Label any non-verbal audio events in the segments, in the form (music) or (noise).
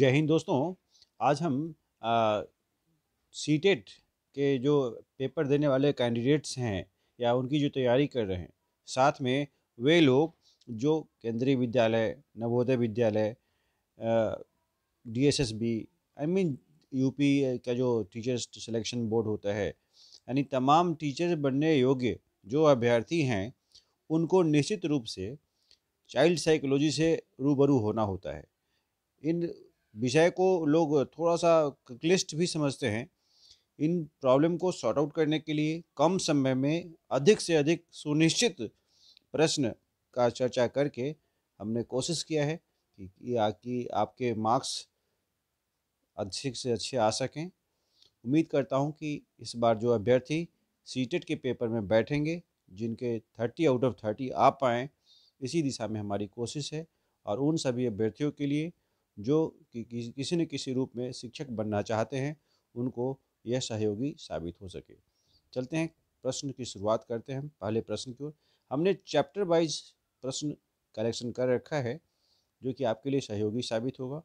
जय हिंद दोस्तों आज हम सी टेट के जो पेपर देने वाले कैंडिडेट्स हैं या उनकी जो तैयारी कर रहे हैं साथ में वे लोग जो केंद्रीय विद्यालय नवोदय विद्यालय D S S B I mean UP का जो टीचर्स सिलेक्शन बोर्ड होता है यानी तमाम टीचर्स बनने योग्य जो अभ्यर्थी हैं उनको निश्चित रूप से चाइल्ड साइकोलॉजी से रूबरू होना होता है इन विषय को लोग थोड़ा सा क्लिष्ट भी समझते हैं इन प्रॉब्लम को सॉर्ट आउट करने के लिए कम समय में अधिक से अधिक सुनिश्चित प्रश्न का चर्चा करके हमने कोशिश किया है कि आपके मार्क्स अच्छे से अच्छे आ सकें उम्मीद करता हूं कि इस बार जो अभ्यर्थी सीटेट के पेपर में बैठेंगे जिनके थर्टी आउट ऑफ थर्टी आ पाएँ इसी दिशा में हमारी कोशिश है और उन सभी अभ्यर्थियों के लिए जो कि, किसी न किसी रूप में शिक्षक बनना चाहते हैं उनको यह सहयोगी साबित हो सके चलते हैं प्रश्न की शुरुआत करते हैं पहले प्रश्न की ओर हमने चैप्टर वाइज प्रश्न कलेक्शन कर रखा है जो कि आपके लिए सहयोगी साबित होगा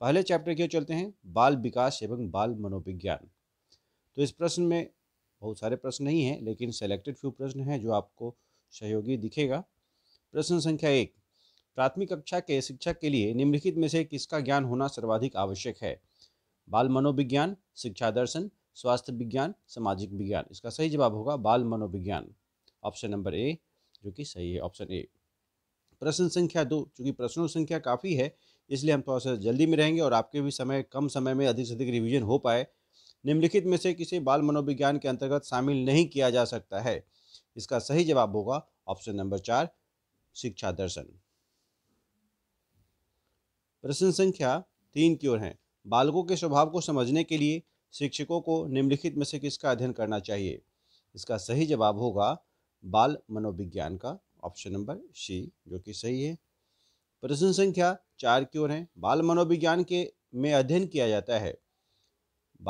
पहले चैप्टर की चलते हैं बाल विकास एवं बाल मनोविज्ञान तो इस प्रश्न में बहुत सारे प्रश्न नहीं हैं लेकिन सेलेक्टेड फ्यू प्रश्न हैं जो आपको सहयोगी दिखेगा प्रश्न संख्या एक प्राथमिक कक्षा के शिक्षक के लिए निम्नलिखित में से किसका ज्ञान होना सर्वाधिक आवश्यक है बाल मनोविज्ञान शिक्षा दर्शन स्वास्थ्य विज्ञान सामाजिक विज्ञान इसका सही जवाब होगा बाल मनोविज्ञान ऑप्शन नंबर ए जो कि सही है ऑप्शन ए प्रश्न संख्या दो चूंकि प्रश्नों संख्या काफ़ी है इसलिए हम थोड़ा सा जल्दी में रहेंगे और आपके भी समय कम समय में अधिक से अधिक रिविजन हो पाए निम्नलिखित में से किसी बाल मनोविज्ञान के अंतर्गत शामिल नहीं किया जा सकता है इसका सही जवाब होगा ऑप्शन नंबर चार शिक्षा दर्शन प्रश्न संख्या तीन की ओर है बालकों के स्वभाव को समझने के लिए शिक्षकों को निम्नलिखित में से किसका अध्ययन करना चाहिए इसका सही जवाब होगा बाल मनोविज्ञान का ऑप्शन नंबर सी जो कि सही है प्रश्न संख्या चार की ओर है बाल मनोविज्ञान के में अध्ययन किया जाता है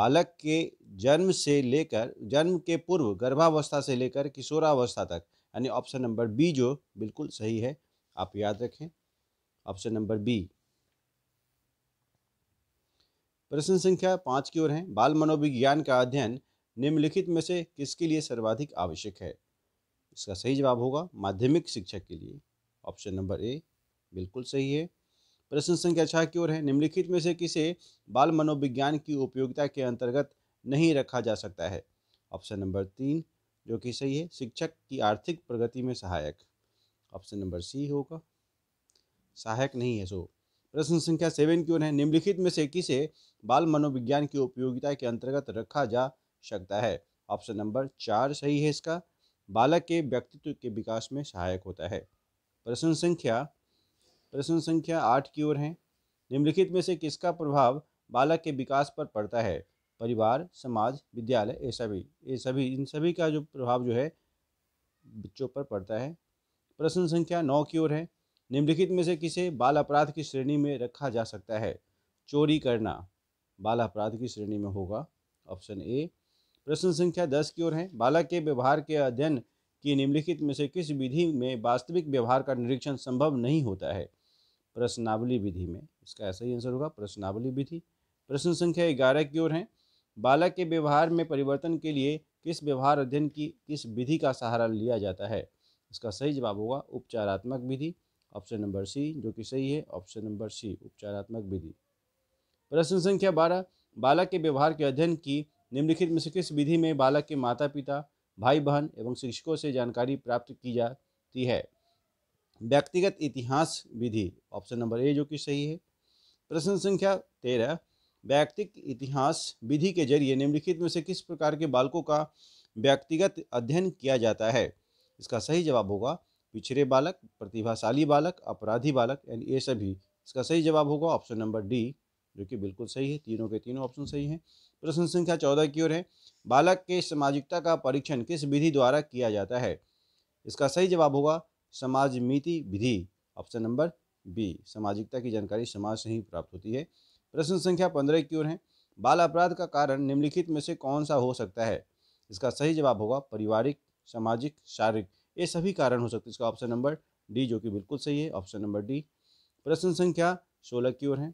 बालक के जन्म से लेकर जन्म के पूर्व गर्भावस्था से लेकर किशोरावस्था तक यानी ऑप्शन नंबर बी जो बिल्कुल सही है आप याद रखें ऑप्शन नंबर बी प्रश्न संख्या पाँच की ओर है बाल मनोविज्ञान का अध्ययन निम्नलिखित में से किसके लिए सर्वाधिक आवश्यक है इसका सही जवाब होगा माध्यमिक शिक्षा के लिए ऑप्शन नंबर ए बिल्कुल सही है प्रश्न संख्या छः की ओर है निम्नलिखित में से किसे बाल मनोविज्ञान की उपयोगिता के अंतर्गत नहीं रखा जा सकता है ऑप्शन नंबर तीन जो कि सही है शिक्षक की आर्थिक प्रगति में सहायक ऑप्शन नंबर सी होगा सहायक नहीं है सो प्रश्न संख्या सेवन की ओर है निम्नलिखित में से किसे बाल मनोविज्ञान की उपयोगिता के अंतर्गत रखा जा सकता है ऑप्शन नंबर चार सही है इसका बालक के व्यक्तित्व के विकास में सहायक होता है प्रश्न संख्या प्रश्न संख्या आठ की ओर है निम्नलिखित में से किसका प्रभाव बालक के विकास पर पड़ता है परिवार समाज विद्यालय ये सभी ये सभी इन सभी का जो प्रभाव जो है बच्चों पर पड़ता है प्रश्न संख्या नौ की ओर है निम्नलिखित में से किसे बाल अपराध की श्रेणी में रखा जा सकता है चोरी करना बाल अपराध की श्रेणी में होगा ऑप्शन ए प्रश्न संख्या दस की ओर है बालक के व्यवहार के अध्ययन की निम्नलिखित में से किस विधि में वास्तविक व्यवहार का निरीक्षण संभव नहीं होता है प्रश्नावली विधि में इसका ऐसा ही आंसर होगा प्रश्नावली विधि प्रश्न संख्या ग्यारह की ओर है बालक के व्यवहार में परिवर्तन के लिए किस व्यवहार अध्ययन की किस विधि का सहारा लिया जाता है इसका सही जवाब होगा उपचारात्मक विधि ऑप्शन नंबर सी जो कि सही है ऑप्शन नंबर सी उपचारात्मक विधि प्रश्न संख्या बारह बालक के व्यवहार के अध्ययन की निम्नलिखित में से किस विधि में बालक के माता पिता भाई बहन एवं शिक्षकों से जानकारी प्राप्त की जाती है व्यक्तिगत इतिहास विधि ऑप्शन नंबर ए जो कि सही है प्रश्न संख्या तेरह व्यक्तिक इतिहास विधि के जरिए निम्नलिखित में से किस प्रकार के बालकों का व्यक्तिगत अध्ययन किया जाता है इसका सही जवाब होगा पिछड़े बालक प्रतिभाशाली बालक अपराधी बालक यानी ये सभी इसका सही जवाब होगा ऑप्शन नंबर डी जो कि बिल्कुल सही है तीनों के तीनों ऑप्शन सही हैं प्रश्न संख्या चौदह की ओर है बालक के सामाजिकता का परीक्षण किस विधि द्वारा किया जाता है इसका सही जवाब होगा समाज मिति विधि ऑप्शन नंबर बी सामाजिकता की जानकारी समाज से ही प्राप्त होती है प्रश्न संख्या पंद्रह की ओर है बाल अपराध का कारण निम्नलिखित में से कौन सा हो सकता है इसका सही जवाब होगा पारिवारिक सामाजिक शारीरिक ये सभी कारण हो सकते हैं इसका ऑप्शन नंबर डी जो कि बिल्कुल सही है ऑप्शन नंबर डी प्रश्न संख्या सोलह की ओर है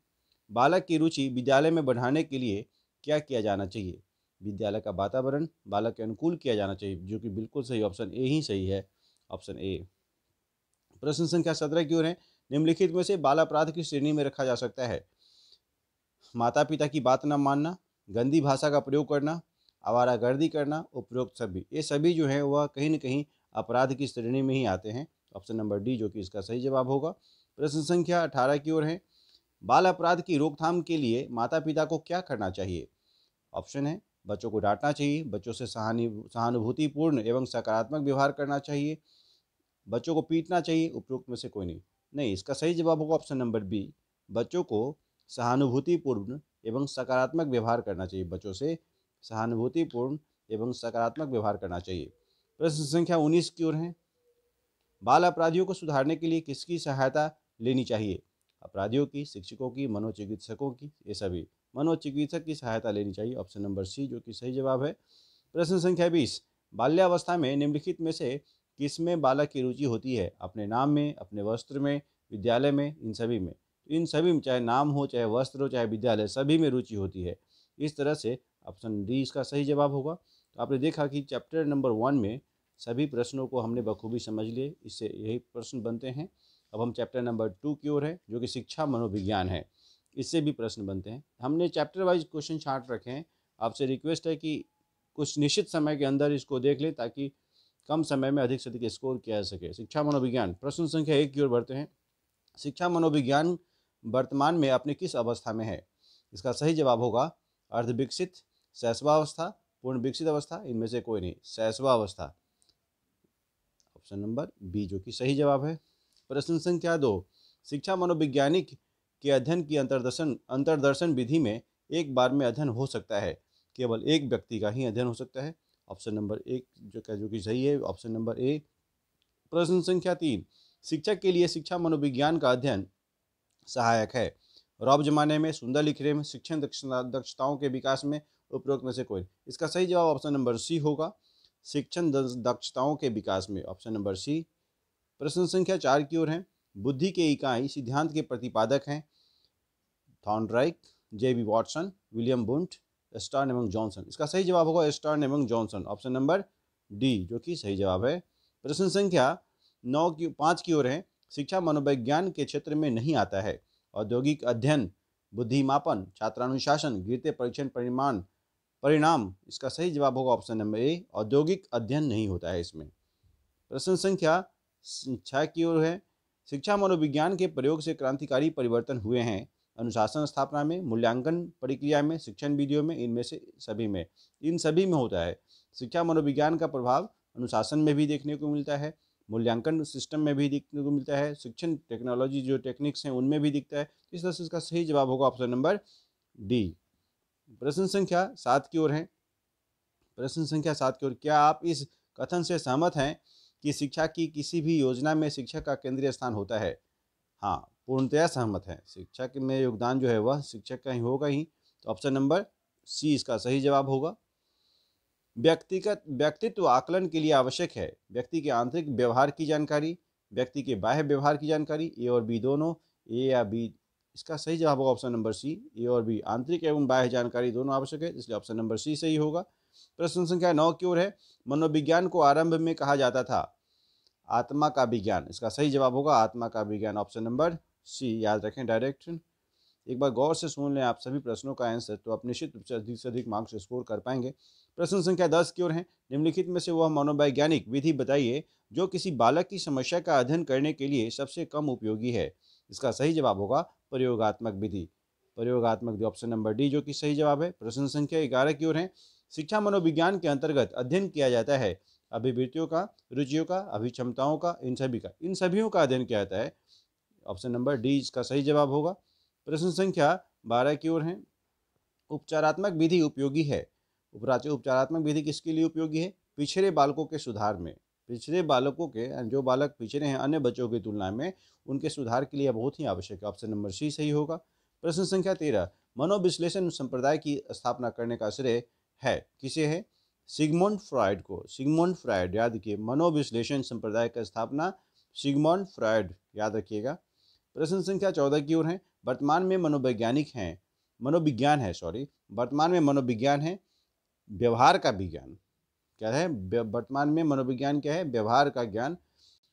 बालक की रुचि विद्यालय में बढ़ाने के लिए क्या किया जाना चाहिए विद्यालय का वातावरण बालक के अनुकूल किया जाना चाहिए जो कि बिल्कुल सही ऑप्शन ए ही सही है ऑप्शन ए प्रश्न संख्या सत्रह की ओर है निम्नलिखित में से बाल अपराध की श्रेणी में रखा जा सकता है माता पिता की बात न मानना गंदी भाषा का प्रयोग करना आवारागर्दी करना उपरोक्त सभी ये सभी जो है वह कहीं ना कहीं अपराध की श्रेणी में ही आते हैं ऑप्शन नंबर डी जो कि इसका सही जवाब होगा प्रश्न संख्या अठारह की ओर है बाल अपराध की रोकथाम के लिए माता पिता को क्या करना चाहिए ऑप्शन है बच्चों को डांटना चाहिए बच्चों से सहानुभूतिपूर्ण एवं सकारात्मक व्यवहार करना चाहिए बच्चों को पीटना चाहिए उपरोक्त में से कोई नहीं नहीं इसका सही जवाब होगा ऑप्शन नंबर बी बच्चों को सहानुभूतिपूर्ण एवं सकारात्मक व्यवहार करना चाहिए बच्चों से सहानुभूतिपूर्ण एवं सकारात्मक व्यवहार करना चाहिए प्रश्न संख्या उन्नीस की ओर है बाल अपराधियों को सुधारने के लिए किसकी सहायता लेनी चाहिए अपराधियों की शिक्षकों की मनोचिकित्सकों की ये सभी मनोचिकित्सक की सहायता लेनी चाहिए ऑप्शन नंबर सी जो कि सही जवाब है प्रश्न संख्या बीस बाल्यावस्था में निम्नलिखित में से किस में बालक की रुचि होती है अपने नाम में अपने वस्त्र में विद्यालय में इन सभी में इन सभी में चाहे नाम हो चाहे वस्त्र हो चाहे विद्यालय सभी में रुचि होती है इस तरह से ऑप्शन डी इसका सही जवाब होगा तो आपने देखा कि चैप्टर नंबर वन में सभी प्रश्नों को हमने बखूबी समझ लिए इससे यही प्रश्न बनते हैं अब हम चैप्टर नंबर टू की ओर है जो कि शिक्षा मनोविज्ञान है इससे भी प्रश्न बनते हैं हमने चैप्टर वाइज क्वेश्चन छाँट रखे हैं आपसे रिक्वेस्ट है कि कुछ निश्चित समय के अंदर इसको देख लें ताकि कम समय में अधिक से अधिक स्कोर किया जा सके शिक्षा मनोविज्ञान प्रश्न संख्या एक की ओर बढ़ते हैं शिक्षा मनोविज्ञान वर्तमान में अपने किस अवस्था में है इसका सही जवाब होगा अर्धविकसित सैसवावस्था पूर्ण विकसित अवस्था इनमें से कोई नहीं सैसवावस्था ऑप्शन नंबर बी जो कि सही जवाब है प्रश्न संख्या दो शिक्षा मनोविज्ञानिक के अध्ययन की अंतर्दर्शन अंतर्दर्शन विधि में एक बार में अध्ययन हो सकता है केवल एक व्यक्ति का ही अध्ययन हो सकता है ऑप्शन नंबर एक जो क्या जो कि सही है ऑप्शन नंबर ए प्रश्न संख्या तीन शिक्षक के लिए शिक्षा मनोविज्ञान का अध्ययन सहायक है रौब जमाने में सुंदर लिखने में शिक्षण दक्षताओं के विकास में उपरोक्त में से कोई इसका सही जवाब ऑप्शन नंबर सी होगा शिक्षण दक्षताओं के विकास में ऑप्शन नंबर सी प्रश्न संख्या चार की ओर है बुद्धि के इकाई सिद्धांत के प्रतिपादक हैं Thorndike J B Watson William Wundt एस्टर्न एवं जॉनसन इसका सही जवाब होगा एस्टर्न एवं जॉनसन ऑप्शन नंबर डी जो कि सही जवाब है प्रश्न संख्या नौ की पाँच की ओर है शिक्षा मनोविज्ञान के क्षेत्र में नहीं आता है औद्योगिक अध्ययन बुद्धिमापन छात्रानुशासन गिरते परीक्षण परिमाण परिणाम इसका सही जवाब होगा ऑप्शन नंबर ए औद्योगिक अध्ययन नहीं होता है इसमें प्रश्न संख्या छः की ओर है शिक्षा मनोविज्ञान के प्रयोग से क्रांतिकारी परिवर्तन हुए हैं अनुशासन स्थापना में मूल्यांकन प्रक्रिया में शिक्षण विधियों में इनमें से सभी में इन सभी में होता है शिक्षा मनोविज्ञान का प्रभाव अनुशासन में भी देखने को मिलता है मूल्यांकन सिस्टम में भी देखने को मिलता है शिक्षण टेक्नोलॉजी जो टेक्निक्स हैं उनमें भी दिखता है इस तरह से इसका सही जवाब होगा ऑप्शन नंबर डी प्रश्न संख्या सात की ओर है प्रश्न संख्या सात की ओर क्या आप इस कथन से सहमत हैं कि शिक्षा की किसी भी योजना में शिक्षा का केंद्रीय स्थान होता है हाँ पूर्णतया सहमत है शिक्षा में योगदान जो है वह शिक्षक का ही होगा ही तो ऑप्शन नंबर सी इसका सही जवाब होगा व्यक्तिगत व्यक्तित्व आकलन के लिए आवश्यक है व्यक्ति के आंतरिक व्यवहार की जानकारी व्यक्ति के बाह्य व्यवहार की जानकारी ए और बी दोनों ए या बी इसका सही जवाब होगा ऑप्शन नंबर सी ए और बी आंतरिक एवं बाह्य जानकारी दोनों आवश्यक है इसलिए ऑप्शन नंबर सी सही होगा प्रश्न संख्या नौ की ओर है मनोविज्ञान को आरंभ में कहा जाता था आत्मा का विज्ञान इसका सही जवाब होगा आत्मा का विज्ञान ऑप्शन नंबर सी याद रखें डायरेक्ट एक बार गौर से सुन लें आप सभी प्रश्नों का आंसर तो आप निश्चित रूप से अधिक से अधिक मार्क्स स्कोर कर पाएंगे प्रश्न संख्या दस की ओर है निम्नलिखित में से वह मनोवैज्ञानिक विधि बताइए जो किसी बालक की समस्या का अध्ययन करने के लिए सबसे कम उपयोगी है इसका सही जवाब होगा प्रयोगात्मक विधि प्रयोगात्मक विधि ऑप्शन नंबर डी जो कि सही जवाब है प्रश्न संख्या ग्यारह की ओर है शिक्षा मनोविज्ञान के अंतर्गत अध्ययन किया जाता है अभिवृत्तियों का रुचियों का अभिक्षमताओं का इन सभी का इन सभी का अध्ययन किया जाता है ऑप्शन नंबर डी इसका सही जवाब होगा प्रश्न संख्या बारह की ओर है उपचारात्मक विधि उपयोगी है उपराज्य उपचारात्मक विधि किसके लिए उपयोगी है पिछड़े बालकों के सुधार में पिछड़े बालकों के जो बालक पिछड़े हैं अन्य बच्चों की तुलना में उनके सुधार के लिए बहुत ही आवश्यक ऑप्शन नंबर सी सही होगा प्रश्न संख्या तेरह मनोविश्लेषण संप्रदाय की स्थापना करने का श्रेय है किसे है सिगमोन्ड फ्रायड को सिगमोन्ड फ्रायड याद रखिए मनोविश्लेषण संप्रदाय का स्थापना सिगमोन्ड फ्रायड याद रखिएगा प्रश्न संख्या चौदह की ओर है वर्तमान में मनोवैज्ञानिक हैं मनोविज्ञान है सॉरी वर्तमान में मनोविज्ञान है व्यवहार का विज्ञान क्या है वर्तमान में मनोविज्ञान क्या है व्यवहार का ज्ञान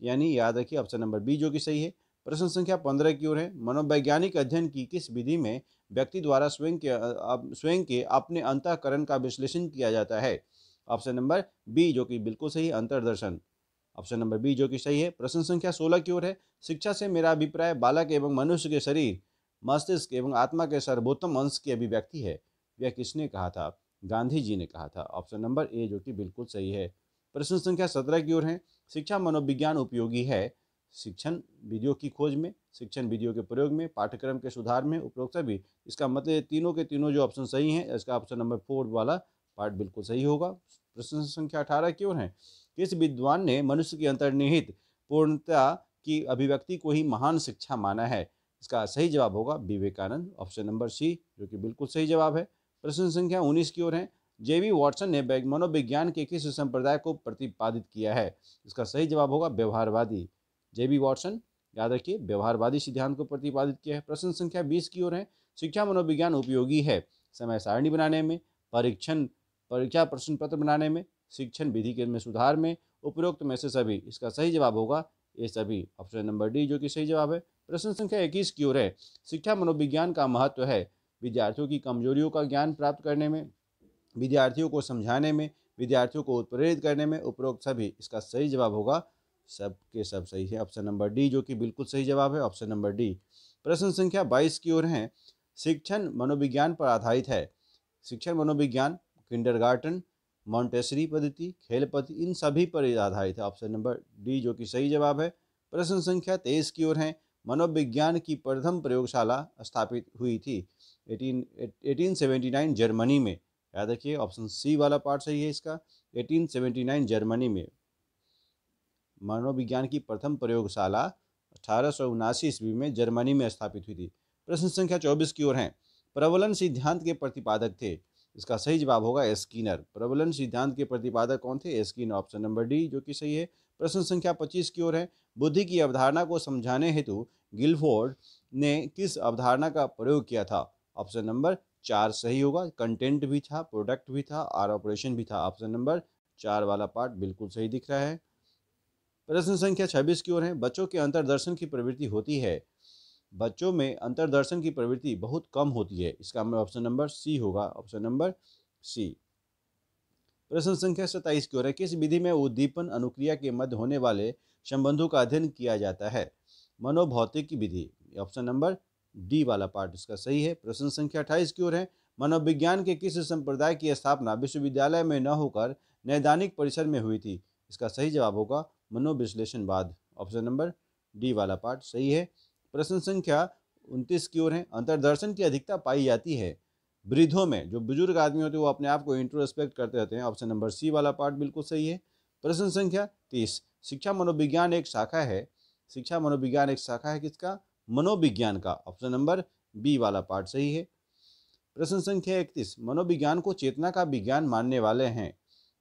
यानी याद रखिए ऑप्शन नंबर बी जो कि सही है प्रश्न संख्या पंद्रह की ओर है मनोवैज्ञानिक अध्ययन की किस विधि में व्यक्ति द्वारा स्वयं के स्वयं के अपने अंतःकरण का विश्लेषण किया जाता है ऑप्शन नंबर बी जो कि बिल्कुल सही अंतर्दर्शन ऑप्शन नंबर बी जो कि सही है प्रश्न संख्या सोलह की ओर है शिक्षा से मेरा अभिप्राय बालक एवं मनुष्य के शरीर मस्तिष्क एवं आत्मा के सर्वोत्तम अंश की अभिव्यक्ति है यह किसने कहा था गांधी जी ने कहा था ऑप्शन नंबर ए जो कि बिल्कुल सही है प्रश्न संख्या सत्रह की ओर है शिक्षा मनोविज्ञान उपयोगी है शिक्षण विधियों की खोज में शिक्षण विधियों के प्रयोग में पाठ्यक्रम के सुधार में उपयोग भी इसका मतलब तीनों के तीनों जो ऑप्शन सही हैं इसका ऑप्शन नंबर फोर वाला पार्ट बिल्कुल सही होगा प्रश्न संख्या अठारह की ओर है किस विद्वान ने मनुष्य की अंतर्निहित पूर्णता की अभिव्यक्ति को ही महान शिक्षा माना है इसका सही जवाब होगा विवेकानंद ऑप्शन नंबर सी जो कि बिल्कुल सही जवाब है प्रश्न संख्या उन्नीस की ओर है जेवी वॉटसन ने मनोविज्ञान के किस संप्रदाय को प्रतिपादित किया है इसका सही जवाब होगा व्यवहारवादी जेवी वॉटसन याद रखिए व्यवहारवादी सिद्धांत को प्रतिपादित किया है प्रश्न संख्या बीस की ओर है शिक्षा मनोविज्ञान उपयोगी है समय सारणी बनाने में परीक्षण परीक्षा प्रश्न पत्र बनाने में शिक्षण विधि के में सुधार में उपरोक्त में से सभी इसका सही जवाब होगा ये सभी ऑप्शन नंबर डी जो कि सही जवाब है प्रश्न संख्या इक्कीस की ओर है शिक्षा मनोविज्ञान का महत्व है विद्यार्थियों की कमजोरियों का ज्ञान प्राप्त करने में विद्यार्थियों को समझाने में विद्यार्थियों को उत्प्रेरित करने में उपरोक्त सभी इसका सही जवाब होगा सब के सब सही है ऑप्शन नंबर डी जो कि बिल्कुल सही जवाब है ऑप्शन नंबर डी प्रश्न संख्या बाईस की ओर है शिक्षण मनोविज्ञान पर आधारित है शिक्षण मनोविज्ञान किंडर गार्टन मॉन्टेसरी पद्धति खेल पद्धति इन सभी पर आधारित है ऑप्शन नंबर डी जो कि सही जवाब है प्रश्न संख्या तेईस की ओर है मनोविज्ञान की प्रथम प्रयोगशाला स्थापित हुई थी एटीन एटीन नाइन जर्मनी में याद रखिए ऑप्शन सी वाला पार्ट सही है इसका एटीन नाइन जर्मनी में मनोविज्ञान की प्रथम प्रयोगशाला अठारह सौ ईस्वी में जर्मनी में स्थापित हुई थी प्रश्न संख्या चौबीस की ओर है प्रबलन सिद्धांत के प्रतिपादक थे इसका सही जवाब होगा एस्किनर प्रबलन सिद्धांत के प्रतिपादक कौन थे एस्किनर ऑप्शन नंबर डी जो कि सही है प्रश्न संख्या पच्चीस की ओर है बुद्धि की अवधारणा को समझाने हेतु गिलफोर्ड ने किस अवधारणा का प्रयोग किया था ऑप्शन नंबर चार सही होगा कंटेंट भी था प्रोडक्ट भी था और ऑपरेशन भी था ऑप्शन नंबर चार वाला पार्ट बिल्कुल सही दिख रहा है प्रश्न संख्या छब्बीस की ओर है बच्चों के अंतर्दर्शन की प्रवृत्ति होती है बच्चों में अंतरदर्शन की प्रवृत्ति बहुत कम होती है इसका हमें ऑप्शन नंबर सी होगा ऑप्शन नंबर सी प्रश्न संख्या सत्ताईस की ओर है किस विधि में उद्दीपन अनुक्रिया के मध्य होने वाले संबंधों का अध्ययन किया जाता है मनोभौतिक विधि ऑप्शन नंबर डी वाला पार्ट इसका सही है प्रश्न संख्या अट्ठाईस की ओर है मनोविज्ञान के किस संप्रदाय की स्थापना विश्वविद्यालय में न होकर नैदानिक परिसर में हुई थी इसका सही जवाब होगा मनोविश्लेषणवाद ऑप्शन नंबर डी वाला पार्ट सही है प्रश्न संख्या उनतीस की ओर है अंतर्दर्शन की अधिकता पाई जाती है वृद्धों में जो बुजुर्ग आदमी होते हैं वो अपने आप को इंट्रोस्पेक्ट करते रहते हैं ऑप्शन नंबर सी वाला पार्ट बिल्कुल सही है प्रश्न संख्या तीस शिक्षा मनोविज्ञान एक शाखा है शिक्षा मनोविज्ञान एक शाखा है किसका मनोविज्ञान का ऑप्शन नंबर बी वाला पार्ट सही है प्रश्न संख्या इकतीस मनोविज्ञान को चेतना का विज्ञान मानने वाले हैं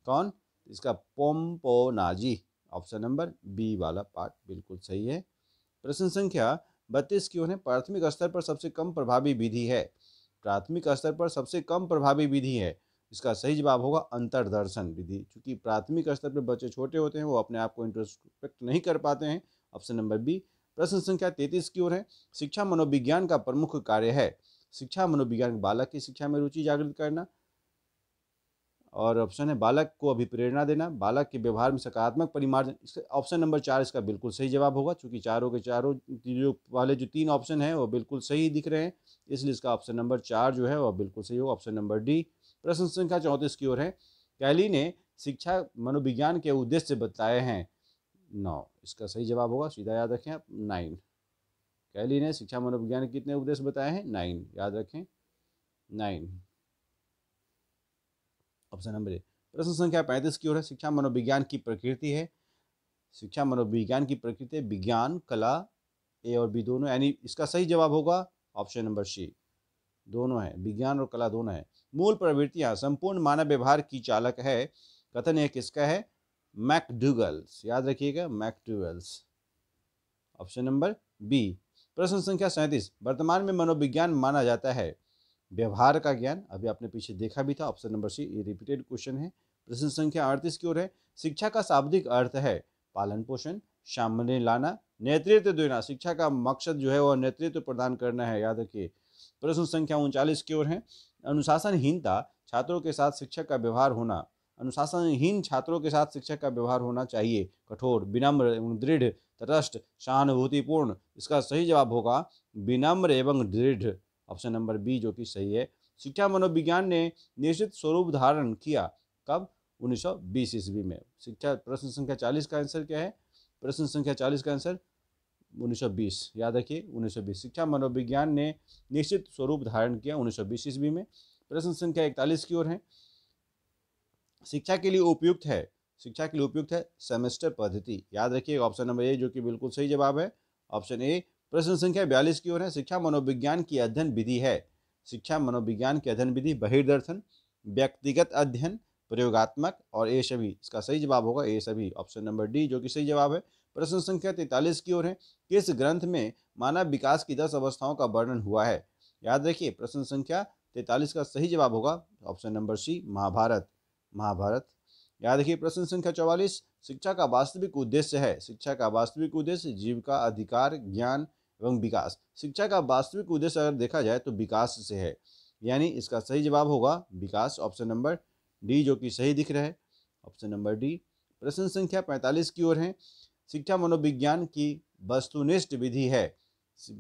कौन इसका पोम्पोनाजी ऑप्शन नंबर बी वाला पार्ट बिल्कुल सही है प्रश्न संख्या बत्तीस की उन्हें प्राथमिक स्तर पर सबसे कम प्रभावी विधि है प्राथमिक स्तर पर सबसे कम प्रभावी विधि है इसका सही जवाब होगा अंतरदर्शन विधि क्योंकि प्राथमिक स्तर पर बच्चे छोटे होते हैं वो अपने आप को इंट्रोस्पेक्ट नहीं कर पाते हैं ऑप्शन नंबर बी प्रश्न संख्या तैतीस की ओर है शिक्षा मनोविज्ञान का प्रमुख कार्य है शिक्षा मनोविज्ञान बालक की शिक्षा में रुचि जागृत करना और ऑप्शन है बालक को अभिप्रेरणा देना बालक के व्यवहार में सकारात्मक परिमार्जन ऑप्शन नंबर चार इसका बिल्कुल सही जवाब होगा चूंकि चारों के चारों जो वाले जो तीन ऑप्शन हैं वो बिल्कुल सही दिख रहे हैं इसलिए इसका ऑप्शन नंबर चार जो है वह बिल्कुल सही होगा ऑप्शन नंबर डी प्रश्न संख्या चौंतीस की ओर है कैली ने शिक्षा मनोविज्ञान के उद्देश्य बताए हैं नौ इसका सही जवाब होगा सीधा याद रखें आप नाइन कैली ने शिक्षा मनोविज्ञान के कितने उपदेश बताए हैं नाइन याद रखें नाइन ऑप्शन नंबर ए प्रश्न संख्या पैंतीस की ओर है शिक्षा मनोविज्ञान की प्रकृति है शिक्षा मनोविज्ञान की प्रकृति विज्ञान कला ए और बी दोनों यानी इसका सही जवाब होगा ऑप्शन नंबर सी दोनों है विज्ञान और कला दोनों है मूल प्रवृत्तियां संपूर्ण मानव व्यवहार की चालक है कथन यह किसका है मैकडूगल्स याद रखिएगा मैकडूगल्स ऑप्शन नंबर बी प्रश्न संख्या सैंतीस वर्तमान में मनोविज्ञान माना जाता है व्यवहार का ज्ञान अभी आपने पीछे देखा भी था ऑप्शन नंबर सी ये रिपीटेड क्वेश्चन है प्रश्न संख्या अड़तीस की ओर है शिक्षा का शाब्दिक अर्थ है पालन पोषण सामने लाना नेतृत्व देना शिक्षा का मकसद जो है वह नेतृत्व प्रदान करना है याद रखिए प्रश्न संख्या उनचालीस की ओर है अनुशासनहीनता छात्रों के साथ शिक्षक का व्यवहार होना अनुशासनहीन छात्रों के साथ शिक्षक का व्यवहार होना चाहिए कठोर विनम्र एवं दृढ़ तटस्थ सहानुभूतिपूर्ण इसका सही जवाब होगा विनम्र एवं दृढ़ ऑप्शन नंबर बी जो कि सही है शिक्षा मनोविज्ञान ने निश्चित स्वरूप धारण किया कब 1920 ईस्वी में शिक्षा प्रश्न संख्या 40 का आंसर क्या है प्रश्न संख्या 40 का आंसर 1920 याद रखिए 1920 शिक्षा मनोविज्ञान ने निश्चित स्वरूप धारण किया 1920 ईस्वी में प्रश्न संख्या 41 की ओर है शिक्षा के लिए उपयुक्त है शिक्षा के लिए उपयुक्त है सेमेस्टर पद्धति याद रखिएगा ऑप्शन नंबर ए जो कि बिल्कुल सही जवाब है ऑप्शन ए प्रश्न संख्या बयालीस की ओर है शिक्षा मनोविज्ञान की अध्ययन विधि है शिक्षा मनोविज्ञान की अध्ययन विधि बहिर्दर्शन व्यक्तिगत अध्ययन प्रयोगात्मक और ए सभी इसका सही जवाब होगा ए सभी ऑप्शन नंबर डी जो कि सही जवाब है प्रश्न संख्या तैतालीस की ओर है किस ग्रंथ में मानव विकास की दस अवस्थाओं का वर्णन हुआ है याद रखिए प्रश्न संख्या तैतालीस का सही जवाब होगा option number C Mahabharata Mahabharata याद रखिए प्रश्न संख्या चौवालीस शिक्षा का वास्तविक उद्देश्य है शिक्षा का वास्तविक उद्देश्य जीव का अधिकार ज्ञान एवं विकास शिक्षा का वास्तविक उद्देश्य अगर देखा जाए तो विकास से है यानी इसका सही जवाब होगा विकास ऑप्शन नंबर डी जो कि सही दिख रहा है ऑप्शन नंबर डी प्रश्न संख्या पैंतालीस की ओर है शिक्षा मनोविज्ञान की वस्तुनिष्ठ विधि है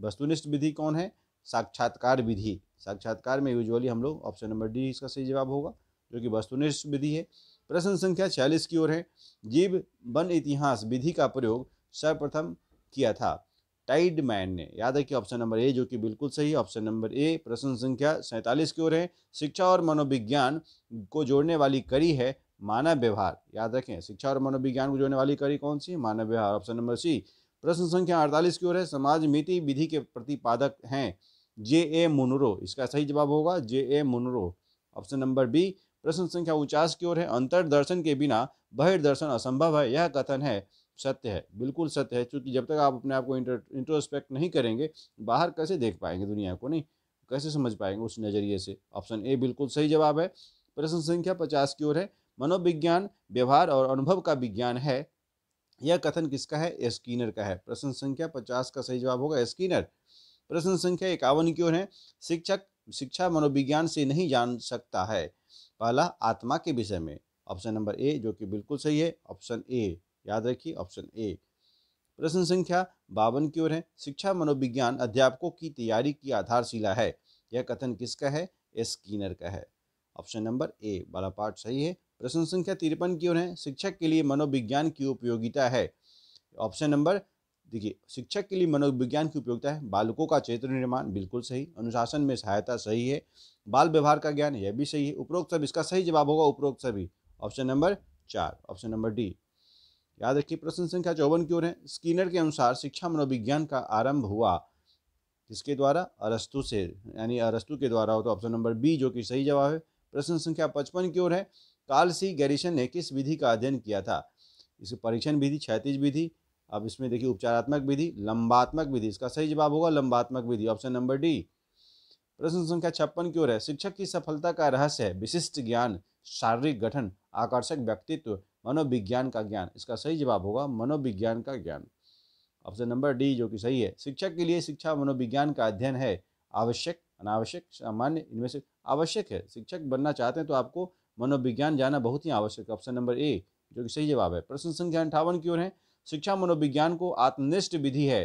वस्तुनिष्ठ विधि कौन है साक्षात्कार विधि साक्षात्कार में यूजुअली हम लोग ऑप्शन नंबर डी इसका सही जवाब होगा जो कि वस्तुनिष्ठ विधि है प्रश्न संख्या छियालीस की ओर है जीव वन इतिहास विधि का प्रयोग सर्वप्रथम किया था टाइड मैन ने याद है कि ऑप्शन नंबर ए जो कि बिल्कुल सही ऑप्शन नंबर ए प्रश्न संख्या सैंतालीस की ओर है शिक्षा और मनोविज्ञान को जोड़ने वाली कड़ी है मानव व्यवहार याद रखें शिक्षा और मनोविज्ञान को जोड़ने वाली कड़ी कौन सी है मानव व्यवहार ऑप्शन नंबर सी प्रश्न संख्या अड़तालीस की ओर है समाज मिति विधि के प्रतिपादक हैं जे ए मुनरो इसका सही जवाब होगा J A Munro option number B प्रश्न संख्या उचास की ओर है अंतर दर्शन के बिना बहिर्दर्शन असंभव है यह कथन है सत्य है बिल्कुल सत्य है क्योंकि जब तक आप अपने आप को इंट्रोस्पेक्ट नहीं करेंगे बाहर कैसे देख पाएंगे दुनिया को नहीं कैसे समझ पाएंगे उस नज़रिए से ऑप्शन ए बिल्कुल सही जवाब है प्रश्न संख्या पचास की ओर है मनोविज्ञान व्यवहार और अनुभव का विज्ञान है यह कथन किसका है स्कीनर का है प्रश्न संख्या पचास का सही जवाब होगा स्कीनर प्रश्न संख्या इक्यावन की ओर है शिक्षक शिक्षा मनोविज्ञान से नहीं जान सकता है पहला आत्मा के विषय में ऑप्शन नंबर ए जो कि बिल्कुल सही है ऑप्शन ए याद रखिए ऑप्शन ए प्रश्न संख्या बावन की ओर है शिक्षा मनोविज्ञान अध्यापकों की तैयारी की आधारशिला है यह कथन किसका है स्कीनर का है ऑप्शन नंबर ए वाला पार्ट सही है प्रश्न संख्या तिरपन की ओर है शिक्षक के लिए मनोविज्ञान की उपयोगिता है ऑप्शन नंबर देखिए शिक्षक के लिए मनोविज्ञान की उपयोगिता है बालकों का चरित्र निर्माण बिल्कुल सही अनुशासन में सहायता सही है बाल व्यवहार का ज्ञान यह भी सही है उपरोक्त सब इसका सही जवाब होगा उपरोक्त सभी ऑप्शन नंबर चार ऑप्शन नंबर डी याद रखिए प्रश्न संख्या चौवन की ओर है स्कीनर के अनुसार शिक्षा मनोविज्ञान का आरंभ हुआ किसके द्वारा अरस्तु से यानी अरस्तु के द्वारा हो तो ऑप्शन नंबर बी जो कि सही जवाब है प्रश्न संख्या पचपन की ओर है काल सी गैरिशन ने किस विधि का अध्ययन किया था इसे परीक्षण विधि क्षैतिज विधि अब इसमें देखिए उपचारात्मक विधि लंबात्मक विधि इसका सही जवाब होगा लंबात्मक विधि ऑप्शन नंबर डी प्रश्न संख्या छप्पन की ओर है शिक्षक की सफलता का रहस्य है विशिष्ट ज्ञान शारीरिक गठन आकर्षक व्यक्तित्व मनोविज्ञान का ज्ञान इसका सही जवाब होगा मनोविज्ञान का ज्ञान ऑप्शन नंबर डी जो कि सही है शिक्षक के लिए शिक्षा मनोविज्ञान का अध्ययन है आवश्यक अनावश्यक सामान्य इनमें से आवश्यक है शिक्षक बनना चाहते हैं तो आपको मनोविज्ञान जाना बहुत ही आवश्यक है ऑप्शन नंबर ए जो कि सही जवाब है प्रश्न संख्या अंठावन की ओर है शिक्षा मनोविज्ञान को आत्मनिष्ठ विधि है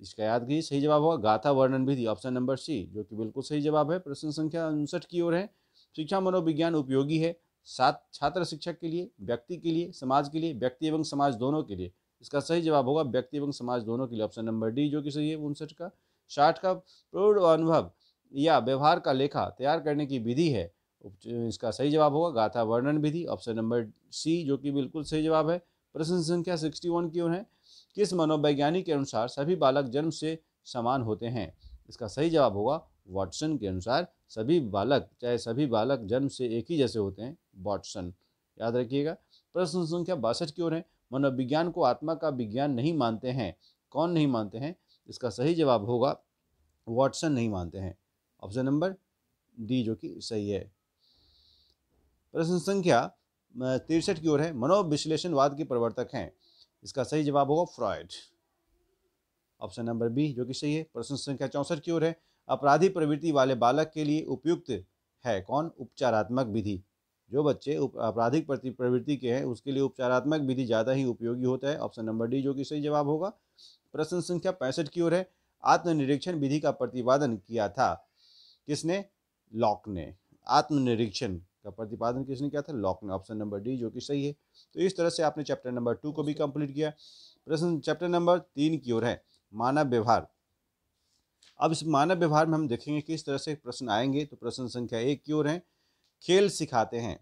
इसका याद कीजिए सही जवाब होगा गाथा वर्णन विधि ऑप्शन नंबर सी जो कि बिल्कुल सही जवाब है प्रश्न संख्या उनसठ की ओर है शिक्षा मनोविज्ञान उपयोगी है सात छात्र शिक्षक के लिए व्यक्ति के लिए समाज के लिए व्यक्ति एवं समाज दोनों के लिए इसका सही जवाब होगा व्यक्ति एवं समाज दोनों के लिए ऑप्शन नंबर डी जो कि सही है उनसठ का साठ का प्रौढ़ अनुभव या व्यवहार का लेखा तैयार करने की विधि है इसका सही जवाब होगा गाथा वर्णन विधि ऑप्शन नंबर सी जो कि बिल्कुल सही जवाब है प्रश्न संख्या सिक्सटी वन की है किस मनोवैज्ञानिक के अनुसार सभी बालक जन्म से समान होते हैं इसका सही जवाब होगा वॉटसन के अनुसार सभी बालक चाहे सभी बालक जन्म से एक ही जैसे होते हैं वॉटसन याद रखिएगा प्रश्न संख्या बासठ क्यों है मनोविज्ञान को आत्मा का विज्ञान नहीं मानते हैं कौन नहीं मानते हैं इसका सही जवाब होगा वॉटसन नहीं मानते हैं ऑप्शन नंबर डी जो कि सही है प्रश्न संख्या तिरसठ की ओर है मनोविश्लेषणवाद के प्रवर्तक हैं इसका सही जवाब होगा फ्रॉयड ऑप्शन नंबर बी जो कि सही है प्रश्न संख्या चौंसठ की ओर है अपराधी प्रवृत्ति वाले बालक के लिए उपयुक्त है कौन उपचारात्मक विधि जो बच्चे आपराधिक प्रवृत्ति के हैं उसके लिए उपचारात्मक विधि ज़्यादा ही उपयोगी होता है ऑप्शन नंबर डी जो कि सही जवाब होगा प्रश्न संख्या पैंसठ की ओर है आत्मनिरीक्षण विधि का प्रतिपादन किया था किसने लॉक ने आत्मनिरीक्षण का प्रतिपादन किसने किया था लॉक ने ऑप्शन नंबर डी जो कि सही है तो इस तरह से आपने चैप्टर नंबर टू को भी अच्छा। कंप्लीट किया प्रश्न चैप्टर नंबर तीन की ओर है मानव व्यवहार अब इस मानव व्यवहार में हम देखेंगे किस तरह से प्रश्न आएंगे तो प्रश्न संख्या एक की ओर है खेल सिखाते हैं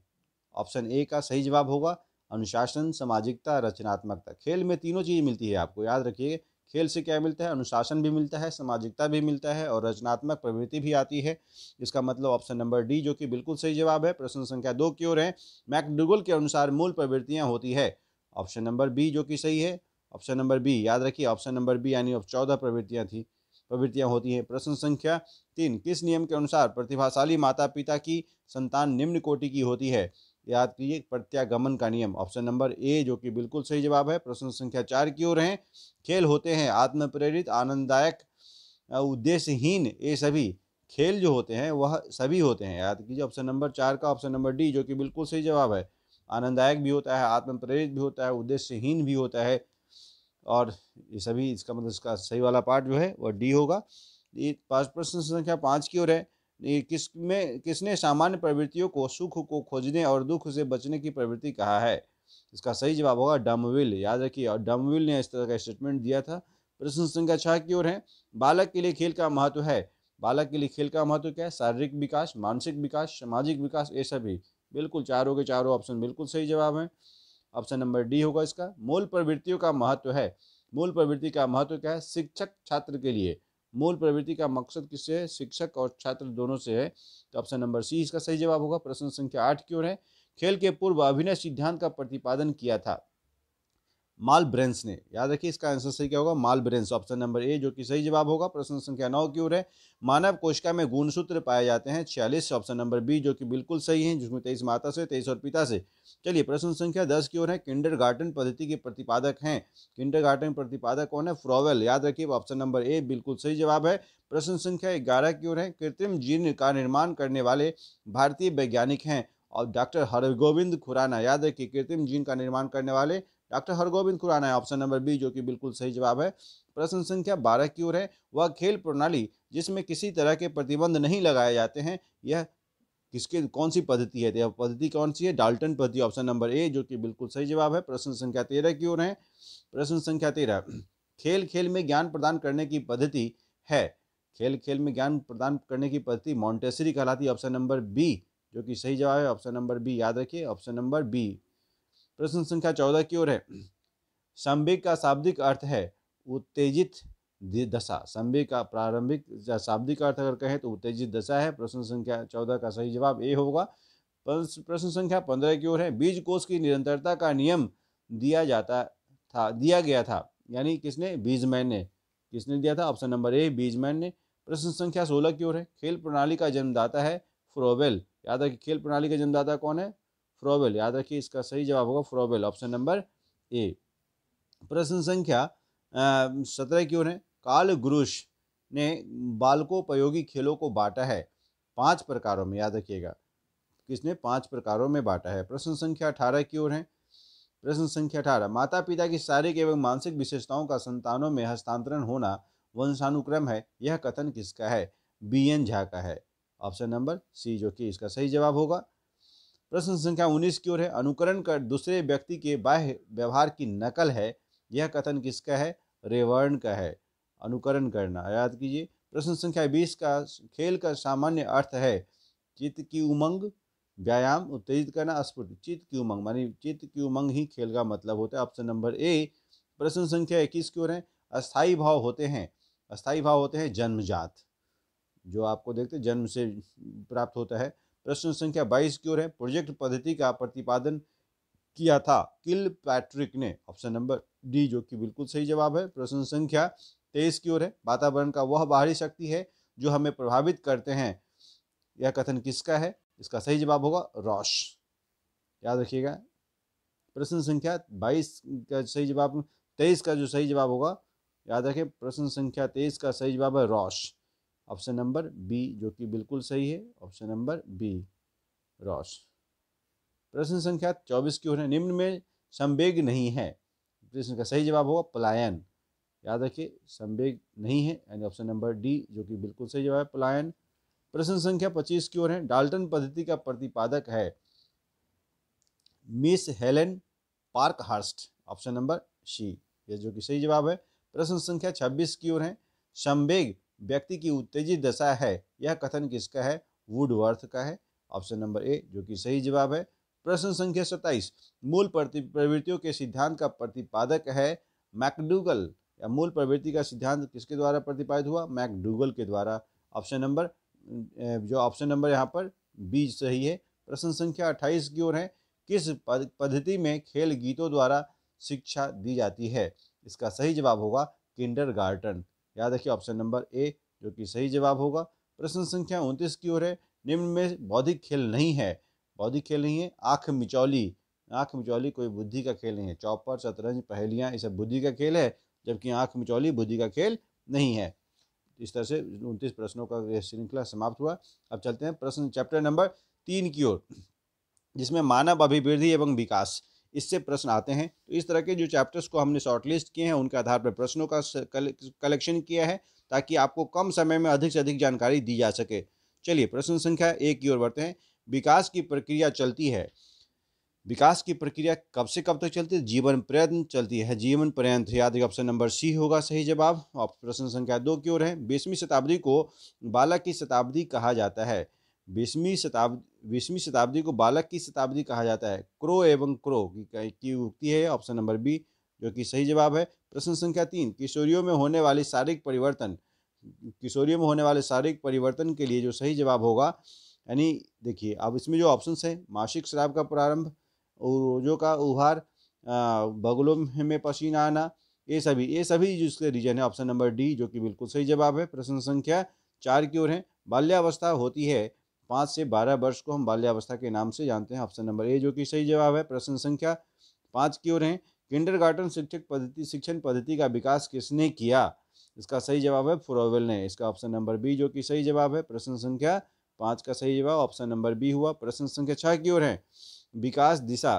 ऑप्शन ए का सही जवाब होगा अनुशासन सामाजिकता रचनात्मकता खेल में तीनों चीज़ मिलती है आपको याद रखिए खेल से क्या मिलता है अनुशासन भी मिलता है सामाजिकता भी मिलता है और रचनात्मक प्रवृत्ति भी आती है इसका मतलब ऑप्शन नंबर डी जो कि बिल्कुल सही जवाब है प्रश्न संख्या दो की ओर है मैकडुगल के अनुसार मूल प्रवृत्तियाँ होती है ऑप्शन नंबर बी जो कि सही है ऑप्शन नंबर बी याद रखिए ऑप्शन नंबर बी यानी चौदह प्रवृत्तियाँ थी प्रवृत्तियाँ होती हैं प्रश्न संख्या तीन किस नियम के अनुसार प्रतिभाशाली माता पिता की संतान निम्न कोटि की होती है याद कीजिए प्रत्यागमन का नियम ऑप्शन नंबर ए जो कि बिल्कुल सही जवाब है प्रश्न संख्या चार की ओर है खेल होते हैं आत्म प्रेरित आनंददायक उद्देश्यहीन ये सभी खेल जो होते हैं वह सभी होते हैं याद कीजिए ऑप्शन नंबर चार का ऑप्शन नंबर डी जो कि बिल्कुल सही जवाब है आनंददायक भी होता है आत्म प्रेरित भी होता है उद्देश्यहीन भी होता है और ये सभी इसका मतलब इसका सही वाला पार्ट जो है वह डी होगा ये प्रश्न संख्या पाँच की ओर है किस में किसने सामान्य प्रवृत्तियों को सुख को खोजने और दुख से बचने की प्रवृत्ति कहा है इसका सही जवाब होगा डमविल याद रखिए और डमविल ने इस तरह का स्टेटमेंट दिया था प्रश्न संख्या छः की ओर है बालक के लिए खेल का महत्व है बालक के लिए खेल का महत्व क्या है शारीरिक विकास मानसिक विकास सामाजिक विकास ये सभी बिल्कुल चारों के चारों ऑप्शन बिल्कुल सही जवाब है ऑप्शन नंबर डी होगा इसका मूल प्रवृत्तियों का महत्व है मूल प्रवृत्ति का महत्व क्या है शिक्षक छात्र के लिए मूल प्रवृत्ति का मकसद किससे है शिक्षक और छात्र दोनों से है तो ऑप्शन नंबर सी इसका सही जवाब होगा प्रश्न संख्या आठ की ओर है खेल के पूर्व अभिनय सिद्धांत का प्रतिपादन किया था माल ब्रेंस ने याद रखिए इसका आंसर सही क्या होगा Malebranche option number A जो कि सही जवाब होगा प्रश्न संख्या नौ की ओर है मानव कोशिका में गुणसूत्र पाए जाते हैं छियालीस ऑप्शन नंबर बी जो कि बिल्कुल सही है जिसमें तेईस माता से तेईस और पिता से चलिए प्रश्न संख्या दस की ओर है किंडर गार्डन पद्धति के प्रतिपादक हैं किंडर गार्डन प्रतिपादक कौन है फ्रॉवेल याद रखिए ऑप्शन नंबर ए बिल्कुल सही जवाब है प्रश्न संख्या ग्यारह की ओर है कृत्रिम जीन का निर्माण करने वाले भारतीय वैज्ञानिक हैं और डॉक्टर हरगोविंद खुराना याद रखिए कृत्रिम जीन का निर्माण करने वाले डॉक्टर हरगोविंद खुराना है ऑप्शन नंबर बी जो कि बिल्कुल सही जवाब है प्रश्न संख्या बारह की ओर है वह खेल प्रणाली जिसमें किसी तरह के प्रतिबंध नहीं लगाए जाते हैं यह किसके कौन सी पद्धति है तो यह पद्धति कौन सी है डाल्टन पद्धति ऑप्शन नंबर ए जो कि बिल्कुल सही जवाब है प्रश्न संख्या तेरह की ओर है प्रश्न संख्या तेरह खेल खेल में ज्ञान प्रदान करने की पद्धति है खेल खेल में ज्ञान प्रदान करने की पद्धति मॉन्टेसरी कहलाती है ऑप्शन नंबर बी जो कि सही जवाब है ऑप्शन नंबर बी याद रखिए ऑप्शन नंबर बी प्रश्न संख्या चौदह की ओर है संबिक का शाब्दिक अर्थ है उत्तेजित दशा संबिक का प्रारंभिक शाब्दिक अर्थ अगर कहें तो उत्तेजित दशा है प्रश्न संख्या चौदह का सही जवाब ए होगा प्रश्न संख्या पंद्रह की ओर है बीज कोष की निरंतरता का नियम दिया जाता था दिया गया था यानी किसने बीजमैन ने किसने दिया था ऑप्शन नंबर ए बीजमैन ने प्रश्न संख्या सोलह की ओर है खेल प्रणाली का जन्मदाता है फ्रोवेल याद है कि खेल प्रणाली का जन्मदाता कौन है फ्रोबेल याद रखिए इसका सही जवाब होगा फ्रोबेल ऑप्शन नंबर ए प्रश्न संख्या सत्रह की ओर है काल गुरुष ने बालकोपयोगी खेलों को बांटा है पांच प्रकारों में याद रखिएगा किसने पांच प्रकारों में बांटा है प्रश्न संख्या अठारह की ओर है प्रश्न संख्या अठारह माता पिता की शारीरिक एवं मानसिक विशेषताओं का संतानों में हस्तांतरण होना वंशानुक्रम है यह कथन किसका है बी एन झा का है ऑप्शन नंबर सी जो कि इसका सही जवाब होगा प्रश्न संख्या उन्नीस की ओर है अनुकरण कर दूसरे व्यक्ति के बाह्य व्यवहार की नकल है यह कथन किसका है रेवर्ण का है अनुकरण करना याद कीजिए प्रश्न संख्या बीस का खेल का सामान्य अर्थ है चित्त की उमंग व्यायाम उत्तेजित करना स्फूर्ति चित्त की उमंग मानी चित्त की उमंग ही खेल का मतलब होता है ऑप्शन नंबर ए प्रश्न संख्या इक्कीस की ओर है अस्थायी भाव होते हैं अस्थायी भाव होते हैं जन्मजात जो आपको देखते जन्म से प्राप्त होता है प्रश्न संख्या बाईस की ओर है प्रोजेक्ट पद्धति का प्रतिपादन किया था किल पैट्रिक ने ऑप्शन नंबर डी जो कि बिल्कुल सही जवाब है प्रश्न संख्या तेईस की ओर है वातावरण का वह बाहरी शक्ति है जो हमें प्रभावित करते हैं यह कथन किसका है इसका सही जवाब होगा रोश याद रखिएगा प्रश्न संख्या बाईस का सही जवाब तेईस का जो सही जवाब होगा याद रखें प्रश्न संख्या तेईस का सही जवाब है रोश ऑप्शन नंबर बी जो कि बिल्कुल सही है ऑप्शन नंबर बी रॉस प्रश्न संख्या चौबीस की ओर है निम्न में संवेग नहीं है प्रश्न का सही जवाब होगा पलायन याद रखिए संवेग नहीं है एंड ऑप्शन नंबर डी जो कि बिल्कुल सही जवाब है पलायन प्रश्न संख्या पच्चीस की ओर है डाल्टन पद्धति का प्रतिपादक है Miss Helen Parkhurst option number C ये जो कि सही जवाब है प्रश्न संख्या छब्बीस की ओर है संवेग व्यक्ति की उत्तेजित दशा है यह कथन किसका है वुडवर्थ का है ऑप्शन नंबर ए जो कि सही जवाब है प्रश्न संख्या सत्ताईस मूल प्रवृत्तियों के सिद्धांत का प्रतिपादक है मैकडूगल या मूल प्रवृत्ति का सिद्धांत किसके द्वारा प्रतिपादित हुआ मैकडूगल के द्वारा ऑप्शन नंबर जो ऑप्शन नंबर यहाँ पर बी सही है प्रश्न संख्या अट्ठाईस की ओर है किस पद्धति में खेल गीतों द्वारा शिक्षा दी जाती है इसका सही जवाब होगा किंडर गार्टन याद रखिए ऑप्शन नंबर ए जो कि सही जवाब होगा प्रश्न संख्या उनतीस की ओर है निम्न में बौद्धिक खेल नहीं है बौद्धिक खेल नहीं है आँख मिचौली आँख मिचौली कोई बुद्धि का खेल नहीं है चौपर शतरंज पहेलियाँ ये सब बुद्धि का खेल है जबकि आँख मिचौली बुद्धि का खेल नहीं है इस तरह से उनतीस प्रश्नों का यह श्रृंखला समाप्त हुआ अब चलते हैं प्रश्न चैप्टर नंबर तीन की ओर जिसमें मानव अभिवृद्धि एवं विकास इससे प्रश्न आते हैं तो इस तरह के जो चैप्टर्स को हमने शॉर्टलिस्ट किए हैं उनके आधार पर प्रश्नों का कलेक्शन किया है ताकि आपको कम समय में अधिक से अधिक जानकारी दी जा सके चलिए प्रश्न संख्या एक की ओर बढ़ते हैं विकास की प्रक्रिया चलती है विकास की प्रक्रिया कब से कब तक चलती है जीवन पर्यंत चलती है जीवन पर्यंत याद ऑप्शन नंबर सी होगा सही जवाब और प्रश्न संख्या दो की ओर है बीसवीं शताब्दी को बाला की शताब्दी कहा जाता है बीसवीं शताब्दी बीसवीं शताब्दी को बालक की शताब्दी कहा जाता है क्रो एवं क्रो की की है ऑप्शन नंबर बी जो कि सही जवाब है प्रश्न संख्या तीन किशोरियों में होने वाले शारीरिक परिवर्तन किशोरियों में होने वाले शारीरिक परिवर्तन के लिए जो सही जवाब होगा यानी देखिए अब इसमें जो ऑप्शंस हैं मासिक शराब का प्रारंभ रोजों का उभार बगलों में पसीना आना ये सभी ये सभी जिसके रीजन है ऑप्शन नंबर डी जो कि बिल्कुल सही जवाब है प्रश्न संख्या चार की ओर है बाल्यावस्था होती है पाँच से बारह वर्ष को हम बाल्यावस्था के नाम से जानते हैं ऑप्शन नंबर ए जो कि सही जवाब है प्रश्न संख्या पाँच की ओर है किंडर शिक्षक पद्धति शिक्षण पद्धति का विकास किसने किया इसका सही जवाब है फुरोवेल ने इसका ऑप्शन नंबर बी जो कि सही जवाब है प्रश्न संख्या पाँच का सही जवाब ऑप्शन नंबर बी हुआ प्रश्न संख्या छः की ओर है विकास दिशा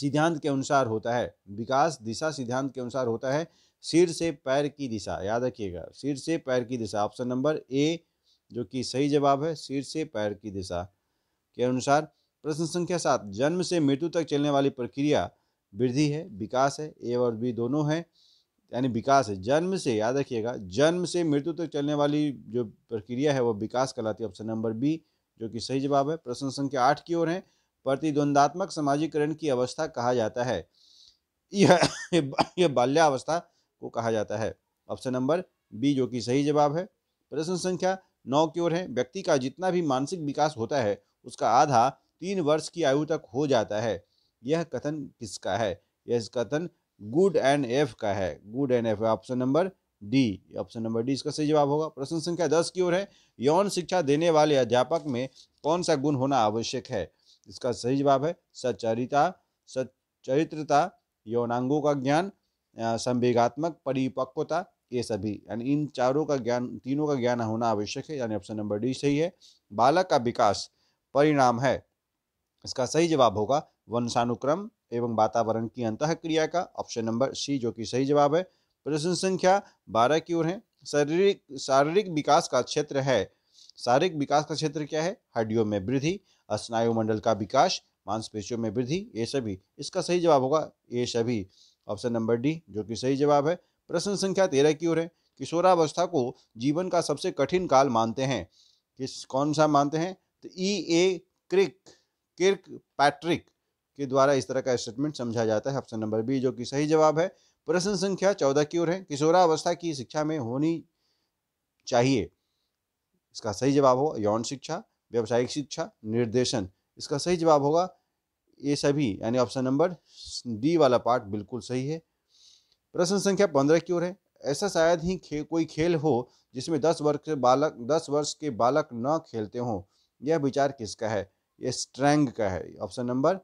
सिद्धांत के अनुसार होता है विकास दिशा सिद्धांत के अनुसार होता है सिर से पैर की दिशा याद रखिएगा सिर से पैर की दिशा ऑप्शन नंबर ए जो कि सही जवाब है सिर से पैर की दिशा के अनुसार प्रश्न संख्या सात जन्म से मृत्यु तक चलने वाली प्रक्रिया वृद्धि है विकास है ए और बी दोनों है यानी विकास है जन्म से याद रखिएगा जन्म से मृत्यु तक चलने वाली जो प्रक्रिया है वो विकास कहलाती है ऑप्शन नंबर बी जो कि सही जवाब है प्रश्न संख्या आठ की ओर है प्रतिद्वंदात्मक समाजीकरण की अवस्था कहा जाता है यह यह बाल्यावस्था को कहा जाता है ऑप्शन नंबर बी जो कि सही जवाब है प्रश्न संख्या नौ की ओर है व्यक्ति का जितना भी मानसिक विकास होता है उसका आधा तीन वर्ष की आयु तक हो जाता है यह कथन किसका है यह कथन गुड एंड एफ का है good and F option number D option number D इसका सही जवाब होगा प्रश्न संख्या दस की ओर है यौन शिक्षा देने वाले अध्यापक में कौन सा गुण होना आवश्यक है इसका सही जवाब है सच्चरिता सच्चरित्रता यौनांगों का ज्ञान संवेगात्मक परिपक्वता ये सभी यानी इन चारों का ज्ञान तीनों का ज्ञान होना आवश्यक है यानी ऑप्शन नंबर डी सही है बालक का विकास परिणाम है इसका सही जवाब होगा वंशानुक्रम एवं वातावरण की अंत क्रिया का ऑप्शन नंबर सी जो कि सही जवाब है प्रश्न संख्या बारह की ओर है शारीरिक शारीरिक विकास का क्षेत्र है शारीरिक विकास का क्षेत्र क्या है हड्डियों में वृद्धि स्नायुमंडल का विकास मांसपेशियों में वृद्धि ये सभी इसका सही जवाब होगा ये सभी ऑप्शन नंबर डी जो कि सही जवाब है प्रश्न संख्या तेरह की ओर है किशोरावस्था को जीवन का सबसे कठिन काल मानते हैं किस कौन सा मानते हैं तो ई ए क्रिक किर्क पैट्रिक के द्वारा इस तरह का स्टेटमेंट समझा जाता है ऑप्शन नंबर बी जो कि सही जवाब है प्रश्न संख्या चौदह की ओर है किशोरावस्था की शिक्षा में होनी चाहिए इसका सही जवाब होगा यौन शिक्षा व्यावसायिक शिक्षा निर्देशन इसका सही जवाब होगा ये सभी यानी ऑप्शन नंबर डी वाला पार्ट बिल्कुल सही है प्रश्न संख्या पंद्रह की ओर है ऐसा शायद ही खे, कोई खेल हो जिसमें दस वर्ष के बालक दस वर्ष के बालक न खेलते हों यह विचार किसका है यह स्ट्रेंग का है ऑप्शन नंबर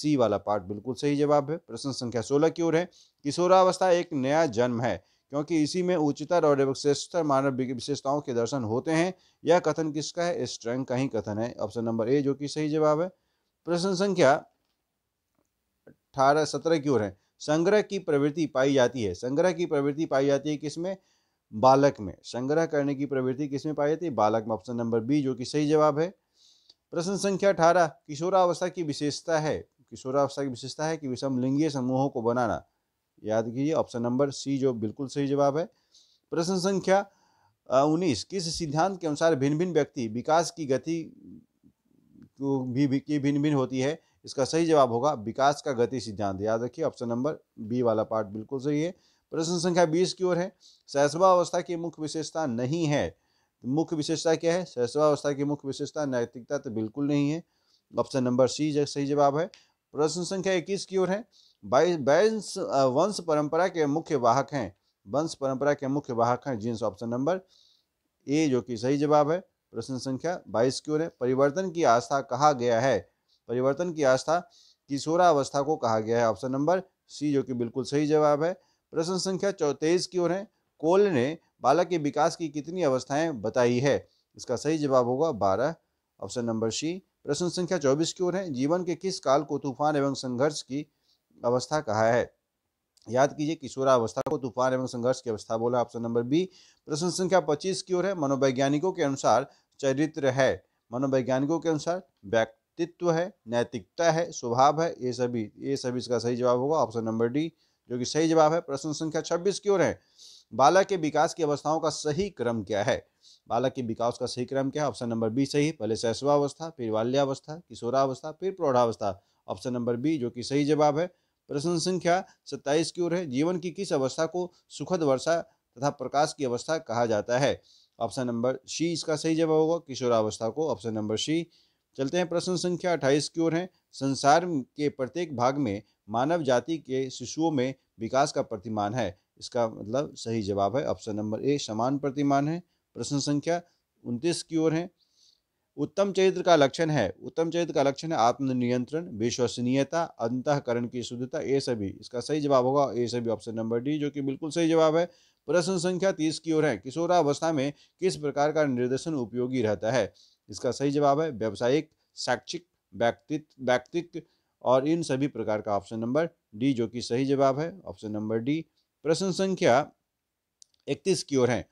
सी वाला पार्ट बिल्कुल सही जवाब है प्रश्न संख्या सोलह की ओर है किशोरावस्था एक नया जन्म है क्योंकि इसी में उच्चतर और श्रेष्ठतर मानव विशेषताओं के दर्शन होते हैं यह कथन किसका है स्ट्रैंग का ही कथन है ऑप्शन नंबर ए जो कि सही जवाब है प्रश्न संख्या अठारह सत्रह की ओर है संग्रह की प्रवृत्ति पाई जाती है संग्रह की प्रवृत्ति पाई जाती है किसमें बालक में संग्रह करने की प्रवृत्ति किसमें पाई जाती है बालक में ऑप्शन नंबर बी जो कि सही जवाब है प्रश्न संख्या अठारह किशोरावस्था की विशेषता है किशोरावस्था की विशेषता है कि विषम लिंगीय समूहों को बनाना याद कीजिए ऑप्शन नंबर सी जो बिल्कुल सही जवाब है प्रश्न संख्या उन्नीस किस सिद्धांत के अनुसार भिन्न भिन्न व्यक्ति विकास की गति को भी भिन्न भिन्न होती है इसका सही जवाब होगा विकास का गति सिद्धांत याद रखिए ऑप्शन नंबर बी वाला पार्ट बिल्कुल सही है प्रश्न संख्या बीस की ओर है अवस्था की मुख्य विशेषता नहीं है मुख्य विशेषता क्या है सहसवावस्था की मुख्य विशेषता नैतिकता तो बिल्कुल नहीं है ऑप्शन नंबर सी सही जवाब है प्रश्न संख्या इक्कीस की ओर है वंश वंश परंपरा के मुख्य वाहक हैं वंश परंपरा के मुख्य वाहक हैं जींस ऑप्शन नंबर ए जो कि सही जवाब है प्रश्न संख्या बाईस की ओर है परिवर्तन की आस्था कहा गया है परिवर्तन की आस्था अवस्था को कहा गया है ऑप्शन नंबर सी जो कि बिल्कुल सही जवाब है प्रश्न संख्या चौतेईस की ओर है कोल ने बालक के विकास की कितनी अवस्थाएं बताई है इसका सही जवाब होगा बारह ऑप्शन नंबर सी प्रश्न संख्या चौबीस की ओर है जीवन के किस काल को तूफान एवं संघर्ष की अवस्था कहा है याद कीजिए अवस्था को तूफान एवं संघर्ष की अवस्था बोला ऑप्शन नंबर बी प्रश्न संख्या पच्चीस की ओर है मनोवैज्ञानिकों के अनुसार चरित्र है मनोवैज्ञानिकों के अनुसार व्यक्तित्व है नैतिकता है स्वभाव है ये सभी ये सभी इसका सही जवाब होगा ऑप्शन नंबर डी जो कि सही जवाब है प्रश्न संख्या छब्बीस की ओर है बालक के विकास की अवस्थाओं का सही क्रम क्या है बालक के विकास का सही क्रम क्या है ऑप्शन नंबर बी सही पहले शैशवावस्था फिर बाल्यावस्था किशोरावस्था फिर प्रौढ़ावस्था ऑप्शन नंबर बी जो कि सही जवाब है प्रश्न संख्या सत्ताईस की ओर है जीवन की किस अवस्था को सुखद वर्षा तथा प्रकाश की अवस्था कहा जाता है ऑप्शन नंबर सी इसका सही जवाब होगा किशोरावस्था को ऑप्शन नंबर सी चलते हैं प्रश्न संख्या अट्ठाईस की ओर है संसार के प्रत्येक भाग में मानव जाति के शिशुओं में विकास का प्रतिमान है इसका मतलब सही जवाब है ऑप्शन नंबर ए समान प्रतिमान है प्रश्न संख्या उनतीस की ओर है उत्तम चरित्र का लक्षण है उत्तम चरित्र का लक्षण है आत्मनियंत्रण विश्वसनीयता अंतकरण की शुद्धता ये सभी इसका सही जवाब होगा ये सभी ऑप्शन नंबर डी जो कि बिल्कुल सही जवाब है प्रश्न संख्या तीस की ओर है किशोरावस्था में किस प्रकार का निर्देशन उपयोगी रहता है इसका सही जवाब है व्यावसायिक शैक्षिक व्यक्तित्व व्यक्तिक और इन सभी प्रकार का ऑप्शन नंबर डी जो कि सही जवाब है ऑप्शन नंबर डी प्रश्न संख्या इकतीस की ओर है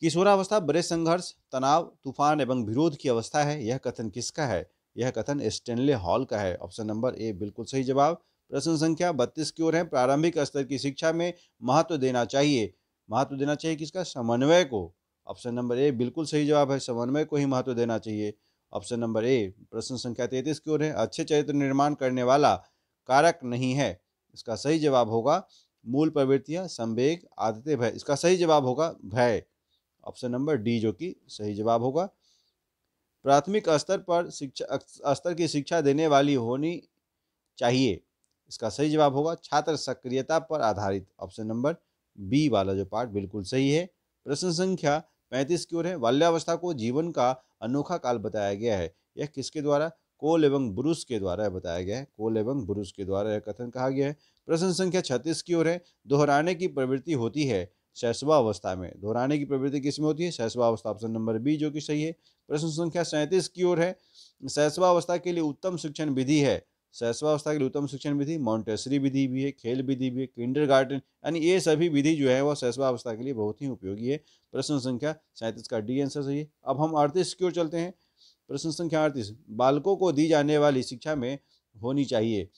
किशोरावस्था बड़े संघर्ष तनाव तूफान एवं विरोध की अवस्था है यह कथन किसका है यह कथन स्टेनले हॉल का है ऑप्शन नंबर ए बिल्कुल सही जवाब प्रश्न संख्या बत्तीस की ओर है प्रारंभिक स्तर की शिक्षा में महत्व देना चाहिए महत्व देना चाहिए किसका समन्वय को ऑप्शन नंबर ए बिल्कुल सही जवाब है समन्वय को ही महत्व देना चाहिए ऑप्शन नंबर ए प्रश्न संख्या तैतीस की ओर है अच्छे चरित्र निर्माण करने वाला कारक नहीं है इसका सही जवाब होगा मूल प्रवृत्तियां संवेग आदित्य भय इसका सही जवाब होगा भय ऑप्शन नंबर डी जो कि सही जवाब होगा प्राथमिक स्तर पर शिक्षा स्तर की शिक्षा देने वाली होनी चाहिए इसका सही जवाब होगा छात्र सक्रियता पर आधारित ऑप्शन नंबर बी वाला जो पार्ट बिल्कुल सही है प्रश्न संख्या पैंतीस की ओर है बाल्यावस्था को जीवन का अनोखा काल बताया गया है यह किसके द्वारा कोल एवं ब्रूस के द्वारा बताया गया है कोल एवं ब्रूस के द्वारा यह कथन कहा गया है प्रश्न संख्या छत्तीस की ओर है दोहराने की प्रवृत्ति होती है शैशवावस्था में दोहराने की प्रवृत्ति किस में होती है शैशवावस्था ऑप्शन नंबर बी जो कि सही है प्रश्न संख्या सैंतीस की ओर है शैशवावस्था के लिए उत्तम शिक्षण विधि है शैशवावस्था के लिए उत्तम शिक्षण विधि मॉन्टेसरी विधि भी है खेल विधि भी है किंडर गार्डन यानी ये सभी विधि जो है वह सहसवावस्था के लिए बहुत ही उपयोगी है प्रश्न संख्या सैंतीस का डी आंसर सही है अब हम अड़तीस की ओर चलते हैं प्रश्न संख्या अड़तीस बालकों को दी जाने वाली शिक्षा में होनी चाहिए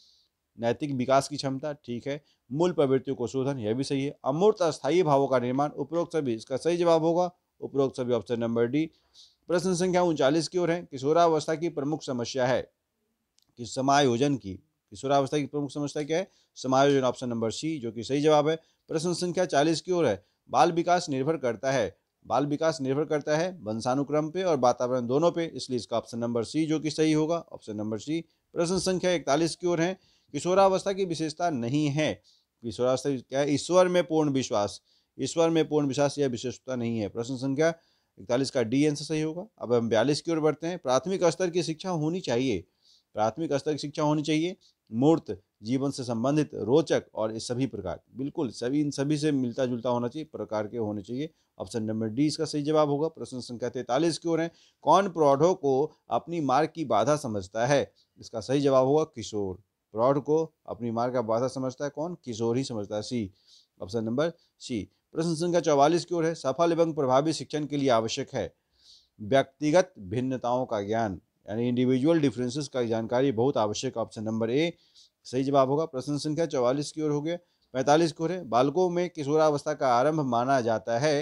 नैतिक विकास की क्षमता ठीक है मूल प्रवृत्तियों को शोधन यह भी सही है अमूर्त अस्थायी भावों का निर्माण उपरोक्त सभी इसका सही जवाब होगा उपरोक्त सभी ऑप्शन नंबर डी प्रश्न संख्या उनचालीस की ओर है किशोरावस्था की प्रमुख समस्या है कि समायोजन की किशोरावस्था की प्रमुख समस्या क्या है समायोजन ऑप्शन नंबर सी जो कि सही जवाब है प्रश्न संख्या चालीस की ओर है बाल विकास निर्भर करता है बाल विकास निर्भर करता है वंशानुक्रम पे और वातावरण दोनों पे इसलिए इसका ऑप्शन नंबर सी जो कि सही होगा ऑप्शन नंबर सी प्रश्न संख्या इकतालीस की ओर है किशोरावस्था की विशेषता नहीं है किशोरावस्था क्या है ईश्वर में पूर्ण विश्वास ईश्वर में पूर्ण विश्वास यह विशेषता नहीं है प्रश्न संख्या इकतालीस का डी आंसर सही होगा अब हम बयालीस की ओर बढ़ते हैं प्राथमिक स्तर की शिक्षा होनी चाहिए प्राथमिक स्तर की शिक्षा होनी चाहिए मूर्त जीवन से संबंधित रोचक और इस सभी प्रकार बिल्कुल सभी इन सभी से मिलता जुलता होना चाहिए प्रकार के होने चाहिए ऑप्शन नंबर डी इसका सही जवाब होगा प्रश्न संख्या तैतालीस की ओर है कौन प्रौढ़ों को अपनी मार्ग की बाधा समझता है इसका सही जवाब होगा किशोर प्रौढ़ को अपनी मार्ग का बाधा समझता है कौन किशोर ही समझता है सी ऑप्शन नंबर सी प्रश्न संख्या चौवालीस की ओर है सफल एवं प्रभावी शिक्षण के लिए आवश्यक है व्यक्तिगत भिन्नताओं का ज्ञान यानी इंडिविजुअल डिफरेंसेस का जानकारी बहुत आवश्यक ऑप्शन नंबर ए सही जवाब होगा प्रश्न संख्या चौवालीस की ओर हो गया पैंतालीस की ओर है बालकों में किशोरावस्था का आरंभ माना जाता है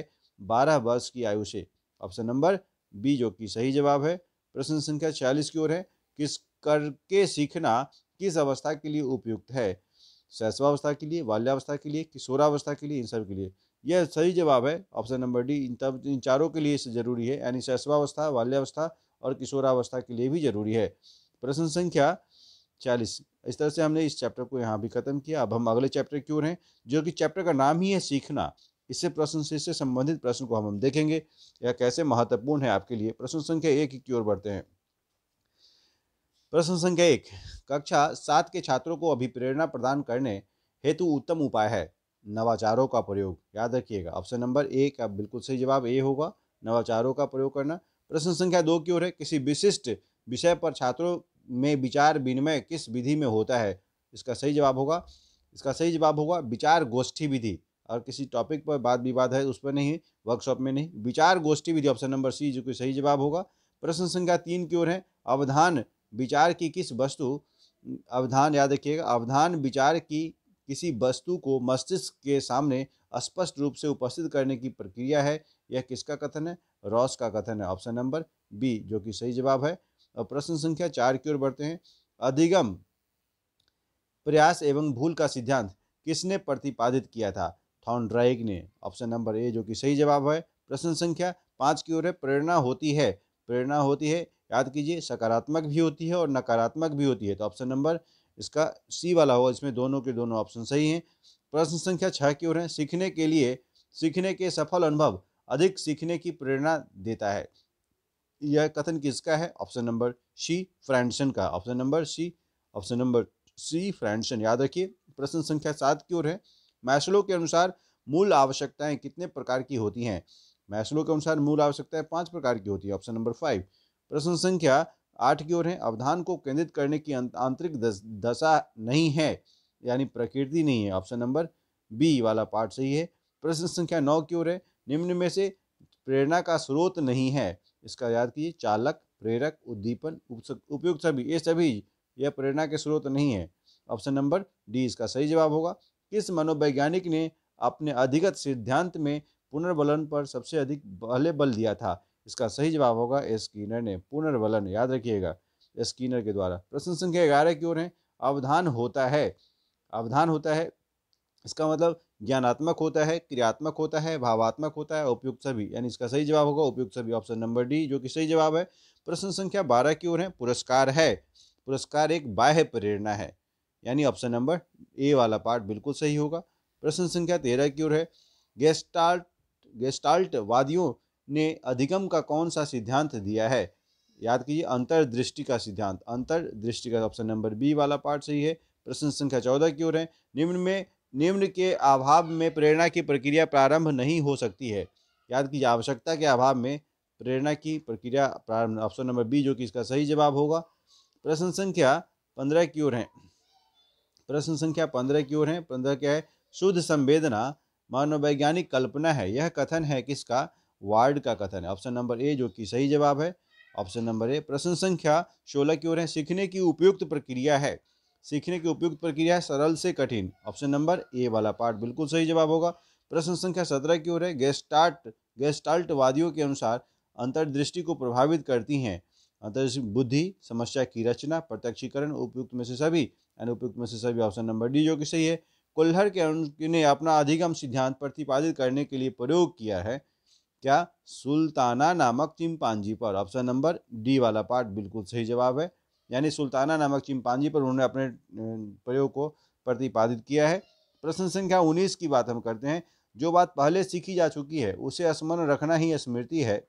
बारह वर्ष की आयु से ऑप्शन नंबर बी जो कि सही जवाब है प्रश्न संख्या छियालीस की ओर है किस करके सीखना किस अवस्था के लिए उपयुक्त है शैशवावस्था के लिए बाल्यावस्था के लिए किशोरावस्था के लिए इन सब के लिए यह सही जवाब है ऑप्शन नंबर डी इन तब इन चारों के लिए जरूरी है यानी शैशवावस्था बाल्यावस्था और किशोरावस्था के लिए भी जरूरी है प्रश्न संख्या चालीस इस तरह से हमने इस चैप्टर को यहाँ भी खत्म किया अब हम अगले चैप्टर की ओर हैं जो कि चैप्टर का नाम ही है सीखना इससे प्रश्न से इससे संबंधित प्रश्न को हम हम देखेंगे या कैसे महत्वपूर्ण है आपके लिए प्रश्न संख्या एक की ओर बढ़ते हैं प्रश्न संख्या एक कक्षा सात के छात्रों को अभिप्रेरणा प्रदान करने हेतु उत्तम उपाय है नवाचारों का प्रयोग याद रखिएगा ऑप्शन नंबर ए का बिल्कुल सही जवाब ए होगा नवाचारों का प्रयोग करना प्रश्न संख्या दो की ओर है किसी विशिष्ट विषय पर छात्रों में विचार विनिमय किस विधि में होता है इसका सही जवाब होगा इसका सही जवाब होगा विचार गोष्ठी विधि और किसी टॉपिक पर बात विवाद है उस पर नहीं वर्कशॉप में नहीं विचार गोष्ठी विधि ऑप्शन नंबर सी जो कि सही जवाब होगा प्रश्न संख्या तीन की ओर है अवधान विचार की किस वस्तु अवधान याद रखिएगा अवधान विचार की किसी वस्तु को मस्तिष्क के सामने स्पष्ट रूप से उपस्थित करने की प्रक्रिया है यह किसका कथन है रॉस का कथन है ऑप्शन नंबर बी जो कि सही जवाब है और प्रश्न संख्या चार की ओर बढ़ते हैं अधिगम प्रयास एवं भूल का सिद्धांत किसने प्रतिपादित किया था थॉन ड्राइग ने ऑप्शन नंबर ए जो कि सही जवाब है प्रश्न संख्या पाँच की ओर है प्रेरणा होती है प्रेरणा होती है याद कीजिए सकारात्मक भी होती है और नकारात्मक भी होती है तो ऑप्शन नंबर इसका सी वाला होगा इसमें दोनों के दोनों ऑप्शन सही हैं प्रश्न संख्या छः की ओर है सीखने के लिए सीखने के सफल अनुभव अधिक सीखने की प्रेरणा देता है यह कथन किसका है ऑप्शन नंबर सी फ्रैंडसन का option number C option number C Frandsen याद रखिए प्रश्न संख्या सात की ओर है मैसलो के अनुसार मूल आवश्यकताएं कितने प्रकार की होती हैं मैसलो के अनुसार मूल आवश्यकताएं पांच प्रकार की होती है ऑप्शन नंबर फाइव प्रश्न संख्या आठ की ओर है अवधान को केंद्रित करने की आंतरिक दशा नहीं है यानी प्रकृति नहीं है ऑप्शन नंबर बी वाला पार्ट सही है प्रश्न संख्या नौ की ओर है निम्न में से प्रेरणा का स्रोत नहीं है इसका याद कीजिए चालक प्रेरक उद्दीपन उपयुक्त सभी ये सभी यह प्रेरणा के स्रोत नहीं है ऑप्शन नंबर डी इसका सही जवाब होगा किस मनोवैज्ञानिक ने अपने अधिगत सिद्धांत में पुनर्बलन पर सबसे अधिक पहले बल दिया था इसका सही जवाब होगा स्कीनर ने पुनर्बलन याद रखिएगा स्कीनर के द्वारा प्रश्न संख्या ग्यारह की ओर है अवधान होता है अवधान होता है इसका मतलब ज्ञानात्मक होता है क्रियात्मक होता है भावात्मक होता है उपयुक्त सभी यानी इसका सही जवाब होगा उपयुक्त सभी ऑप्शन नंबर डी जो कि सही जवाब है प्रश्न संख्या बारह की ओर है पुरस्कार है पुरस्कार एक बाह्य प्रेरणा है यानी ऑप्शन नंबर ए वाला पार्ट बिल्कुल सही होगा प्रश्न संख्या तेरह की ओर है गेस्टाल्ट गेस्टाल्ट वादियों ने अधिगम का कौन सा सिद्धांत दिया है याद कीजिए अंतर्दृष्टि का सिद्धांत अंतर्दृष्टि का ऑप्शन नंबर बी वाला पार्ट सही है प्रश्न संख्या चौदह की ओर है निम्न में निम्न के अभाव में प्रेरणा की प्रक्रिया प्रारंभ नहीं हो सकती है याद कीजिए आवश्यकता के अभाव में प्रेरणा की प्रक्रिया प्रारंभ ऑप्शन नंबर बी जो कि इसका सही जवाब होगा प्रश्न संख्या पंद्रह की ओर है प्रश्न संख्या पंद्रह की ओर है पंद्रह क्या है शुद्ध संवेदना मानववैज्ञानिक कल्पना है यह कथन है किसका वार्ड का कथन है ऑप्शन नंबर ए जो कि सही जवाब है ऑप्शन नंबर ए प्रश्न संख्या सोलह की ओर है सीखने की उपयुक्त प्रक्रिया है सीखने की उपयुक्त प्रक्रिया सरल से कठिन ऑप्शन नंबर ए वाला पार्ट बिल्कुल सही जवाब होगा प्रश्न संख्या सत्रह की ओर है गेस्टार्ट गेस्टाल्टवादियों के अनुसार अंतर्दृष्टि को प्रभावित करती हैं अंतर्दृष्टि बुद्धि समस्या की रचना प्रत्यक्षीकरण उपयुक्त में से सभी अनुपयुक्त में से सभी ऑप्शन नंबर डी जो कि सही है कोल्हर के ने अपना अधिगम सिद्धांत प्रतिपादित करने के लिए प्रयोग किया है क्या सुल्ताना नामक चिमपांजी पर ऑप्शन नंबर डी वाला पार्ट बिल्कुल सही जवाब है यानी सुल्ताना नामक चिंपांजी पर उन्होंने अपने प्रयोग को प्रतिपादित किया है प्रश्न संख्या उन्नीस की बात हम करते हैं जो बात पहले सीखी जा चुकी है उसे स्मरण रखना ही स्मृति है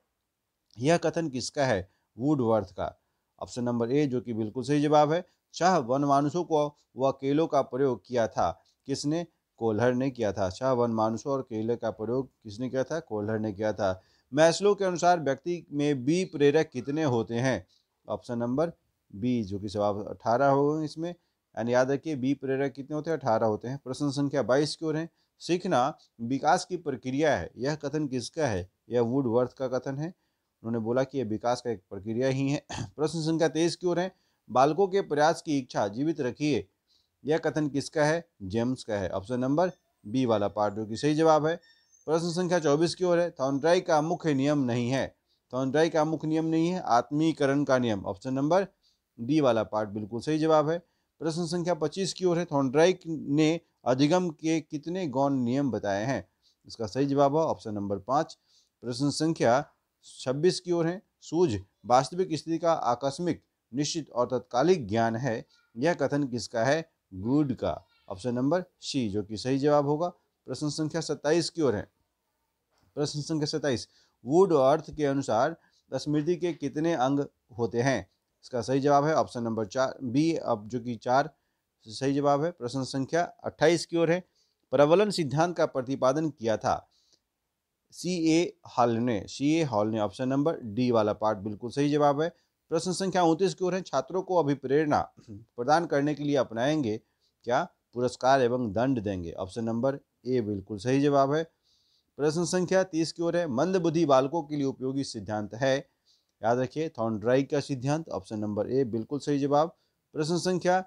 यह कथन किसका है वुडवर्थ का ऑप्शन नंबर ए जो कि बिल्कुल सही जवाब है शाह मानुषों को व केलों का प्रयोग किया था किसने कोल्हर ने किया था शाह मानुषों और केले का प्रयोग किसने किया था कोल्हर ने किया था मैस्लो के अनुसार व्यक्ति में बी प्रेरक कितने होते हैं ऑप्शन नंबर बी जो कि जवाब अठारह हो गए इसमें एंड याद रखिए बी प्रेरक कितने होते हैं अठारह होते हैं प्रश्न संख्या बाईस की ओर है सीखना विकास की प्रक्रिया है यह कथन किसका है यह वुडवर्थ का कथन है उन्होंने बोला कि यह विकास का एक प्रक्रिया ही है (clears throat) प्रश्न संख्या तेईस की ओर है बालकों के प्रयास की इच्छा जीवित रखिए यह कथन किसका है जेम्स का है ऑप्शन नंबर बी वाला पार्ट जो कि सही जवाब है प्रश्न संख्या चौबीस की ओर है थॉन्ड्राई का मुख्य नियम नहीं है थॉन्ड्राई का मुख्य नियम नहीं है आत्मीकरण का नियम ऑप्शन नंबर डी वाला पार्ट बिल्कुल सही जवाब है प्रश्न संख्या 25 की ओर है थॉन्ड्राइक ने अधिगम के कितने गौन नियम बताए हैं इसका सही जवाब है ऑप्शन नंबर पाँच प्रश्न संख्या 26 की ओर है सूझ वास्तविक स्थिति का आकस्मिक निश्चित और तत्कालिक ज्ञान है यह कथन किसका है गुड का ऑप्शन नंबर सी जो कि सही जवाब होगा प्रश्न संख्या 27 की ओर है प्रश्न संख्या 27 वुड अर्थ के अनुसार स्मृति के कितने अंग होते हैं इसका सही जवाब है ऑप्शन नंबर चार बी अब जो कि चार सही जवाब है प्रश्न संख्या अट्ठाईस की ओर है प्रबलन सिद्धांत का प्रतिपादन किया था सी ए हॉल ने सी ए हॉल ने ऑप्शन नंबर डी वाला पार्ट बिल्कुल सही जवाब है प्रश्न संख्या उनतीस की ओर है छात्रों को अभिप्रेरणा प्रदान करने के लिए अपनाएंगे क्या पुरस्कार एवं दंड देंगे ऑप्शन नंबर ए बिल्कुल सही जवाब है प्रश्न संख्या तीस की ओर है मंदबुद्धि बालकों के लिए उपयोगी सिद्धांत है याद रखिए ड्राइक का सिद्धांत ऑप्शन नंबर ए बिल्कुल सही जवाब प्रश्न संख्या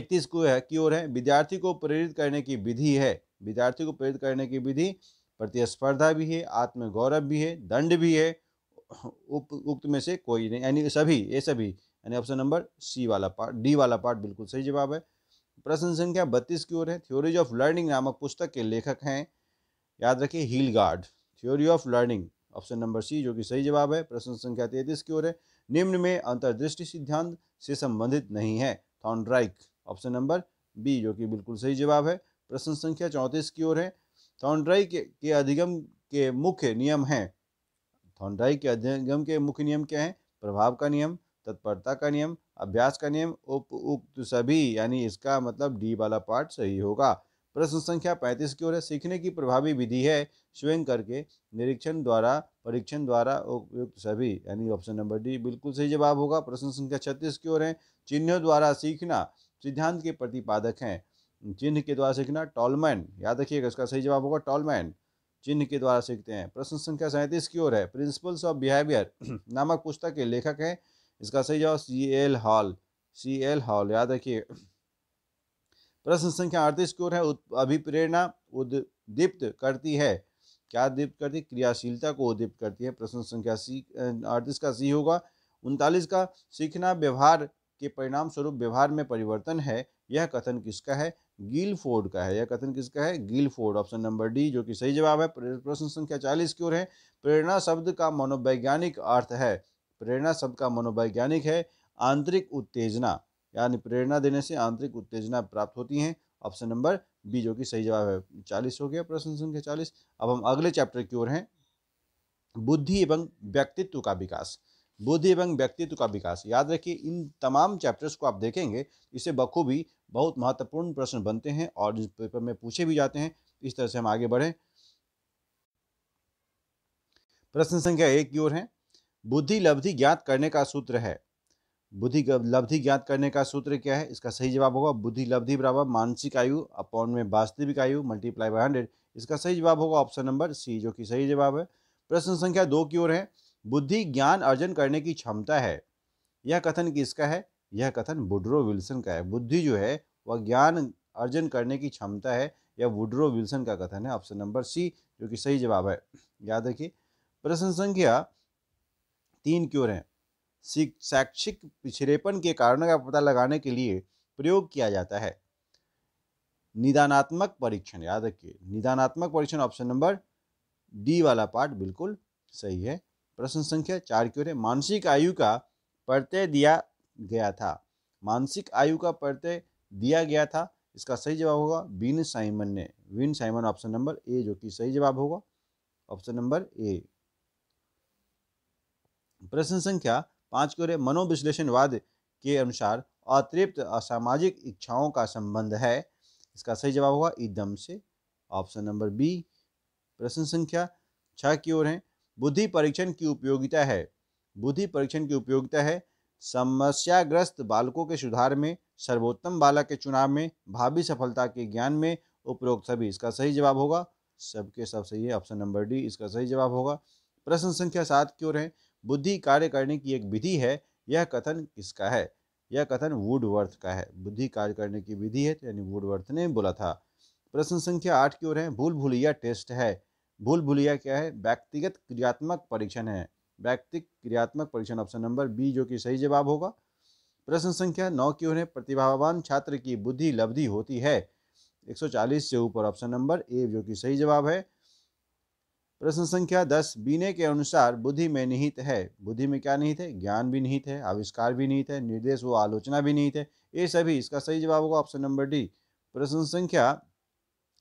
इकतीस को है की ओर है विद्यार्थी को प्रेरित करने की विधि है विद्यार्थी को प्रेरित करने की विधि प्रतिस्पर्धा भी है आत्मगौरव भी है दंड भी है उप उक्त में से कोई नहीं यानी सभी ये सभी यानी ऑप्शन नंबर सी वाला पार्ट डी वाला पार्ट बिल्कुल सही जवाब है प्रश्न संख्या बत्तीस की ओर है थ्योरीज ऑफ लर्निंग नामक पुस्तक के लेखक हैं याद रखिए Hilgard theory of learning option number C जो कि सही जवाब है प्रश्न संख्या तैतीस की ओर है निम्न में अंतर्दृष्टि सिद्धांत से संबंधित नहीं है थॉन्ड्राइक ऑप्शन नंबर बी जो कि बिल्कुल सही जवाब है प्रश्न संख्या चौंतीस की ओर है थॉन्ड्राइक के अधिगम के मुख्य नियम हैं थॉन्ड्राइक के अधिगम के मुख्य नियम क्या हैं प्रभाव का नियम तत्परता का नियम अभ्यास का नियम उपयुक्त सभी यानी इसका मतलब डी वाला पार्ट सही होगा प्रश्न संख्या पैंतीस की ओर है सीखने की प्रभावी विधि है स्वयं करके निरीक्षण द्वारा परीक्षण द्वारा उपयुक्त सभी यानी ऑप्शन नंबर डी बिल्कुल सही जवाब होगा प्रश्न संख्या छत्तीस की ओर है चिन्हों द्वारा सीखना सिद्धांत के प्रतिपादक हैं चिन्ह के द्वारा सीखना टॉलमैन याद रखिएगा इसका सही जवाब होगा टॉलमैन चिन्ह के द्वारा सीखते हैं प्रश्न संख्या सैंतीस की ओर है प्रिंसिपल्स ऑफ बिहेवियर नामक पुस्तक के लेखक हैं इसका सही जवाब C L Hull C L Hull याद रखिए (clears throat) प्रश्न संख्या अड़तीस की ओर है अभिप्रेरणा उद्दीप्त करती है क्या दीप्त करती है क्रियाशीलता को उद्दीप्त करती है प्रश्न संख्या सी अड़तीस का सी होगा उनतालीस का सीखना व्यवहार के परिणाम स्वरूप व्यवहार में परिवर्तन है यह कथन किसका है गिल फोर्ड का है यह कथन किसका है Guilford option number D जो कि सही जवाब है प्रश्न संख्या चालीस की ओर है प्रेरणा शब्द का मनोवैज्ञानिक अर्थ है प्रेरणा शब्द का मनोवैज्ञानिक है आंतरिक उत्तेजना यानी प्रेरणा देने से आंतरिक उत्तेजना प्राप्त होती है ऑप्शन नंबर बी जो कि सही जवाब है चालीस हो गया प्रश्न संख्या चालीस अब हम अगले चैप्टर की ओर हैं बुद्धि एवं व्यक्तित्व का विकास बुद्धि एवं व्यक्तित्व का विकास याद रखिए इन तमाम चैप्टर्स को आप देखेंगे इसे बखूबी बहुत महत्वपूर्ण प्रश्न बनते हैं और इस पेपर में पूछे भी जाते हैं इस तरह से हम आगे बढ़ें प्रश्न संख्या एक की ओर है बुद्धि लब्धि ज्ञात करने का सूत्र है बुद्धि लब्धि ज्ञात करने का सूत्र क्या है इसका सही जवाब होगा बुद्धि लब्धि बराबर मानसिक आयु अपॉन में वास्तविक आयु मल्टीप्लाई बाय हंड्रेड इसका सही जवाब होगा ऑप्शन नंबर सी जो कि सही जवाब है प्रश्न संख्या दो की ओर है बुद्धि ज्ञान अर्जन करने की क्षमता है यह कथन किसका है यह कथन वुड्रो विल्सन का है बुद्धि जो है वह ज्ञान अर्जन करने की क्षमता है यह वुड्रो विल्सन का कथन है ऑप्शन नंबर सी जो कि सही जवाब है याद रखिए प्रश्न संख्या तीन की ओर है शैक्षिक पिछड़ेपन के कारणों का पता लगाने के लिए प्रयोग किया जाता है निदानात्मक परीक्षण याद रखिए निदानात्मक परीक्षण ऑप्शन नंबर डी वाला पार्ट बिल्कुल सही है प्रश्न संख्या चार की ओर है मानसिक आयु का परिचय दिया गया था मानसिक आयु का परिचय दिया गया था इसका सही जवाब होगा बीन साइमन ने Binet Simon option number A जो कि सही जवाब होगा ऑप्शन नंबर ए प्रश्न संख्या पांच पांचकुरे मनोविश्लेषणवाद के अनुसार अतृप्त असामाजिक इच्छाओं का संबंध है इसका सही जवाब हुआ ईदम से ऑप्शन नंबर बी प्रश्न संख्या छः की ओर है बुद्धि परीक्षण की उपयोगिता है बुद्धि परीक्षण की उपयोगिता है समस्याग्रस्त बालकों के सुधार में सर्वोत्तम बालक के चुनाव में भावी सफलता के ज्ञान में उपरोक्त सभी इसका सही जवाब होगा सबके सब सही है ऑप्शन नंबर डी इसका सही जवाब होगा प्रश्न संख्या सात की ओर है बुद्धि कार्य करने की एक विधि है यह कथन किसका है यह कथन वुडवर्थ का है बुद्धि कार्य करने की विधि है तो यानी वुडवर्थ ने बोला था प्रश्न संख्या आठ की ओर है भूल भूलिया टेस्ट है भूल भूलिया क्या है व्यक्तिगत क्रियात्मक परीक्षण है व्यक्तिक क्रियात्मक परीक्षण ऑप्शन नंबर बी जो कि सही जवाब होगा प्रश्न संख्या नौ की ओर है प्रतिभावान छात्र की बुद्धि लब्धि होती है 140 से ऊपर ऑप्शन नंबर ए जो कि सही जवाब है प्रश्न संख्या दस बीने के अनुसार बुद्धि में निहित है बुद्धि में क्या निहित है ज्ञान भी निहित है आविष्कार भी निहित है निर्देश व आलोचना भी निहित है ये सभी इसका सही जवाब होगा ऑप्शन नंबर डी प्रश्न संख्या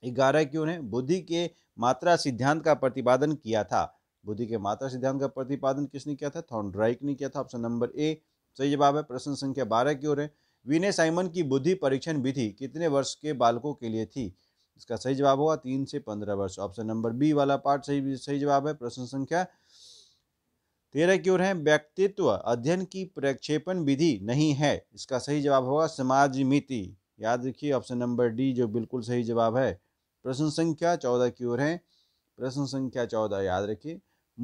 ग्यारह क्यों ने बुद्धि के मात्रा सिद्धांत का प्रतिपादन किया था बुद्धि के मात्रा सिद्धांत का प्रतिपादन किसने किया था थॉन्ड्राइक ने किया था ऑप्शन नंबर ए सही जवाब है प्रश्न संख्या बारह की ओर है विनय साइमन की बुद्धि परीक्षण विधि कितने वर्ष के बालकों के लिए थी इसका सही जवाब होगा तीन से पंद्रह वर्ष ऑप्शन नंबर बी वाला पार्ट सही सही जवाब है प्रश्न संख्या तेरह की ओर है व्यक्तित्व अध्ययन की प्रक्षेपण विधि नहीं है इसका सही जवाब होगा समाज मिति याद रखिए ऑप्शन नंबर डी जो बिल्कुल सही जवाब है प्रश्न संख्या चौदह की ओर है प्रश्न संख्या चौदह याद रखिए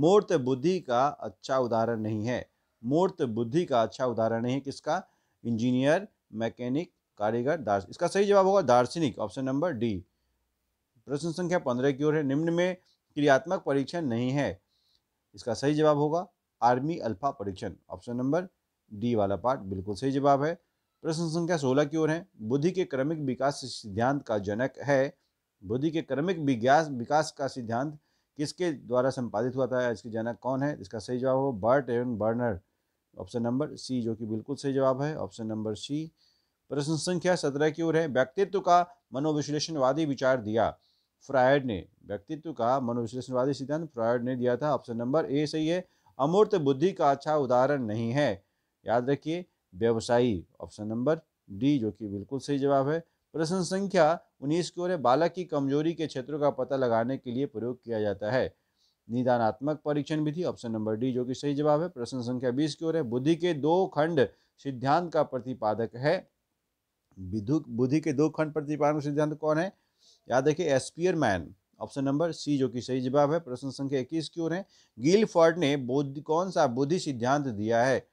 मूर्त बुद्धि का अच्छा उदाहरण नहीं है मूर्त बुद्धि का अच्छा उदाहरण नहीं है किसका इंजीनियर मैकेनिक कारीगर दार्शनिक इसका सही जवाब होगा दार्शनिक ऑप्शन नंबर डी प्रश्न संख्या पंद्रह की ओर है निम्न में क्रियात्मक परीक्षण नहीं है इसका सही जवाब होगा आर्मी अल्फा परीक्षण ऑप्शन नंबर डी वाला पार्ट बिल्कुल सही जवाब है प्रश्न संख्या सोलह की ओर है बुद्धि के क्रमिक विकास सिद्धांत का जनक है बुद्धि के क्रमिक विज्ञास विकास का सिद्धांत किसके द्वारा संपादित हुआ था इसके जनक कौन है इसका सही जवाब हो बर्ट एवं बर्नर ऑप्शन नंबर सी जो कि बिल्कुल सही जवाब है ऑप्शन नंबर सी प्रश्न संख्या सत्रह की ओर है व्यक्तित्व का मनोविश्लेषणवादी विचार दिया फ्रायड ने व्यक्तित्व का मनोविश्लेषणवादी सिद्धांत फ्रायड ने दिया था ऑप्शन नंबर ए सही है अमूर्त बुद्धि का अच्छा उदाहरण नहीं है याद रखिए व्यवसायी ऑप्शन नंबर डी जो कि बिल्कुल सही जवाब है प्रश्न संख्या उन्नीस की ओर बालक की कमजोरी के क्षेत्रों का पता लगाने के लिए प्रयोग किया जाता है निदानात्मक परीक्षण विधि ऑप्शन नंबर डी जो कि सही जवाब है प्रश्न संख्या बीस की ओर है बुद्धि के दो खंड सिद्धांत का प्रतिपादक है बुद्धि के दो खंड प्रतिपादक सिद्धांत कौन है याद देखिए Spearman option number C जो कि सही जवाब है प्रश्न संख्या इक्कीस की ओर है गिल फॉर्ड ने बुद्ध कौन सा बुद्धि सिद्धांत दिया है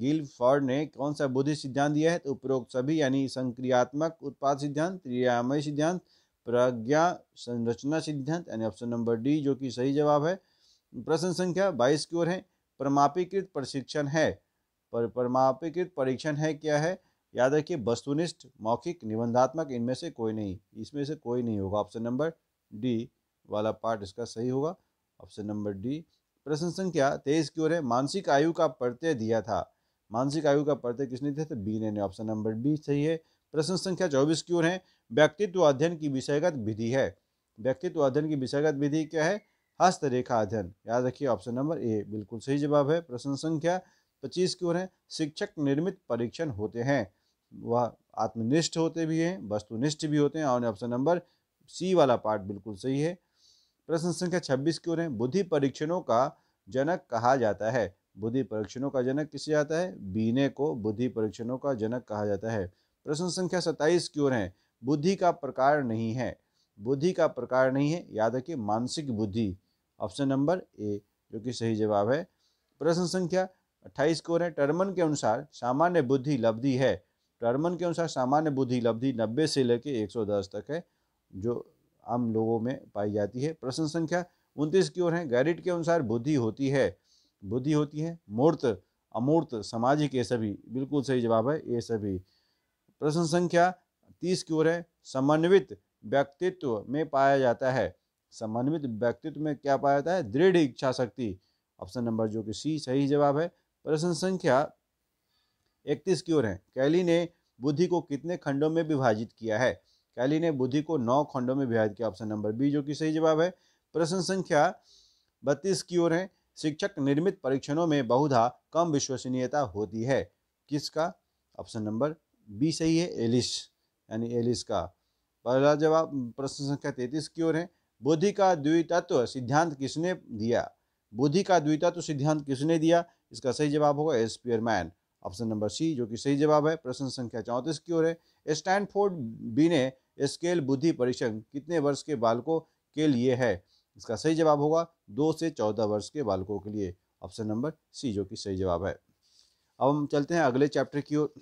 गिल फॉर्ड ने कौन सा बुद्धि सिद्धांत दिया है तो उपरोक्त सभी यानी संक्रियात्मक उत्पाद सिद्धांत क्रियामय सिद्धांत प्रज्ञा संरचना सिद्धांत यानी ऑप्शन नंबर डी जो कि सही जवाब है प्रश्न संख्या बाईस की ओर है परमापीकृत प्रशिक्षण है पर परमापीकृत परीक्षण है क्या है याद रखिए वस्तुनिष्ठ मौखिक निबंधात्मक इनमें से कोई नहीं इसमें से कोई नहीं होगा ऑप्शन नंबर डी वाला पार्ट इसका सही होगा ऑप्शन नंबर डी प्रश्न संख्या तेईस की ओर है मानसिक आयु का प्रत्यय दिया था मानसिक आयु का प्रत्यय किसने दिया था तो बी ने ऑप्शन नंबर बी सही है प्रश्न संख्या चौबीस की ओर है व्यक्तित्व अध्ययन की विषयगत विधि है व्यक्तित्व अध्ययन की विषयगत विधि क्या है हस्तरेखा अध्ययन याद रखिए ऑप्शन नंबर ए बिल्कुल सही जवाब है प्रश्न संख्या पच्चीस की ओर है शिक्षक निर्मित परीक्षण होते हैं वह आत्मनिष्ठ होते भी हैं वस्तुनिष्ठ भी होते हैं और ऑप्शन नंबर सी वाला पार्ट बिल्कुल सही है प्रश्न संख्या छब्बीस की ओर है बुद्धि परीक्षणों का जनक कहा जाता है बुद्धि परीक्षणों का जनक किसे जाता है बीने को बुद्धि परीक्षणों का जनक कहा जाता है प्रश्न संख्या सत्ताईस की ओर है बुद्धि का प्रकार नहीं है बुद्धि का प्रकार नहीं है याद रखिए मानसिक बुद्धि ऑप्शन नंबर ए जो कि सही जवाब है प्रश्न संख्या अट्ठाईस की ओर है टर्मन के अनुसार सामान्य बुद्धि लब्धि है टर्मन के अनुसार सामान्य बुद्धि लब्धि नब्बे से लेकर एक सौ दस तक है जो आम लोगों में पाई जाती है प्रश्न संख्या उनतीस की ओर है गैरिट के अनुसार बुद्धि होती है बुद्धि होती है मूर्त अमूर्त सामाजिक ये सभी बिल्कुल सही जवाब है ये सभी प्रश्न संख्या तीस की ओर है समन्वित व्यक्तित्व में पाया जाता है समन्वित व्यक्तित्व में क्या पाया जाता है दृढ़ इच्छा शक्ति ऑप्शन नंबर जो कि सी सही जवाब है प्रश्न संख्या इकतीस की ओर हैं कैली ने बुद्धि को कितने खंडों में विभाजित किया है कैली ने बुद्धि को नौ खंडों में विभाजित किया ऑप्शन नंबर बी जो कि सही जवाब है प्रश्न संख्या बत्तीस की ओर है शिक्षक निर्मित परीक्षणों में बहुधा कम विश्वसनीयता होती है किसका ऑप्शन नंबर बी सही है एलिस यानी एलिस का पहला जवाब प्रश्न संख्या तैतीस की ओर है बुद्धि का द्वितत्व सिद्धांत किसने दिया बुद्धि का द्वितत्व सिद्धांत किसने दिया इसका सही जवाब होगा एस्पियरमैन ऑप्शन नंबर सी जो कि सही जवाब है प्रश्न संख्या चौंतीस की ओर है स्टैनफोर्ड बी ने स्केल बुद्धि परीक्षण कितने वर्ष के बालकों के लिए है इसका सही जवाब होगा दो से चौदह वर्ष के बालकों के लिए ऑप्शन नंबर सी जो कि सही जवाब है अब हम चलते हैं अगले चैप्टर की ओर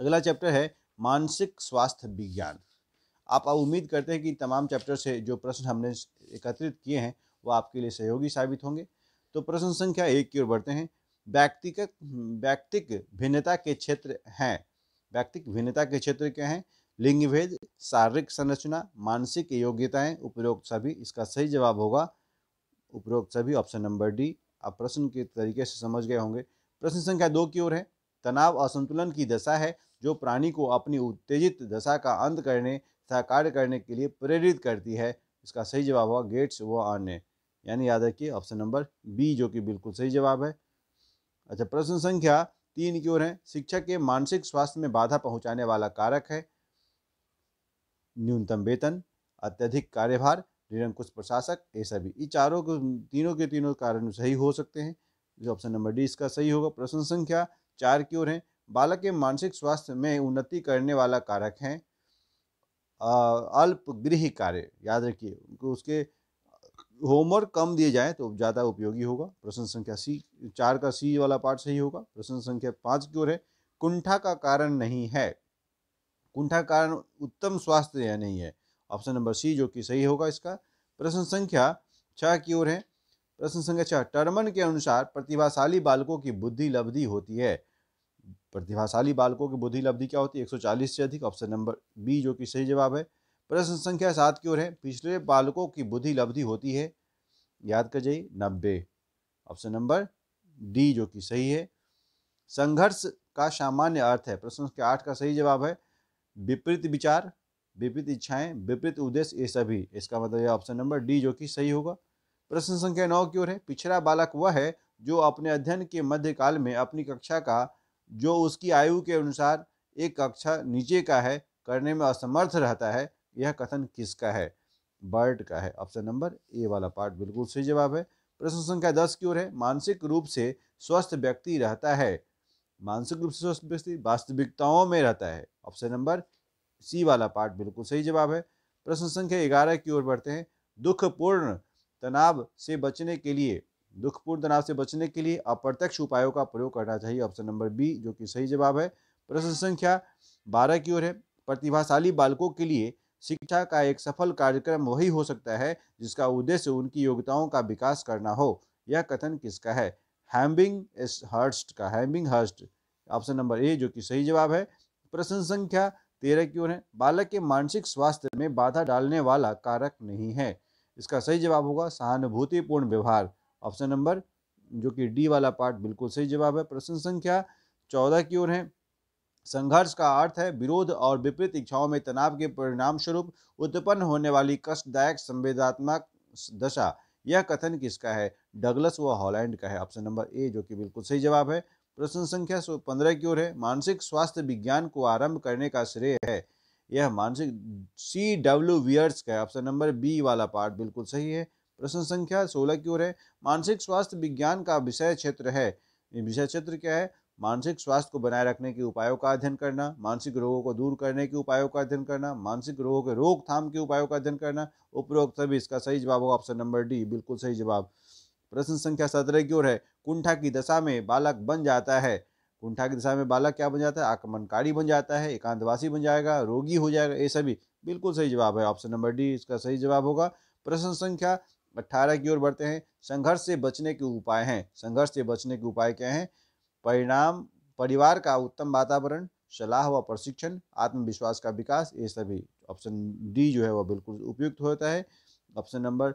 अगला चैप्टर है मानसिक स्वास्थ्य विज्ञान आप अब उम्मीद करते हैं कि तमाम चैप्टर से जो प्रश्न हमने एकत्रित किए हैं वो आपके लिए सहयोगी साबित होंगे तो प्रश्न संख्या एक की ओर बढ़ते हैं व्यक्तिगत व्यक्तिक भिन्नता के क्षेत्र हैं व्यक्तिक भिन्नता के क्षेत्र क्या हैं भेद शारीरिक संरचना मानसिक योग्यताएं उपरोक्त सभी इसका सही जवाब होगा उपरोक्त सभी ऑप्शन नंबर डी आप प्रश्न के तरीके से समझ गए होंगे प्रश्न संख्या दो की ओर है तनाव असंतुलन की दशा है जो प्राणी को अपनी उत्तेजित दशा का अंत करने तथा कार्य करने के लिए प्रेरित करती है इसका सही जवाब होगा गेट्स व अन्य यानी याद रखिए ऑप्शन नंबर बी जो कि बिल्कुल सही जवाब है अच्छा प्रश्न संख्या तीन की ओर है शिक्षक के मानसिक स्वास्थ्य में बाधा पहुंचाने वाला कारक है न्यूनतम वेतन अत्यधिक कार्यभार निरंकुश प्रशासक ये सभी ये चारों को तीनों के तीनों कारण सही हो सकते हैं जो ऑप्शन नंबर डी इसका सही होगा प्रश्न संख्या चार की ओर है बालक के मानसिक स्वास्थ्य में उन्नति करने वाला कारक है अल्पगृह कार्य याद रखिए उसके होमवर्क कम दिए जाए तो ज़्यादा उपयोगी होगा प्रश्न संख्या सी चार का सी वाला पार्ट सही होगा प्रश्न संख्या पाँच की ओर है कुंठा का कारण नहीं है कुंठा कारण उत्तम स्वास्थ्य या नहीं है ऑप्शन नंबर सी जो कि सही होगा इसका प्रश्न संख्या छः की ओर है प्रश्न संख्या छः टर्मन के अनुसार प्रतिभाशाली बालकों की बुद्धि लब्धि होती है प्रतिभाशाली बालकों की बुद्धि लब्धि क्या होती है 140 से अधिक ऑप्शन नंबर बी जो कि सही जवाब है प्रश्न संख्या सात की ओर है पिछले बालकों की बुद्धि लब्धि होती है याद कर जाइए नब्बे ऑप्शन नंबर डी जो कि सही है संघर्ष का सामान्य अर्थ है प्रश्न संख्या आठ का सही जवाब है विपरीत विचार विपरीत इच्छाएं विपरीत उद्देश्य ये सभी इसका मतलब ऑप्शन नंबर डी जो कि सही होगा प्रश्न संख्या नौ की ओर है पिछड़ा बालक वह है जो अपने अध्ययन के मध्यकाल में अपनी कक्षा का जो उसकी आयु के अनुसार एक कक्षा नीचे का है करने में असमर्थ रहता है यह कथन किसका है बर्ड का है ऑप्शन नंबर ए वाला पार्ट बिल्कुल सही जवाब है प्रश्न संख्या दस की ओर है मानसिक रूप से स्वस्थ व्यक्ति रहता है मानसिक रूप से स्वस्थ व्यक्ति वास्तविकताओं में रहता है ऑप्शन नंबर सी वाला पार्ट बिल्कुल सही जवाब है प्रश्न संख्या ग्यारह की ओर बढ़ते हैं दुखपूर्ण तनाव से बचने के लिए दुखपूर्ण तनाव से बचने के लिए अप्रत्यक्ष उपायों का प्रयोग करना चाहिए ऑप्शन नंबर बी जो कि सही जवाब है प्रश्न संख्या बारह की ओर है प्रतिभाशाली बालकों के लिए शिक्षा का एक सफल कार्यक्रम वही हो सकता है जिसका उद्देश्य उनकी योग्यताओं का विकास करना हो यह कथन किसका है हैम्बिंग हर्स्ट का हैम्बिंग हर्स्ट ऑप्शन नंबर ए जो कि सही जवाब है प्रश्न संख्या तेरह की ओर है बालक के मानसिक स्वास्थ्य में बाधा डालने वाला कारक नहीं है इसका सही जवाब होगा सहानुभूतिपूर्ण व्यवहार ऑप्शन नंबर जो कि डी वाला पार्ट बिल्कुल सही जवाब है प्रश्न संख्या चौदह की ओर है संघर्ष का अर्थ है विरोध और विपरीत इच्छाओं में तनाव के परिणाम स्वरूप उत्पन्न होने वाली कष्टदायक संवेदात्मक दशा यह कथन किसका है डगलस व हॉलैंड का है ऑप्शन नंबर ए जो कि बिल्कुल सही जवाब है प्रश्न संख्या पंद्रह की ओर है मानसिक स्वास्थ्य विज्ञान को आरंभ करने का श्रेय है यह मानसिक सी डब्ल्यू वियर्स का ऑप्शन नंबर बी वाला पार्ट बिल्कुल सही है प्रश्न संख्या सोलह की ओर है मानसिक स्वास्थ्य विज्ञान का विषय क्षेत्र है विषय क्षेत्र क्या है मानसिक स्वास्थ्य को बनाए रखने के उपायों का अध्ययन करना मानसिक रोगों को दूर करने के उपायों का अध्ययन करना मानसिक रोगों के रोकथाम के उपायों का अध्ययन करना उपरोक्त सभी इसका सही जवाब होगा ऑप्शन नंबर डी बिल्कुल सही जवाब प्रश्न संख्या सत्रह की ओर है कुंठा की दशा में बालक बन जाता है कुंठा की दशा में बालक क्या बन जाता है आक्रमणकारी बन जाता है एकांतवासी बन जाएगा रोगी हो जाएगा ये सभी बिल्कुल सही जवाब है ऑप्शन नंबर डी इसका सही जवाब होगा प्रश्न संख्या अट्ठारह की ओर बढ़ते हैं संघर्ष से बचने के उपाय हैं संघर्ष से बचने के उपाय क्या हैं परिणाम परिवार का उत्तम वातावरण सलाह व प्रशिक्षण आत्मविश्वास का विकास ये सभी ऑप्शन डी जो है वह बिल्कुल उपयुक्त होता है ऑप्शन नंबर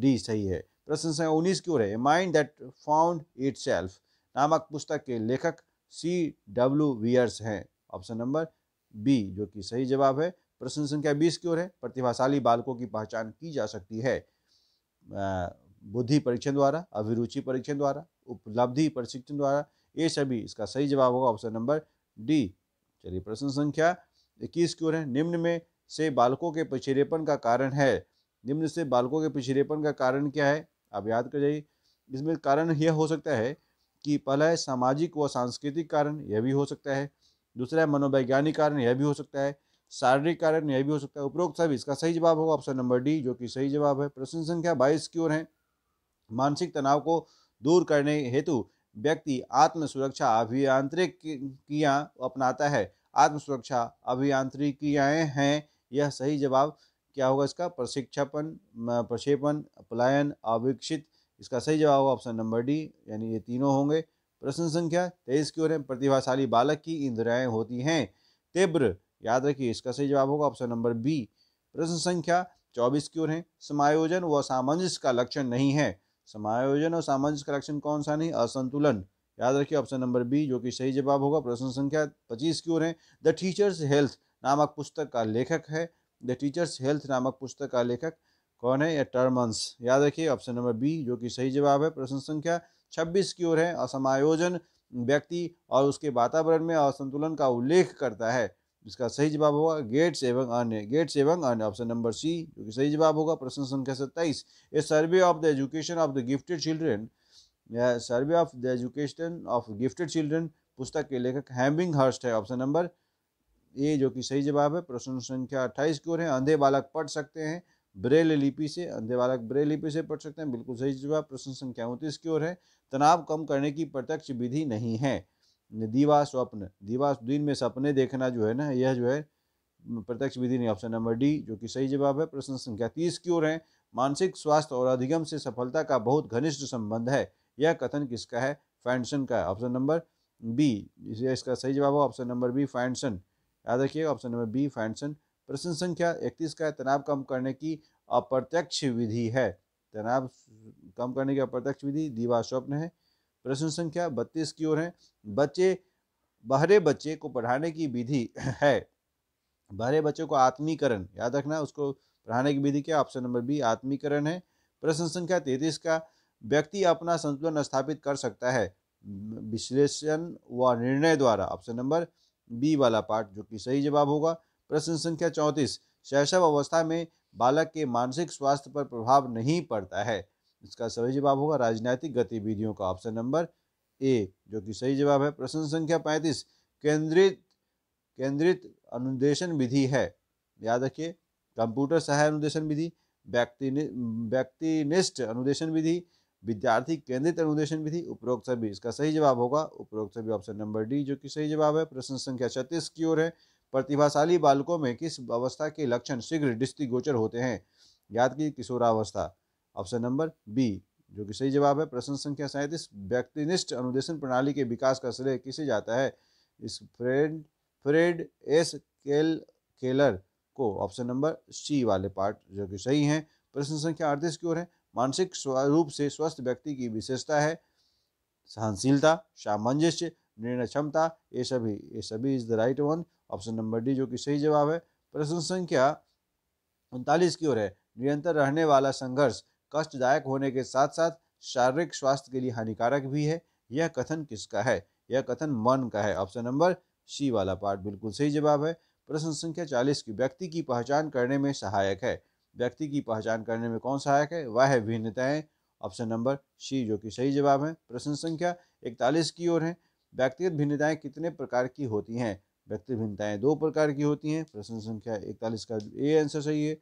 डी सही है प्रश्न संख्या उन्नीस की ओर है mind that found itself नामक पुस्तक के लेखक सी डब्ल्यू वियर्स हैं ऑप्शन नंबर बी जो कि सही जवाब है प्रश्न संख्या बीस की ओर है प्रतिभाशाली बालकों की पहचान की जा सकती है बुद्धि परीक्षण द्वारा अभिरुचि परीक्षण द्वारा उपलब्धि परीक्षण द्वारा ए सभी इसका सही जवाब होगा ऑप्शन नंबर डी चलिए प्रश्न संख्या इक्कीस की ओर है निम्न में से बालकों के पिछड़ेपन का कारण है निम्न से बालकों के पिछड़ेपन का कारण क्या है आप याद कर जाइए इसमें कारण यह हो सकता है कि पहला है सामाजिक व सांस्कृतिक कारण यह भी हो सकता है दूसरा है मनोवैज्ञानिक कारण यह भी हो सकता है शारीरिक कारण यह भी हो सकता है उपरोक्त सभी इसका सही जवाब होगा ऑप्शन नंबर डी जो कि सही जवाब है प्रश्न संख्या बाईस की ओर है मानसिक तनाव को दूर करने हेतु व्यक्ति आत्म सुरक्षा अभियांत्रिकियाँ अपनाता है आत्म सुरक्षा अभियांत्रिकियाएँ हैं यह सही जवाब क्या होगा इसका प्रशिक्षापन प्रक्षेपण पलायन अविकसित इसका सही जवाब ऑप्शन नंबर डी यानी ये तीनों होंगे प्रश्न संख्या तेईस की ओर है प्रतिभाशाली बालक की इंद्रियाएं होती हैं तीव्र याद रखिए इसका सही जवाब होगा ऑप्शन नंबर बी प्रश्न संख्या चौबीस की ओर है समायोजन व सामंजस्य का लक्षण नहीं है समायोजन और सामंजस्य करेक्शन कौन सा नहीं असंतुलन याद रखिए ऑप्शन नंबर बी जो कि सही जवाब होगा प्रश्न संख्या पच्चीस की ओर है द टीचर्स हेल्थ नामक पुस्तक का लेखक है द टीचर्स हेल्थ नामक पुस्तक का लेखक कौन है या टर्मन्स याद रखिए ऑप्शन नंबर बी जो कि सही जवाब है प्रश्न संख्या छब्बीस की ओर है असमायोजन व्यक्ति और उसके वातावरण में असंतुलन का उल्लेख करता है इसका सही जवाब होगा गेट्स एवं अन्य गेट्स एवं अन्य ऑप्शन नंबर सी जो कि सही जवाब होगा प्रश्न संख्या सत्ताईस a survey of the education of the gifted children survey of the education of gifted children पुस्तक के लेखक हैमिंग हर्स्ट है ऑप्शन नंबर ए जो कि सही जवाब है प्रश्न संख्या अट्ठाईस की ओर है अंधे बालक पढ़ सकते हैं ब्रेल लिपि से अंधे बालक ब्रेल लिपि से पढ़ सकते हैं बिल्कुल सही जवाब प्रश्न संख्या उनतीस की ओर है तनाव कम करने की प्रत्यक्ष विधि नहीं है दीवा स्वप्न दीवा दिन में सपने देखना जो है ना यह जो है प्रत्यक्ष विधि नहीं ऑप्शन नंबर डी जो कि सही जवाब है प्रश्न संख्या तीस की ओर है मानसिक स्वास्थ्य और अधिगम से सफलता का बहुत घनिष्ठ संबंध है यह कथन किसका है फैंडसन का ऑप्शन नंबर बी इसका सही जवाब है ऑप्शन नंबर बी फैंडसन याद रखिएगा ऑप्शन नंबर बी फैंडसन प्रश्न संख्या इकतीस का है तनाव कम करने की अप्रत्यक्ष विधि है तनाव कम करने की अप्रत्यक्ष विधि दीवा स्वप्न है प्रश्न संख्या बत्तीस की ओर है बच्चे बहरे बच्चे को पढ़ाने की विधि (laughs) है बहरे बच्चे को आत्मीकरण याद रखना उसको पढ़ाने की विधि क्या ऑप्शन नंबर बी आत्मीकरण है प्रश्न संख्या तैतीस का व्यक्ति अपना संतुलन स्थापित कर सकता है विश्लेषण व निर्णय द्वारा ऑप्शन नंबर बी वाला पार्ट जो कि सही जवाब होगा प्रश्न संख्या चौंतीस शैशव अवस्था में बालक के मानसिक स्वास्थ्य पर प्रभाव नहीं पड़ता है इसका सही जवाब होगा राजनीतिक गतिविधियों का ऑप्शन नंबर ए जो कि सही जवाब है प्रश्न संख्या पैंतीस केंद्रित केंद्रित अनुदेशन विधि है याद रखिए कंप्यूटर सहाय अनुदेशन विधि व्यक्ति व्यक्तिनिष्ठ अनुदेशन विधि विद्यार्थी केंद्रित अनुदेशन विधि उपरोक्त सभी इसका सही जवाब होगा उपरोक्त सभी ऑप्शन नंबर डी जो कि सही जवाब है प्रश्न संख्या छत्तीस की ओर है प्रतिभाशाली बालकों में किस अवस्था के लक्षण शीघ्र दृष्टिगोचर होते हैं याद की किशोरावस्था ऑप्शन नंबर बी जो कि सही जवाब है प्रश्न संख्या सैंतीस व्यक्तिनिष्ठ अनुदेशन प्रणाली के विकास का श्रेय किसे जाता है इस फ्रेड फ्रेड एस केल केलर को ऑप्शन नंबर सी वाले पार्ट जो कि सही है प्रश्न संख्या अड़तीस की ओर है मानसिक स्वरूप से स्वस्थ व्यक्ति की विशेषता है सहनशीलता सामंजस्य निर्णय क्षमता ये सभी ये सभी is the right one option number D जो कि सही जवाब है प्रश्न संख्या उनतालीस की ओर है निरंतर रहने वाला संघर्ष कष्टदायक होने के साथ साथ शारीरिक स्वास्थ्य के लिए हानिकारक भी है यह कथन किसका है यह कथन मन का है ऑप्शन नंबर सी वाला पार्ट बिल्कुल सही जवाब है प्रश्न संख्या चालीस की व्यक्ति की पहचान करने में सहायक है व्यक्ति की पहचान करने में कौन सहायक है वह है भिन्नताएं ऑप्शन नंबर सी जो कि सही जवाब है प्रश्न संख्या इकतालीस की ओर है व्यक्तिगत भिन्नताएं कितने प्रकार की होती हैं व्यक्ति भिन्नताएं दो प्रकार की होती हैं प्रश्न संख्या इकतालीस का ए आंसर सही है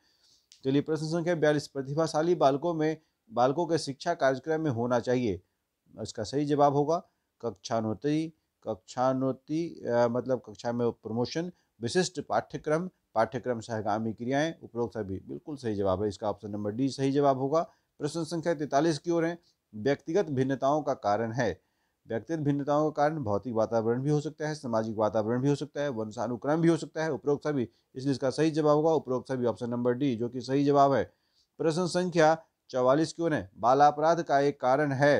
चलिए प्रश्न संख्या बयालीस प्रतिभाशाली बालकों में बालकों के शिक्षा कार्यक्रम में होना चाहिए इसका सही जवाब होगा कक्षानोत्तरी कक्षानोत्ति मतलब कक्षा में प्रमोशन विशिष्ट पाठ्यक्रम पाठ्यक्रम सहगामी क्रियाएं उपरोक्त सभी बिल्कुल सही जवाब है इसका ऑप्शन नंबर डी सही जवाब होगा प्रश्न संख्या तैतालीस की ओर है व्यक्तिगत भिन्नताओं का कारण है व्यक्तिगत भिन्नताओं का कारण भौतिक वातावरण भी हो सकता है सामाजिक वातावरण भी हो सकता है वंशानुक्रम भी हो सकता है उपरोक्त सभी इसलिए इसका सही जवाब होगा उपरोक्त सभी ऑप्शन नंबर डी जो कि सही जवाब है प्रश्न संख्या चौवालीस क्यों है अपराध का एक कारण है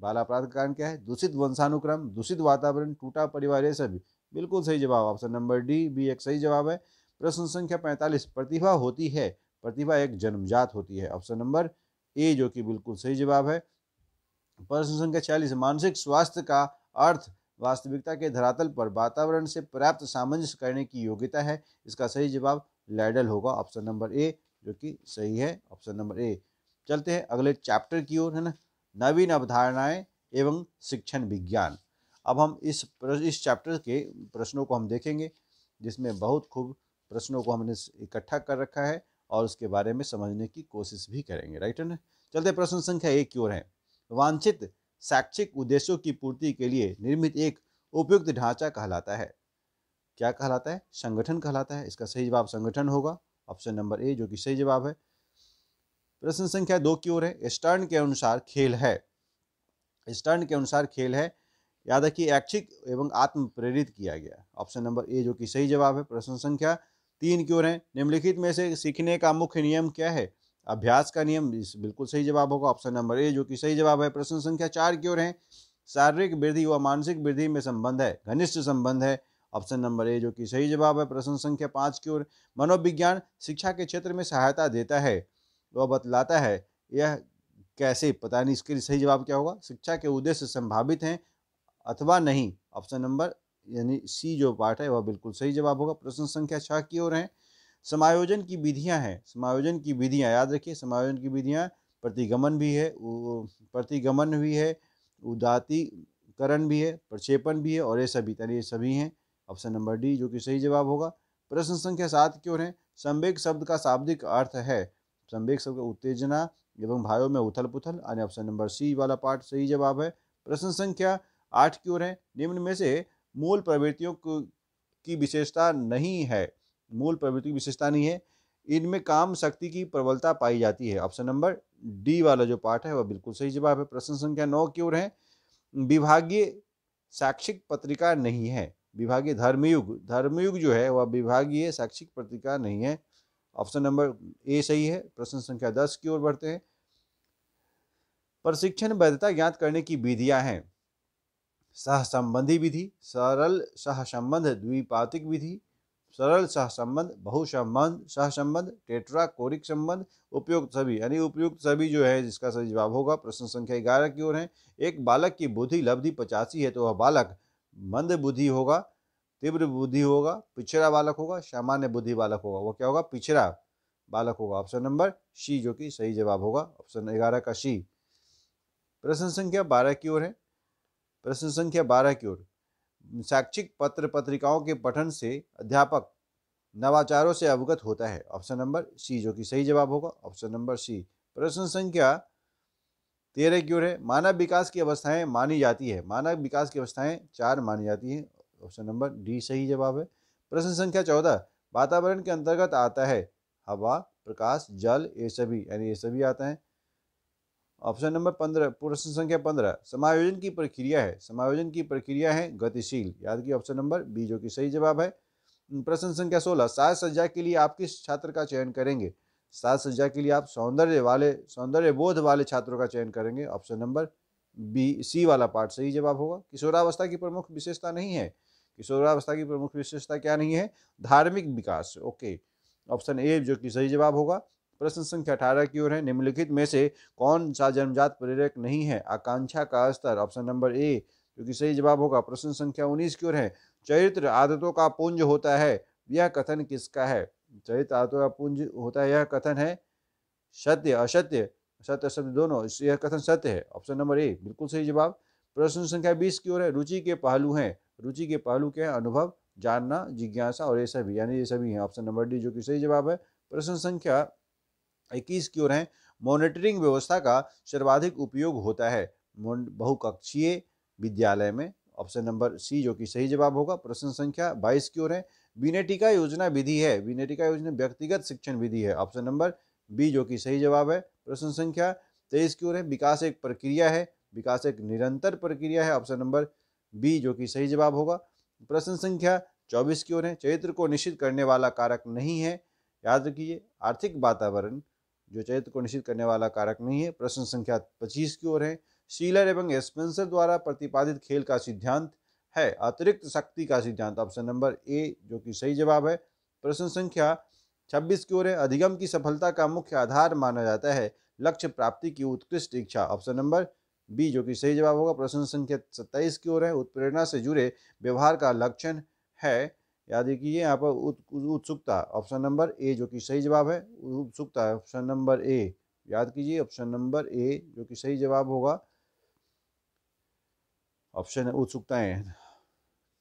बाल अपराध का कारण क्या है दूषित वंशानुक्रम दूषित वातावरण टूटा परिवार ये सभी बिल्कुल सही जवाब ऑप्शन नंबर डी भी एक सही जवाब है प्रश्न संख्या पैंतालीस प्रतिभा होती है प्रतिभा एक जन्मजात होती है ऑप्शन नंबर ए जो कि बिल्कुल सही जवाब है प्रश्न संख्या चालीस मानसिक स्वास्थ्य का अर्थ वास्तविकता के धरातल पर वातावरण से पर्याप्त सामंजस्य करने की योग्यता है इसका सही जवाब लैडल होगा ऑप्शन नंबर ए जो कि सही है ऑप्शन नंबर ए चलते हैं अगले चैप्टर की ओर है ना नवीन अवधारणाएं एवं शिक्षण विज्ञान अब हम इस इस चैप्टर के प्रश्नों को हम देखेंगे जिसमें बहुत खूब प्रश्नों को हमने इकट्ठा कर रखा है और उसके बारे में समझने की कोशिश भी करेंगे राइट है ना चलते प्रश्न संख्या एक की ओर है वांछित शैक्षिक उद्देश्यों की पूर्ति के लिए निर्मित एक उपयुक्त ढांचा कहलाता है क्या कहलाता है संगठन कहलाता है इसका सही जवाब संगठन होगा ऑप्शन नंबर ए जो कि सही जवाब है प्रश्न संख्या दो की ओर है स्टर्न के अनुसार खेल है स्टर्न के अनुसार खेल है याद रखिए ऐच्छिक एवं आत्म प्रेरित किया गया ऑप्शन नंबर ए जो कि सही जवाब है प्रश्न संख्या तीन की ओर है निम्नलिखित में से सीखने का मुख्य नियम क्या है अभ्यास का नियम बिल्कुल सही जवाब होगा ऑप्शन नंबर ए जो कि सही जवाब है प्रश्न संख्या चार की ओर है शारीरिक वृद्धि व मानसिक वृद्धि में संबंध है घनिष्ठ संबंध है ऑप्शन नंबर ए जो कि सही जवाब है प्रश्न संख्या पाँच की ओर मनोविज्ञान शिक्षा के क्षेत्र में सहायता देता है वह बतलाता है यह कैसे पता नहीं इसके लिए सही जवाब क्या होगा शिक्षा के उद्देश्य संभावित हैं अथवा नहीं ऑप्शन नंबर यानी सी जो पार्ट है वह बिल्कुल सही जवाब होगा प्रश्न संख्या छः की ओर है समायोजन की विधियां हैं समायोजन की विधियां याद रखिए समायोजन की विधियां प्रतिगमन भी है प्रतिगमन भी है उदातीकरण भी है प्रक्षेपण भी है और ये सभी तरह ये सभी हैं ऑप्शन नंबर डी जो कि सही जवाब होगा प्रश्न संख्या सात की ओर है संवेग शब्द का शाब्दिक अर्थ है संवेग शब्द उत्तेजना एवं भावों में उथल पुथल यानी ऑप्शन नंबर सी वाला पार्ट सही जवाब है प्रश्न संख्या आठ की ओर है निम्न में से मूल प्रवृत्तियों की विशेषता नहीं है मूल प्रवृत्ति की विशेषता नहीं है इनमें काम शक्ति की प्रबलता पाई जाती है ऑप्शन नंबर डी वाला जो पाठ है वह बिल्कुल सही जवाब है प्रश्न संख्या नौ की ओर है विभागीय शैक्षिक पत्रिका नहीं है विभागीय धर्मयुग धर्मयुग जो है वह विभागीय शैक्षिक पत्रिका नहीं है ऑप्शन नंबर ए सही है प्रश्न संख्या दस की ओर बढ़ते हैं प्रशिक्षण वैधता ज्ञात करने की विधियां हैं सहसंबंधी विधि सरल सहसंबंध द्विपातिक विधि सरल सहसंबंध बहुसंबंध सहसंबंध टेट्रा कोरिक संबंध उपयुक्त सभी यानी उपयुक्त सभी जो है जिसका सही जवाब होगा प्रश्न संख्या ग्यारह की ओर है एक बालक की बुद्धि लब्धि पचासी है तो वह बालक मंद बुद्धि होगा तीव्र बुद्धि होगा पिछड़ा बालक होगा सामान्य बुद्धि बालक होगा वो क्या होगा पिछड़ा बालक होगा ऑप्शन नंबर सी जो कि सही जवाब होगा ऑप्शन ग्यारह का सी प्रश्न संख्या बारह की ओर है प्रश्न संख्या बारह की ओर शैक्षिक पत्र पत्रिकाओं के पठन से अध्यापक नवाचारों से अवगत होता है ऑप्शन नंबर सी जो कि सही जवाब होगा ऑप्शन नंबर सी प्रश्न संख्या तेरह की ओर है मानव विकास की अवस्थाएं मानी जाती है मानव विकास की अवस्थाएं चार मानी जाती हैं ऑप्शन नंबर डी सही जवाब है प्रश्न संख्या चौदह वातावरण के अंतर्गत आता है हवा प्रकाश जल ये सभी यानी ये सभी आता है ऑप्शन नंबर पंद्रह प्रश्न संख्या पंद्रह समायोजन की प्रक्रिया है समायोजन की प्रक्रिया है गतिशील याद की ऑप्शन नंबर बी जो कि सही जवाब है प्रश्न संख्या सोलह साज सज्जा के लिए आप किस छात्र का चयन करेंगे साज सज्जा के लिए आप सौंदर्य वाले सौंदर्य बोध वाले छात्रों का चयन करेंगे ऑप्शन नंबर बी सी वाला पार्ट सही जवाब होगा किशोरावस्था की प्रमुख विशेषता नहीं है किशोरावस्था की प्रमुख विशेषता क्या नहीं है धार्मिक विकास ओके ऑप्शन ए जो कि सही जवाब होगा प्रश्न संख्या अठारह की ओर है निम्नलिखित में से कौन सा जन्मजात प्रेरक नहीं है आकांक्षा का स्तर ऑप्शन नंबर ए जो कि सही जवाब होगा प्रश्न संख्या उन्नीस की ओर है चरित्र आदतों का पुंज होता है यह कथन किसका है चरित्र आदतों का पुंज होता है यह कथन है सत्य असत्य सत्य शब्द दोनों यह कथन सत्य है ऑप्शन नंबर ए बिल्कुल सही जवाब प्रश्न संख्या बीस की ओर है रुचि के पहलू हैं रुचि के पहलू क्या है अनुभव जानना जिज्ञासा और ये सभी यानी ये सभी हैं ऑप्शन नंबर डी जो कि सही जवाब है प्रश्न संख्या इक्कीस की ओर है मॉनिटरिंग व्यवस्था का सर्वाधिक उपयोग होता है बहुकक्षीय विद्यालय में ऑप्शन नंबर सी जो कि सही जवाब होगा प्रश्न संख्या 22 की ओर है विनेटिका योजना विधि है विनेटिका योजना व्यक्तिगत शिक्षण विधि है ऑप्शन नंबर बी जो कि सही जवाब है प्रश्न संख्या तेईस की ओर है विकास एक प्रक्रिया है विकास एक निरंतर प्रक्रिया है ऑप्शन नंबर बी जो कि सही जवाब होगा प्रश्न संख्या चौबीस की ओर है चरित्र को निश्चित करने वाला कारक नहीं है याद रखिए आर्थिक वातावरण जो चरित्र को निश्चित करने वाला कारक नहीं है प्रश्न संख्या पच्चीस की ओर है शीलर एवं एस्पेंसर द्वारा प्रतिपादित खेल का सिद्धांत है अतिरिक्त शक्ति का सिद्धांत ऑप्शन नंबर ए जो कि सही जवाब है प्रश्न संख्या छब्बीस की ओर है अधिगम की सफलता का मुख्य आधार माना जाता है लक्ष्य प्राप्ति की उत्कृष्ट इच्छा ऑप्शन नंबर बी जो कि सही जवाब होगा प्रश्न संख्या सत्ताईस की ओर है उत्प्रेरणा से जुड़े व्यवहार का लक्षण है याद रखिए यहाँ पर उत्सुकता ऑप्शन नंबर ए जो कि सही जवाब है उत्सुकता ऑप्शन नंबर ए याद कीजिए ऑप्शन नंबर ए जो कि सही जवाब होगा ऑप्शन है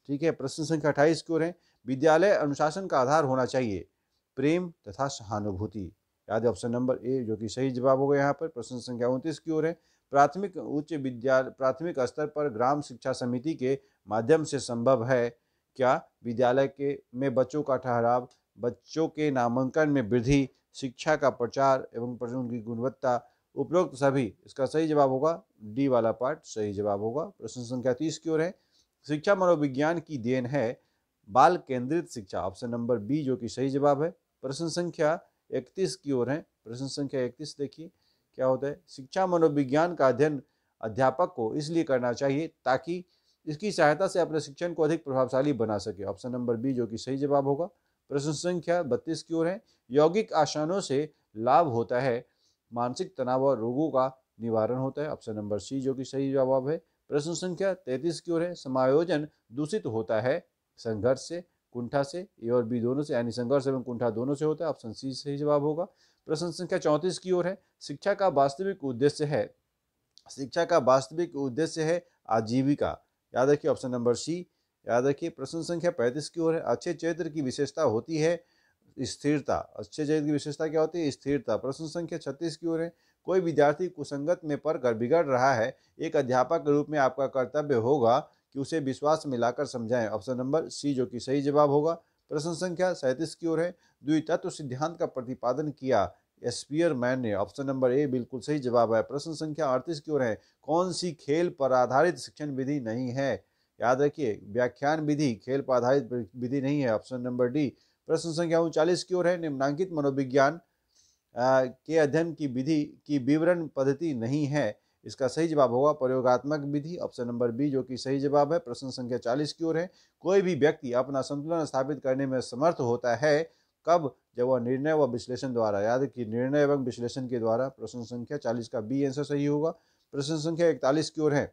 ठीक है प्रश्न संख्या अट्ठाईस की ओर है विद्यालय अनुशासन का आधार होना चाहिए प्रेम तथा सहानुभूति याद ऑप्शन नंबर ए जो कि सही जवाब होगा यहाँ पर प्रश्न संख्या उनतीस की ओर है प्राथमिक उच्च विद्यालय प्राथमिक स्तर पर ग्राम शिक्षा समिति के माध्यम से संभव है क्या विद्यालय के में बच्चों का ठहराव बच्चों के नामांकन में वृद्धि शिक्षा का प्रचार एवं प्रश्न की गुणवत्ता उपरोक्त सभी इसका सही जवाब होगा डी वाला पार्ट सही जवाब होगा प्रश्न संख्या तीस की ओर है शिक्षा मनोविज्ञान की देन है बाल केंद्रित शिक्षा ऑप्शन नंबर बी जो कि सही जवाब है प्रश्न संख्या इकतीस की ओर है प्रश्न संख्या इकतीस देखिए क्या होता है शिक्षा मनोविज्ञान का अध्ययन अध्यापक को इसलिए करना चाहिए ताकि इसकी सहायता से अपने शिक्षण को अधिक प्रभावशाली बना सके ऑप्शन नंबर बी जो कि सही जवाब होगा प्रश्न संख्या बत्तीस की ओर है यौगिक आसानों से लाभ होता है मानसिक तनाव और रोगों का निवारण होता है ऑप्शन नंबर सी जो कि सही जवाब है प्रश्न संख्या तैतीस की ओर है समायोजन दूषित होता है संघर्ष से कुंठा से ए और बी दोनों से यानी संघर्ष एवं कुंठा दोनों से होता है ऑप्शन सी सही जवाब होगा प्रश्न संख्या चौंतीस की ओर है शिक्षा का वास्तविक उद्देश्य है शिक्षा का वास्तविक उद्देश्य है आजीविका याद रखिए ऑप्शन नंबर सी याद रखिए प्रश्न संख्या पैंतीस की ओर है अच्छे चरित्र की विशेषता होती है स्थिरता अच्छे चरित्र की विशेषता क्या होती है स्थिरता प्रश्न संख्या छत्तीस की ओर है कोई विद्यार्थी कुसंगत में पढ़कर बिगड़ रहा है एक अध्यापक के रूप में आपका कर्तव्य होगा कि उसे विश्वास में लाकर समझाएं ऑप्शन नंबर सी जो कि सही जवाब होगा प्रश्न संख्या सैंतीस की ओर है द्वितत्व सिद्धांत का प्रतिपादन किया एस्पियर मैन ने ऑप्शन नंबर ए बिल्कुल सही जवाब है प्रश्न संख्या अड़तीस की ओर है कौन सी खेल पर आधारित शिक्षण विधि नहीं है याद रखिए व्याख्यान विधि खेल पर आधारित विधि नहीं है ऑप्शन नंबर डी प्रश्न संख्या उनचालीस की ओर है निम्नांकित मनोविज्ञान के अध्ययन की विधि की विवरण पद्धति नहीं है इसका सही जवाब होगा प्रयोगात्मक विधि ऑप्शन नंबर बी जो कि सही जवाब है प्रश्न संख्या चालीस की ओर है कोई भी व्यक्ति अपना संतुलन स्थापित करने में समर्थ होता है कब जब वह निर्णय व विश्लेषण द्वारा याद कि निर्णय एवं विश्लेषण के द्वारा प्रश्न संख्या चालीस का बी आंसर सही होगा प्रश्न संख्या इकतालीस की ओर है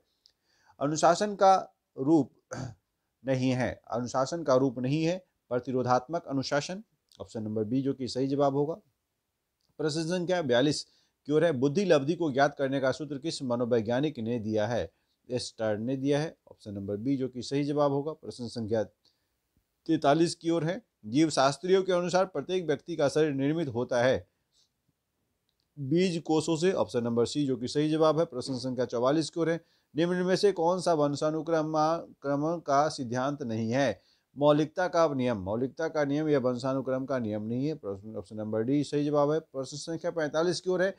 अनुशासन का रूप (clears throat) नहीं है अनुशासन का रूप नहीं है प्रतिरोधात्मक अनुशासन ऑप्शन नंबर बी जो कि सही जवाब होगा प्रश्न संख्या बयालीस की ओर है बुद्धि लब्धि को ज्ञात करने का सूत्र किस मनोवैज्ञानिक ने दिया है एस टर्न ने दिया है ऑप्शन नंबर बी जो कि सही जवाब होगा प्रश्न संख्या तैतालीस की ओर है जीव शास्त्रियों के अनुसार प्रत्येक व्यक्ति का शरीर निर्मित होता है बीज कोषों से ऑप्शन नंबर सी जो कि सही जवाब है प्रश्न संख्या चौवालीस की ओर है निम्न में से कौन सा वंशानुक्रमाक्रम का सिद्धांत नहीं है मौलिकता का नियम मौलिकता का नियम या वंशानुक्रम का नियम नहीं है प्रश्न ऑप्शन नंबर डी सही जवाब है प्रश्न संख्या पैंतालीस की ओर है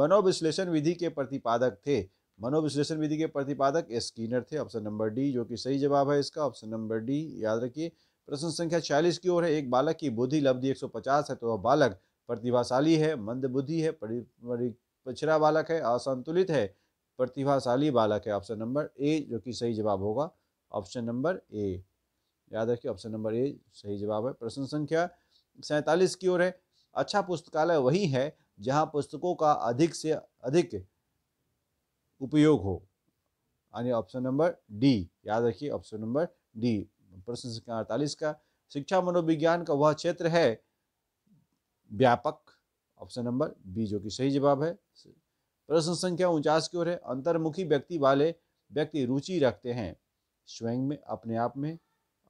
मनोविश्लेषण विधि के प्रतिपादक थे मनोविश्लेषण विधि के प्रतिपादक स्कीनर थे ऑप्शन नंबर डी जो कि सही जवाब है इसका ऑप्शन नंबर डी याद रखिए प्रश्न संख्या छियालीस की ओर है एक बालक की बुद्धि लब्धि एक है तो वह बालक प्रतिभाशाली है मंद बुद्धि है पिछड़ा बालक है असंतुलित है प्रतिभाशाली बालक है ऑप्शन नंबर ए जो कि सही जवाब होगा ऑप्शन नंबर ए याद रखिए ऑप्शन नंबर ए सही जवाब है प्रश्न संख्या सैंतालीस की ओर है अच्छा पुस्तकालय वही है जहाँ पुस्तकों का अधिक से अधिक उपयोग हो यानी ऑप्शन नंबर डी याद रखिए ऑप्शन नंबर डी प्रश्न संख्या अड़तालीस का शिक्षा मनोविज्ञान का वह क्षेत्र है व्यापक ऑप्शन नंबर बी जो कि सही जवाब है प्रश्न संख्या उनचास की ओर है अंतर्मुखी व्यक्ति वाले व्यक्ति रुचि रखते हैं स्वयं में अपने आप में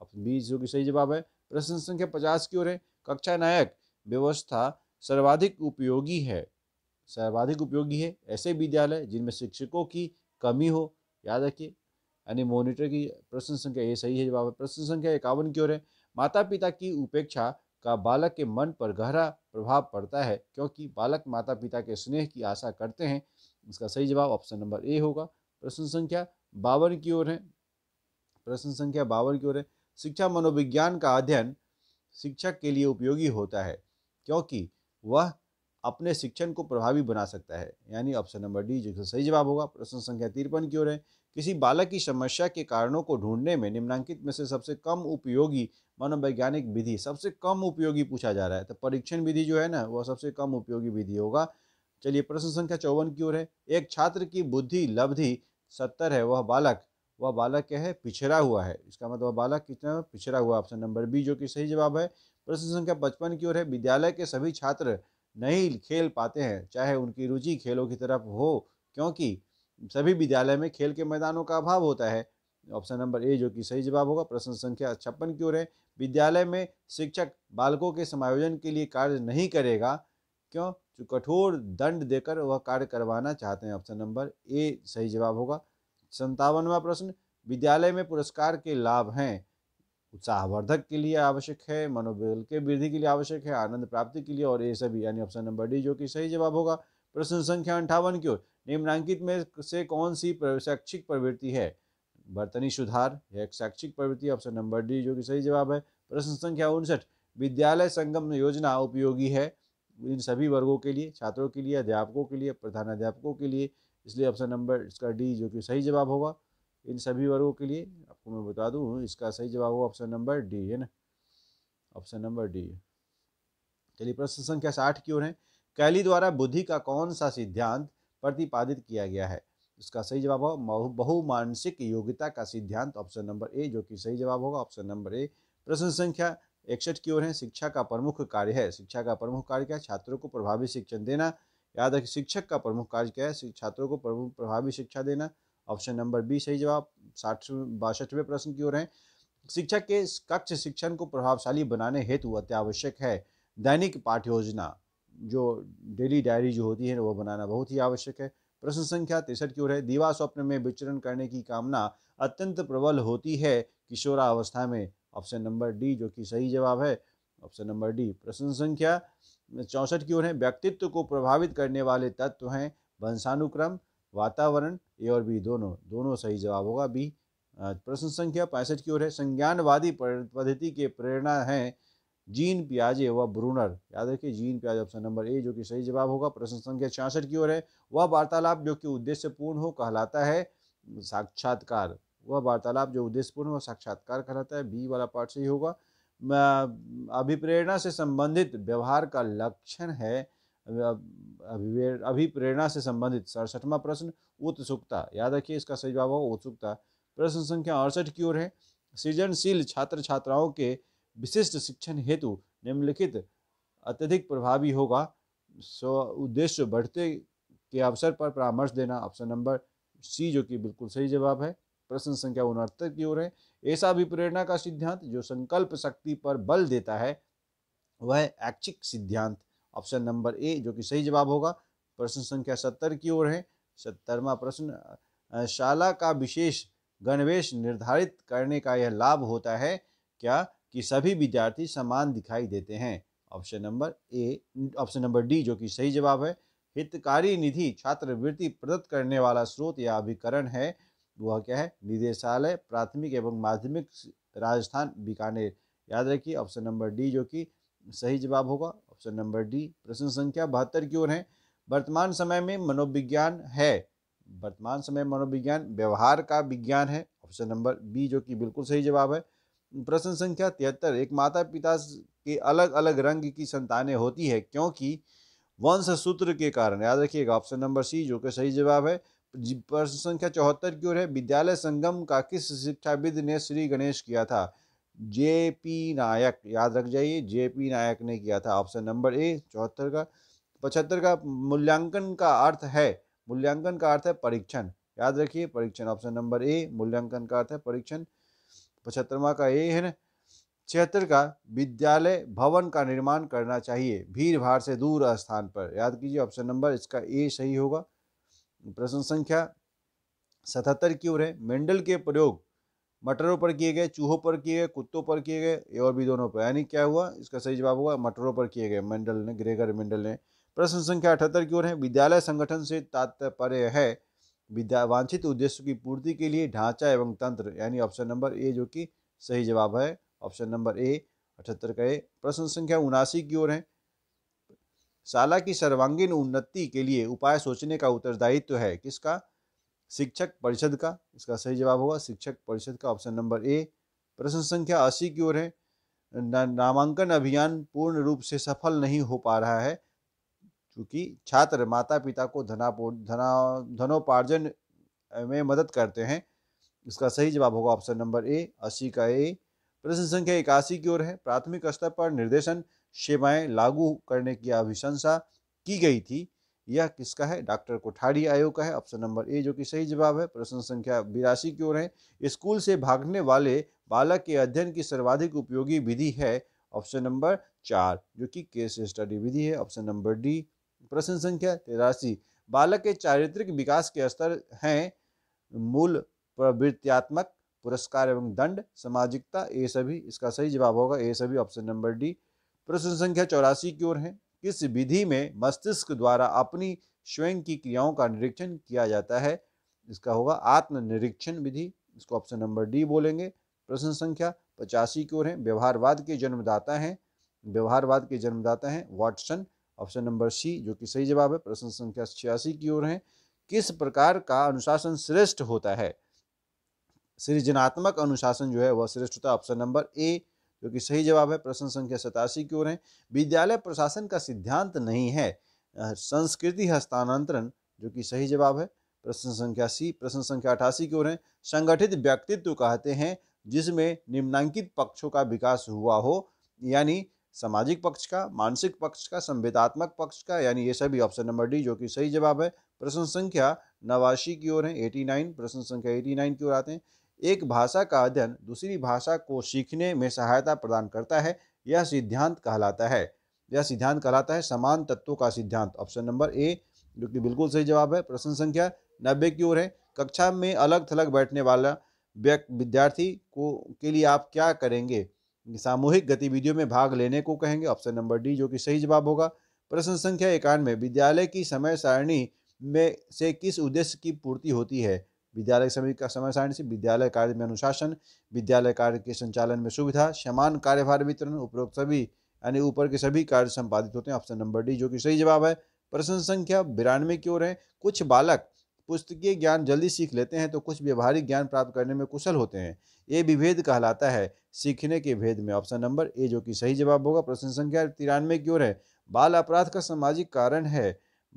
ऑप्शन बी जो कि सही जवाब है प्रश्न संख्या पचास की ओर है कक्षा नायक व्यवस्था सर्वाधिक उपयोगी है सर्वाधिक उपयोगी है ऐसे विद्यालय जिनमें शिक्षकों की कमी हो याद रखिए यानी मॉनिटर की प्रश्न संख्या ये सही है जवाब प्रश्न संख्या इक्यावन की ओर है माता पिता की उपेक्षा का बालक के मन पर गहरा प्रभाव पड़ता है क्योंकि बालक माता पिता के स्नेह की आशा करते हैं इसका सही जवाब ऑप्शन नंबर ए होगा प्रश्न संख्या बावन की ओर है प्रश्न संख्या बावन की ओर है शिक्षा मनोविज्ञान का अध्ययन शिक्षक के लिए उपयोगी होता है क्योंकि वह अपने शिक्षण को प्रभावी बना सकता है यानी ऑप्शन नंबर डी जिसका सही जवाब होगा प्रश्न संख्या तिरपन की ओर है किसी बालक की समस्या के कारणों को ढूंढने में निम्नांकित में से सबसे कम उपयोगी मनोवैज्ञानिक विधि सबसे कम उपयोगी पूछा जा रहा है तो परीक्षण विधि जो है ना वह सबसे कम उपयोगी विधि होगा चलिए प्रश्न संख्या चौवन की ओर है एक छात्र की बुद्धि लब्धि सत्तर है वह बालक वह बालक क्या है पिछड़ा हुआ है इसका मतलब बालक कितना पिछड़ा हुआ ऑप्शन नंबर बी जो कि सही जवाब है प्रश्न संख्या पचपन की ओर है विद्यालय के सभी छात्र नहीं खेल पाते हैं चाहे उनकी रुचि खेलों की तरफ हो क्योंकि सभी विद्यालय में खेल के मैदानों का अभाव होता है ऑप्शन नंबर ए जो कि सही जवाब होगा प्रश्न संख्या छप्पन की ओर है विद्यालय में शिक्षक बालकों के समायोजन के लिए कार्य नहीं करेगा क्यों कठोर दंड देकर वह कार्य करवाना चाहते हैं ऑप्शन नंबर ए सही जवाब होगा संतावनवा प्रश्न विद्यालय में पुरस्कार के लाभ हैं उत्साहवर्धक के लिए आवश्यक है मनोबल के वृद्धि के लिए आवश्यक है आनंद प्राप्ति के लिए और ये सभी यानी ऑप्शन नंबर डी जो कि सही जवाब होगा प्रश्न संख्या अंठावन की ओर निम्नांकित में से कौन सी शैक्षिक प्रवृत्ति है बर्तनी सुधार यह एक शैक्षिक प्रवृत्ति ऑप्शन नंबर डी जो कि सही जवाब है प्रश्न संख्या उनसठ विद्यालय संगम योजना उपयोगी है इन सभी वर्गों के लिए छात्रों के लिए अध्यापकों के लिए प्रधानाध्यापकों के लिए इसलिए ऑप्शन नंबर इसका डी जो कि सही जवाब होगा इन सभी वर्गों के लिए आपको मैं बता दूँ इसका सही जवाब होगा ऑप्शन नंबर डी है ना ऑप्शन नंबर डी चलिए प्रश्न संख्या साठ की ओर है कैली द्वारा बुद्धि का कौन सा सिद्धांत प्रतिपादित किया गया है इसका सही जवाब होगा बहुमानसिक योग्यता का सिद्धांत ऑप्शन नंबर ए जो कि सही जवाब होगा ऑप्शन नंबर ए प्रश्न संख्या इकसठ की ओर है शिक्षा का प्रमुख कार्य है शिक्षा का प्रमुख कार्य क्या है छात्रों को प्रभावी शिक्षण देना याद रखिए शिक्षक का प्रमुख कार्य क्या है छात्रों को प्रभावी शिक्षा देना ऑप्शन नंबर बी सही जवाब साठ बासठवें प्रश्न की ओर है शिक्षक के कक्ष शिक्षण को प्रभावशाली बनाने हेतु अत्यावश्यक है दैनिक पाठ योजना जो डेली डायरी जो होती है वो बनाना बहुत ही आवश्यक है प्रश्न संख्या तिरसठ की ओर है दीवा स्वप्न में विचरण करने की कामना अत्यंत प्रबल होती है किशोरावस्था में ऑप्शन नंबर डी जो कि सही जवाब है ऑप्शन नंबर डी प्रश्न संख्या चौंसठ की ओर है व्यक्तित्व को प्रभावित करने वाले तत्व हैं वंशानुक्रम वातावरण ए और बी दोनों दोनों सही जवाब होगा बी प्रश्न संख्या पैंसठ की ओर है संज्ञानवादी पद्धति के प्रेरणा हैं जीन प्याजे व ब्रूनर याद रखिए जीन प्याजे ऑप्शन नंबर ए जो कि सही जवाब होगा प्रश्न संख्या छियासठ की ओर है वह वार्तालाप जो कि उद्देश्यपूर्ण हो कहलाता है साक्षात्कार वह वार्तालाप जो उद्देश्यपूर्ण हो साक्षात्कार कहलाता है बी वाला पार्ट सही होगा अभिप्रेरणा से संबंधित व्यवहार का लक्षण है अभिप्रेरणा से संबंधित सड़सठवा प्रश्न उत्सुकता याद रखिए इसका सही जवाब होगा उत्सुकता प्रश्न संख्या अड़सठ की ओर है सृजनशील छात्र छात्राओं के विशिष्ट शिक्षण हेतु निम्नलिखित अत्यधिक प्रभावी होगा सो उद्देश्य बढ़ते के अवसर पर परामर्श देना ऑप्शन नंबर सी जो कि बिल्कुल सही जवाब है प्रश्न संख्या उनहत्तर की ओर है ऐसा भी प्रेरणा का सिद्धांत जो संकल्प शक्ति पर बल देता है वह ऐच्छिक सिद्धांत ऑप्शन नंबर ए जो कि सही जवाब होगा प्रश्न संख्या सत्तर की ओर है सत्तरवा प्रश्न शाला का विशेष गणवेश निर्धारित करने का यह लाभ होता है क्या कि सभी विद्यार्थी समान दिखाई देते हैं option number A option number D जो कि सही जवाब है हितकारी निधि छात्रवृत्ति प्रदत्त करने वाला स्रोत या अभिकरण है वह क्या है निदेशालय प्राथमिक एवं माध्यमिक राजस्थान बीकानेर याद रखिए ऑप्शन नंबर डी जो कि सही जवाब होगा ऑप्शन नंबर डी प्रश्न संख्या बहत्तर की ओर है वर्तमान समय में मनोविज्ञान है वर्तमान समय मनोविज्ञान व्यवहार का विज्ञान है ऑप्शन नंबर बी जो कि बिल्कुल सही जवाब है प्रश्न संख्या तिहत्तर एक माता पिता के अलग अलग रंग की संतानें होती है क्योंकि वंश सूत्र के कारण याद रखिएगा ऑप्शन नंबर सी जो कि सही जवाब है प्रश्न संख्या चौहत्तर की ओर है विद्यालय संगम का किस शिक्षाविद ने श्री गणेश किया था जे पी नायक याद रख जाइए जे पी नायक ने किया था ऑप्शन नंबर ए चौहत्तर का पचहत्तर का मूल्यांकन का अर्थ है मूल्यांकन का अर्थ है परीक्षण याद रखिए परीक्षण ऑप्शन नंबर ए मूल्यांकन का अर्थ है परीक्षण पचहत्तरवा का ये है ना छिहत्तर का विद्यालय भवन का निर्माण करना चाहिए भीड़ भाड़ से दूर स्थान पर याद कीजिए ऑप्शन नंबर इसका ए सही होगा प्रश्न संख्या सतहत्तर की ओर है मेंडल के प्रयोग मटरों पर किए गए चूहों पर किए गए कुत्तों पर किए गए और भी दोनों पर यानी क्या हुआ इसका सही जवाब हुआ मटरों पर किए गए मेंडल ने ग्रेगर मेंडल ने प्रश्न संख्या अठहत्तर की ओर है विद्यालय संगठन से तात्पर्य है विद्यावांछित उद्देश्य की पूर्ति के लिए ढांचा एवं तंत्र यानी ऑप्शन नंबर ए जो कि सही जवाब है ऑप्शन नंबर ए अठहत्तर का ए प्रश्न संख्या उनासी की ओर है शाला की सर्वांगीण उन्नति के लिए उपाय सोचने का उत्तरदायित्व तो है किसका शिक्षक परिषद का इसका सही जवाब होगा शिक्षक परिषद का ऑप्शन नंबर ए प्रश्न संख्या अस्सी की ओर है नामांकन अभियान पूर्ण रूप से सफल नहीं हो पा रहा है क्योंकि छात्र माता पिता को धनापो धना धनोपार्जन में मदद करते हैं इसका सही जवाब होगा ऑप्शन नंबर ए अस्सी का ए प्रश्न संख्या इक्यासी की ओर है प्राथमिक स्तर पर निर्देशन सेवाएं लागू करने की अभिशंसा की गई थी यह किसका है डॉक्टर कोठारी आयोग का है ऑप्शन नंबर ए जो कि सही जवाब है प्रश्न संख्या बिरासी की ओर है स्कूल से भागने वाले बालक के अध्ययन की सर्वाधिक उपयोगी विधि है ऑप्शन नंबर चार जो कि केस स्टडी विधि है ऑप्शन नंबर डी प्रश्न संख्या तेरासी तो बालक के चारित्रिक विकास के स्तर हैं मूल प्रवृत्तियात्मक पुरस्कार एवं दंड सामाजिकता ये सभी इसका सही जवाब होगा ये सभी ऑप्शन नंबर डी प्रश्न संख्या चौरासी की ओर है किस विधि में मस्तिष्क द्वारा अपनी स्वयं की क्रियाओं का निरीक्षण किया जाता है इसका होगा आत्मनिरीक्षण विधि इसको ऑप्शन नंबर डी बोलेंगे प्रश्न संख्या पचासी की ओर है व्यवहारवाद के जन्मदाता हैं व्यवहारवाद के जन्मदाता हैं वाटसन ऑप्शन नंबर सी जो कि सही जवाब है प्रश्न संख्या छियासी की ओर है किस प्रकार का अनुशासन श्रेष्ठ होता है सृजनात्मक अनुशासन जो है वह श्रेष्ठ होता है ऑप्शन नंबर ए जो कि सही जवाब है प्रश्न संख्या सतासी की ओर है विद्यालय प्रशासन का सिद्धांत नहीं है संस्कृति हस्तांतरण जो कि सही जवाब है प्रश्न संख्या सी प्रश्न संख्या अठासी की ओर है संगठित व्यक्तित्व कहते हैं जिसमें निम्नांकित पक्षों का विकास हुआ हो यानी सामाजिक पक्ष का मानसिक पक्ष का संवेदात्मक पक्ष का यानी ये सभी ऑप्शन नंबर डी जो कि सही जवाब है प्रश्न संख्या नवासी की ओर है एटी नाइन प्रश्न संख्या एटी नाइन की ओर आते हैं एक भाषा का अध्ययन दूसरी भाषा को सीखने में सहायता प्रदान करता है यह सिद्धांत कहलाता है यह सिद्धांत कहलाता है समान तत्वों का सिद्धांत ऑप्शन नंबर ए जो कि बिल्कुल सही जवाब है प्रश्न संख्या नब्बे की ओर है कक्षा में अलग थलग बैठने वाला विद्यार्थी को के लिए आप क्या करेंगे सामूहिक गतिविधियों में भाग लेने को कहेंगे ऑप्शन नंबर डी जो कि सही जवाब होगा प्रश्न संख्या इक्यानवे विद्यालय की समय सारणी में से किस उद्देश्य की पूर्ति होती है विद्यालय समय का समय सारणी से विद्यालय कार्य में अनुशासन विद्यालय कार्य के संचालन में सुविधा समान कार्यभार वितरण उपरोक्त सभी यानी ऊपर के सभी कार्य संपादित होते हैं ऑप्शन नंबर डी जो कि सही जवाब है प्रश्न संख्या बिरानवे की ओर है कुछ बालक पुस्तकीय ज्ञान जल्दी सीख लेते हैं तो कुछ व्यवहारिक ज्ञान प्राप्त करने में कुशल होते हैं ये विभेद कहलाता है सीखने के भेद में ऑप्शन नंबर ए जो कि सही जवाब होगा प्रश्न संख्या तिरानवे की ओर है बाल अपराध का सामाजिक कारण है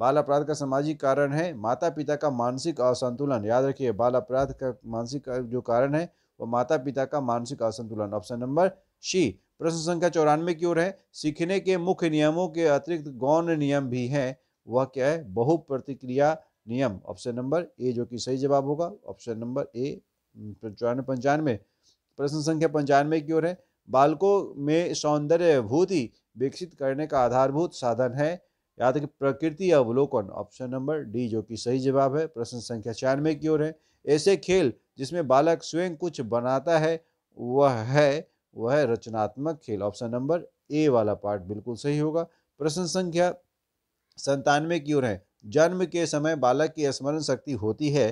बाल अपराध का सामाजिक कारण है माता पिता का मानसिक असंतुलन याद रखिए बाल अपराध का मानसिक जो कारण है वह माता पिता का मानसिक असंतुलन ऑप्शन नंबर सी प्रश्न संख्या चौरानवे की ओर है सीखने के मुख्य नियमों के अतिरिक्त गौण नियम भी हैं वह क्या है बहु प्रतिक्रिया नियम ऑप्शन नंबर ए जो कि सही जवाब होगा ऑप्शन नंबर ए चौरानवे पंचानवे प्रश्न संख्या पंचानवे की ओर है बालकों में सौंदर्य भूति विकसित करने का आधारभूत साधन है याद कि प्रकृति अवलोकन ऑप्शन नंबर डी जो कि सही जवाब है प्रश्न संख्या छियानवे की ओर है ऐसे खेल जिसमें बालक स्वयं कुछ बनाता है वह है वह है रचनात्मक खेल ऑप्शन नंबर ए वाला पार्ट बिल्कुल सही होगा प्रश्न संख्या संतानवे की ओर है जन्म के समय बालक की स्मरण शक्ति होती है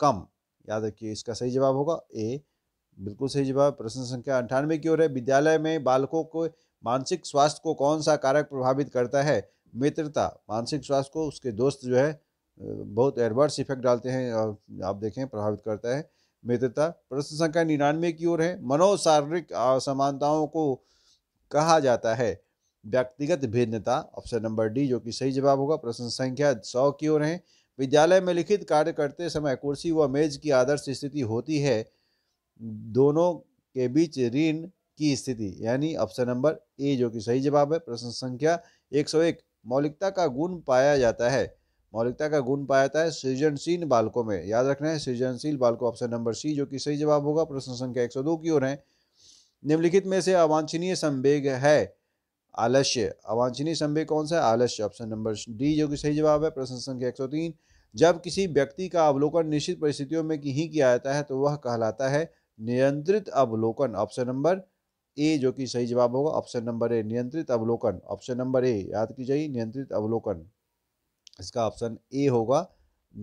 कम याद रखिए इसका सही जवाब होगा ए बिल्कुल सही जवाब प्रश्न संख्या अंठानवे की ओर है विद्यालय में बालकों को मानसिक स्वास्थ्य को कौन सा कारक प्रभावित करता है मित्रता मानसिक स्वास्थ्य को उसके दोस्त जो है बहुत एडवर्स इफेक्ट डालते हैं और आप देखें प्रभावित करता है मित्रता प्रश्न संख्या निन्यानवे की ओर है मनोशारीरिक असमानताओं को कहा जाता है व्यक्तिगत भिन्नता ऑप्शन नंबर डी जो कि सही जवाब होगा प्रश्न संख्या सौ की ओर है विद्यालय में लिखित कार्य करते समय कुर्सी व मेज की आदर्श स्थिति होती है दोनों के बीच ऋण की स्थिति यानी ऑप्शन नंबर ए जो कि सही जवाब है प्रश्न संख्या 101 मौलिकता का गुण पाया जाता है मौलिकता का गुण पाया जाता है सृजनशील बालकों में याद रखना है सृजनशील बालकों ऑप्शन नंबर सी जो कि सही जवाब होगा प्रश्न संख्या 102 की ओर है निम्नलिखित में से अवांछनीय संवेग है आलस्य अवांछनीय संवेग कौन सा है आलस्य ऑप्शन नंबर डी जो कि सही जवाब है प्रश्न संख्या एक जब किसी व्यक्ति का अवलोकन निश्चित परिस्थितियों में ही किया जाता है तो वह कहलाता है नियंत्रित अवलोकन ऑप्शन नंबर ए जो कि सही जवाब होगा ऑप्शन नंबर ए नियंत्रित अवलोकन ऑप्शन नंबर ए याद कीजिए नियंत्रित अवलोकन इसका ऑप्शन ए होगा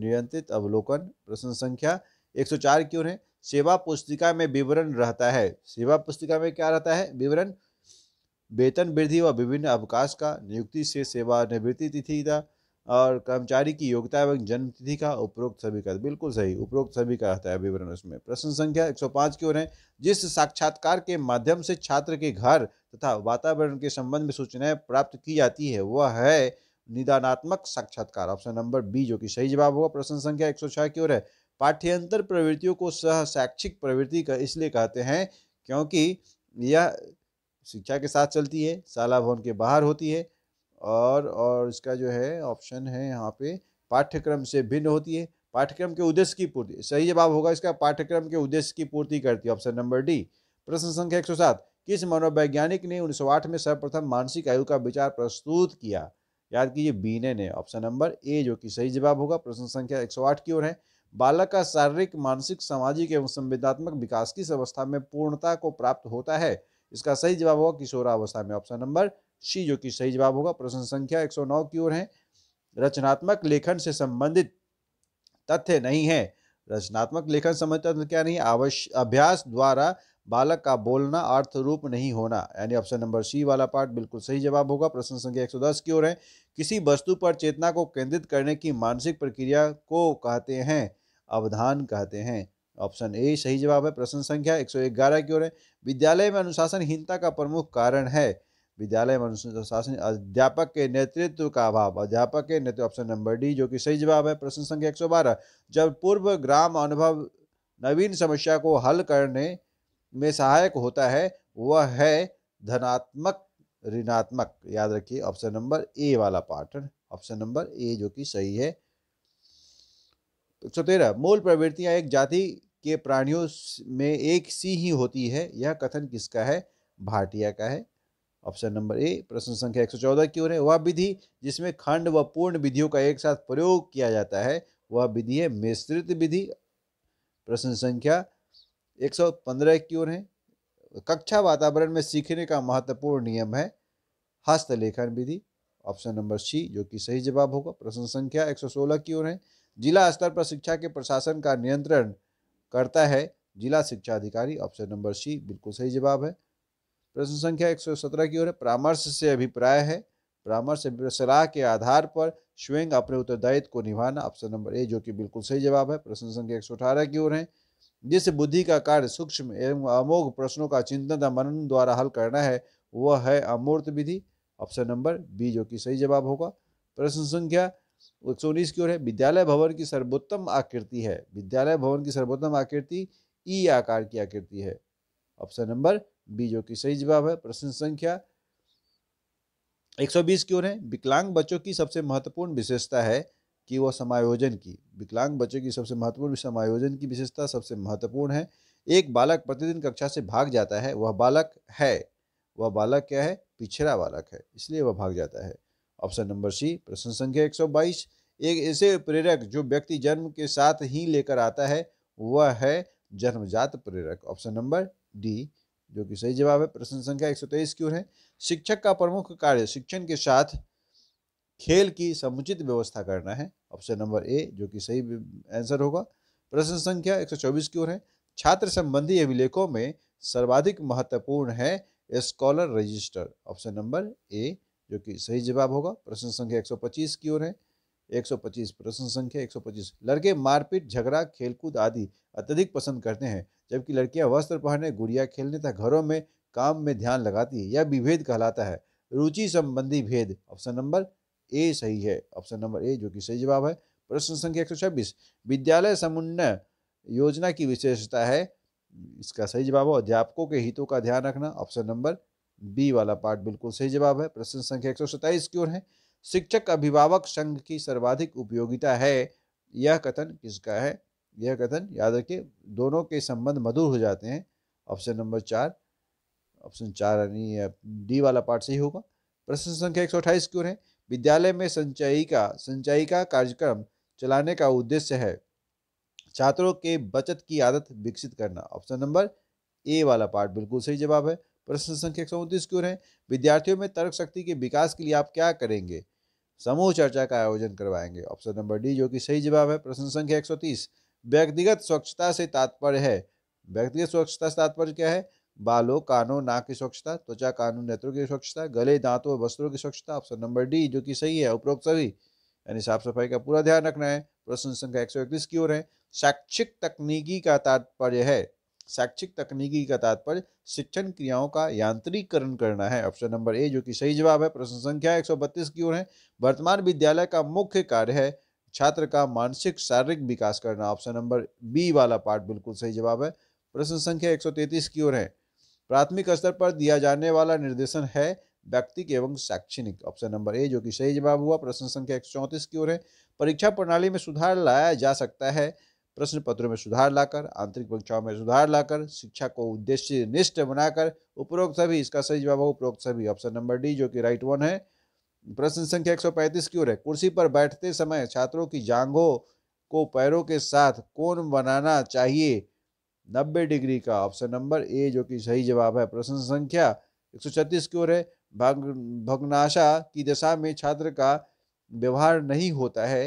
नियंत्रित अवलोकन प्रश्न संख्या 104 चार क्यों है सेवा पुस्तिका में विवरण रहता है सेवा पुस्तिका में क्या रहता है विवरण वेतन वृद्धि व विभिन्न अवकाश का नियुक्ति से सेवानिवृत्ति तिथि का और कर्मचारी की योग्यता एवं जन्म तिथि का उपरोक्त सभी का बिल्कुल सही उपरोक्त सभी का रहता है विवरण उसमें प्रश्न संख्या 105 की ओर है जिस साक्षात्कार के माध्यम से छात्र के घर तथा वातावरण के संबंध में सूचनाएं प्राप्त की जाती है वह है निदानात्मक साक्षात्कार ऑप्शन नंबर बी जो कि सही जवाब होगा प्रश्न संख्या एक की ओर है पाठ्यंतर प्रवृत्तियों को सह शैक्षिक प्रवृत्ति का इसलिए कहते हैं क्योंकि यह शिक्षा के साथ चलती है शाला भवन के बाहर होती है और और इसका जो है ऑप्शन है यहाँ पे पाठ्यक्रम से भिन्न होती है पाठ्यक्रम के उद्देश्य की पूर्ति सही जवाब होगा इसका पाठ्यक्रम के उद्देश्य की पूर्ति करती है ऑप्शन नंबर डी प्रश्न संख्या एक सौ सात किस मनोवैज्ञानिक ने उन्नीस में सर्वप्रथम मानसिक आयु का विचार प्रस्तुत किया याद कीजिए बीने ने ऑप्शन नंबर ए जो कि सही जवाब होगा प्रश्न संख्या एक की ओर है बालक का शारीरिक मानसिक सामाजिक एवं संविधात्मक विकास किस अवस्था में पूर्णता को प्राप्त होता है इसका सही जवाब होगा किशोरावस्था में ऑप्शन नंबर सी जो कि सही जवाब होगा प्रश्न संख्या 109 की ओर है रचनात्मक लेखन से संबंधित तथ्य नहीं है रचनात्मक लेखन संबंधित तथ्य क्या नहीं आवश्य अभ्यास द्वारा बालक का बोलना अर्थ रूप नहीं होना यानी ऑप्शन नंबर सी वाला पार्ट बिल्कुल सही जवाब होगा प्रश्न संख्या 110 की ओर है किसी वस्तु पर चेतना को केंद्रित करने की मानसिक प्रक्रिया को कहते हैं अवधान कहते हैं ऑप्शन ए सही जवाब है प्रश्न संख्या ग्यारह की ओर है विद्यालय में अनुशासनहीनता का प्रमुख कारण है विद्यालय में अनुशासन अध्यापक के नेतृत्व का अभाव अध्यापक के नेतृत्व ऑप्शन नंबर डी जो कि सही जवाब है प्रश्न संख्या एक जब पूर्व ग्राम अनुभव नवीन समस्या को हल करने में सहायक होता है वह है धनात्मक ऋणात्मक याद रखिए ऑप्शन नंबर ए वाला पार्ट ऑप्शन नंबर ए जो कि सही है चौतेरह मूल प्रवृत्तियाँ एक जाति के प्राणियों में एक सी ही होती है यह कथन किसका है भाटिया का है ऑप्शन नंबर ए प्रश्न संख्या एक सौ चौदह की ओर है वह विधि जिसमें खंड व पूर्ण विधियों का एक साथ प्रयोग किया जाता है वह विधि है मिश्रित विधि प्रश्न संख्या एक सौ पंद्रह की ओर है कक्षा वातावरण में सीखने का महत्वपूर्ण नियम है हस्तलेखन विधि ऑप्शन नंबर सी जो कि सही जवाब होगा प्रश्न संख्या एक सौ सोलह की ओर है जिला स्तर पर शिक्षा के प्रशासन का नियंत्रण करता है जिला शिक्षा अधिकारी ऑप्शन नंबर सी बिल्कुल सही जवाब है प्रश्न संख्या 117 की ओर है परामर्श से अभिप्राय है परामर्श सलाह के आधार पर स्वयं अपने उत्तरदायित्व को निभाना ऑप्शन नंबर ए जो कि बिल्कुल सही जवाब है प्रश्न संख्या अठारह की ओर है जिस बुद्धि का कार्य सूक्ष्म एवं अमोघ प्रश्नों का चिंतन तथा मनन द्वारा हल करना है वह है अमूर्त विधि ऑप्शन नंबर बी जो कि सही जवाब होगा प्रश्न संख्या एक की ओर है विद्यालय भवन की सर्वोत्तम आकृति है विद्यालय भवन की सर्वोत्तम आकृति ई आकार की आकृति है ऑप्शन नंबर बी जो कि सही जवाब है प्रश्न संख्या 120 की ओर है विकलांग बच्चों की सबसे महत्वपूर्ण विशेषता है कि वह समायोजन की विकलांग बच्चों की सबसे महत्वपूर्ण समायोजन की विशेषता सबसे महत्वपूर्ण है एक बालक प्रतिदिन कक्षा से भाग जाता है वह बालक है वह बालक क्या है पिछड़ा बालक है इसलिए वह भाग जाता है ऑप्शन नंबर सी प्रश्न संख्या 122 एक ऐसे प्रेरक जो व्यक्ति जन्म के साथ ही लेकर आता है वह है जन्मजात प्रेरक ऑप्शन नंबर डी जो कि सही जवाब है प्रश्न संख्या 123 क्यों है शिक्षक का प्रमुख कार्य शिक्षण के साथ खेल की समुचित व्यवस्था करना है ऑप्शन नंबर ए जो कि सही आंसर होगा प्रश्न संख्या 124 की ओर है छात्र संबंधी अभिलेखों में सर्वाधिक महत्वपूर्ण है scholar register option number A जो कि सही जवाब होगा प्रश्न संख्या 125 की ओर है 125 प्रश्न संख्या 125 लड़के मारपीट झगड़ा खेलकूद आदि अत्यधिक पसंद करते हैं जबकि लड़कियां वस्त्र पहनने गुड़िया खेलने तथा घरों में काम में ध्यान लगाती है यह विभेद कहलाता है रुचि संबंधी भेद ऑप्शन नंबर ए सही है ऑप्शन नंबर ए जो कि सही जवाब है प्रश्न संख्या एक विद्यालय समुन्न योजना की विशेषता है इसका सही जवाब हो अध्यापकों के हितों का ध्यान रखना ऑप्शन नंबर बी वाला पार्ट बिल्कुल सही जवाब है प्रश्न संख्या एक सौ की ओर है शिक्षक अभिभावक संघ की सर्वाधिक उपयोगिता है यह कथन किसका है यह कथन याद रखिए दोनों के संबंध मधुर हो जाते हैं ऑप्शन नंबर चार ऑप्शन चार यानी डी वाला पार्ट सही होगा प्रश्न संख्या एक सौ अठाईस की ओर है विद्यालय में संचयी का संचयी का कार्यक्रम चलाने का उद्देश्य है छात्रों के बचत की आदत विकसित करना ऑप्शन नंबर ए वाला पार्ट बिल्कुल सही जवाब है प्रश्न संख्या एक सौ उनतीस क्यों है विद्यार्थियों में तर्क शक्ति के विकास के लिए आप क्या करेंगे समूह चर्चा का आयोजन करवाएंगे ऑप्शन नंबर डी जो कि सही जवाब है प्रश्न संख्या 130 व्यक्तिगत स्वच्छता से तात्पर्य है व्यक्तिगत स्वच्छता से तात्पर्य क्या है बालों कानों नाक की स्वच्छता त्वचा कानून नेत्रों की स्वच्छता गले दांतों और वस्त्रों की स्वच्छता ऑप्शन नंबर डी जो कि सही है उपरोक्त सभी यानी साफ सफाई का पूरा ध्यान रखना है प्रश्न संख्या एक सौ की ओर है शैक्षिक तकनीकी का तात्पर्य है शैक्षिक तकनीकी का तात्पर्य शिक्षण क्रियाओं का यांत्रिकरण करना है ऑप्शन नंबर ए जो कि सही जवाब है प्रश्न संख्या 132 की ओर है वर्तमान विद्यालय का मुख्य कार्य है छात्र का मानसिक शारीरिक विकास करना ऑप्शन नंबर बी वाला पार्ट बिल्कुल सही जवाब है प्रश्न संख्या 133 की ओर है प्राथमिक स्तर पर दिया जाने वाला निर्देशन है व्यक्तिक एवं शैक्षणिक ऑप्शन नंबर ए जो कि सही जवाब हुआ प्रश्न संख्या एक की ओर है परीक्षा प्रणाली में सुधार लाया जा सकता है प्रश्न पत्रों में सुधार लाकर आंतरिक परीक्षाओं में सुधार लाकर शिक्षा को उद्देश्य निष्ठ बनाकर उपरोक्त सभी इसका सही जवाब उपरोक्त सभी ऑप्शन नंबर डी जो कि राइट वन है प्रश्न संख्या 135 की ओर है कुर्सी पर बैठते समय छात्रों की जांघों को पैरों के साथ कौन बनाना चाहिए 90 डिग्री का ऑप्शन नंबर ए जो कि सही जवाब है प्रश्न संख्या 136 की ओर है भग भग्नाशा की दशा में छात्र का व्यवहार नहीं होता है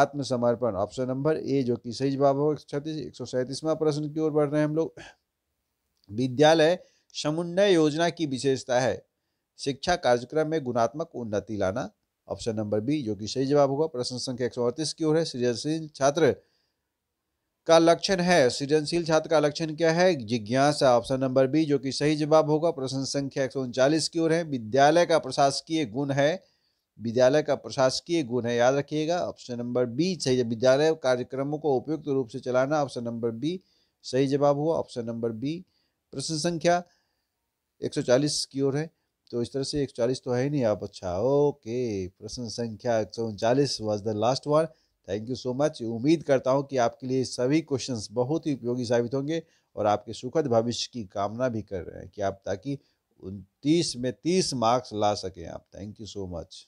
आत्मसमर्पण ऑप्शन नंबर ए जो कि सही जवाब हो छत्तीस एक सौ सैंतीसवां प्रश्न की ओर बढ़ रहे हैं हम लोग विद्यालय समुन्नय योजना की विशेषता है शिक्षा कार्यक्रम में गुणात्मक उन्नति लाना ऑप्शन नंबर बी जो कि सही जवाब होगा प्रश्न संख्या एक सौ अड़तीस की ओर है सृजनशील छात्र का लक्षण है सृजनशील छात्र का लक्षण क्या है जिज्ञासा ऑप्शन नंबर बी जो कि सही जवाब होगा प्रश्न संख्या एक की ओर है विद्यालय का प्रशासकीय गुण है विद्यालय का प्रशासकीय गुण है याद रखिएगा ऑप्शन नंबर बी सही विद्यालय कार्यक्रमों को उपयुक्त रूप से चलाना ऑप्शन नंबर बी सही जवाब हुआ ऑप्शन नंबर बी प्रश्न संख्या 140 की ओर है तो इस तरह से 140 तो है ही नहीं आप अच्छा ओके प्रश्न संख्या एक सौ उनचालीस was the last one thank you so much उम्मीद करता हूँ कि आपके लिए सभी क्वेश्चन बहुत ही उपयोगी साबित होंगे और आपके सुखद भविष्य की कामना भी कर रहे हैं कि आप ताकि उनतीस में तीस मार्क्स ला सकें आप थैंक यू सो मच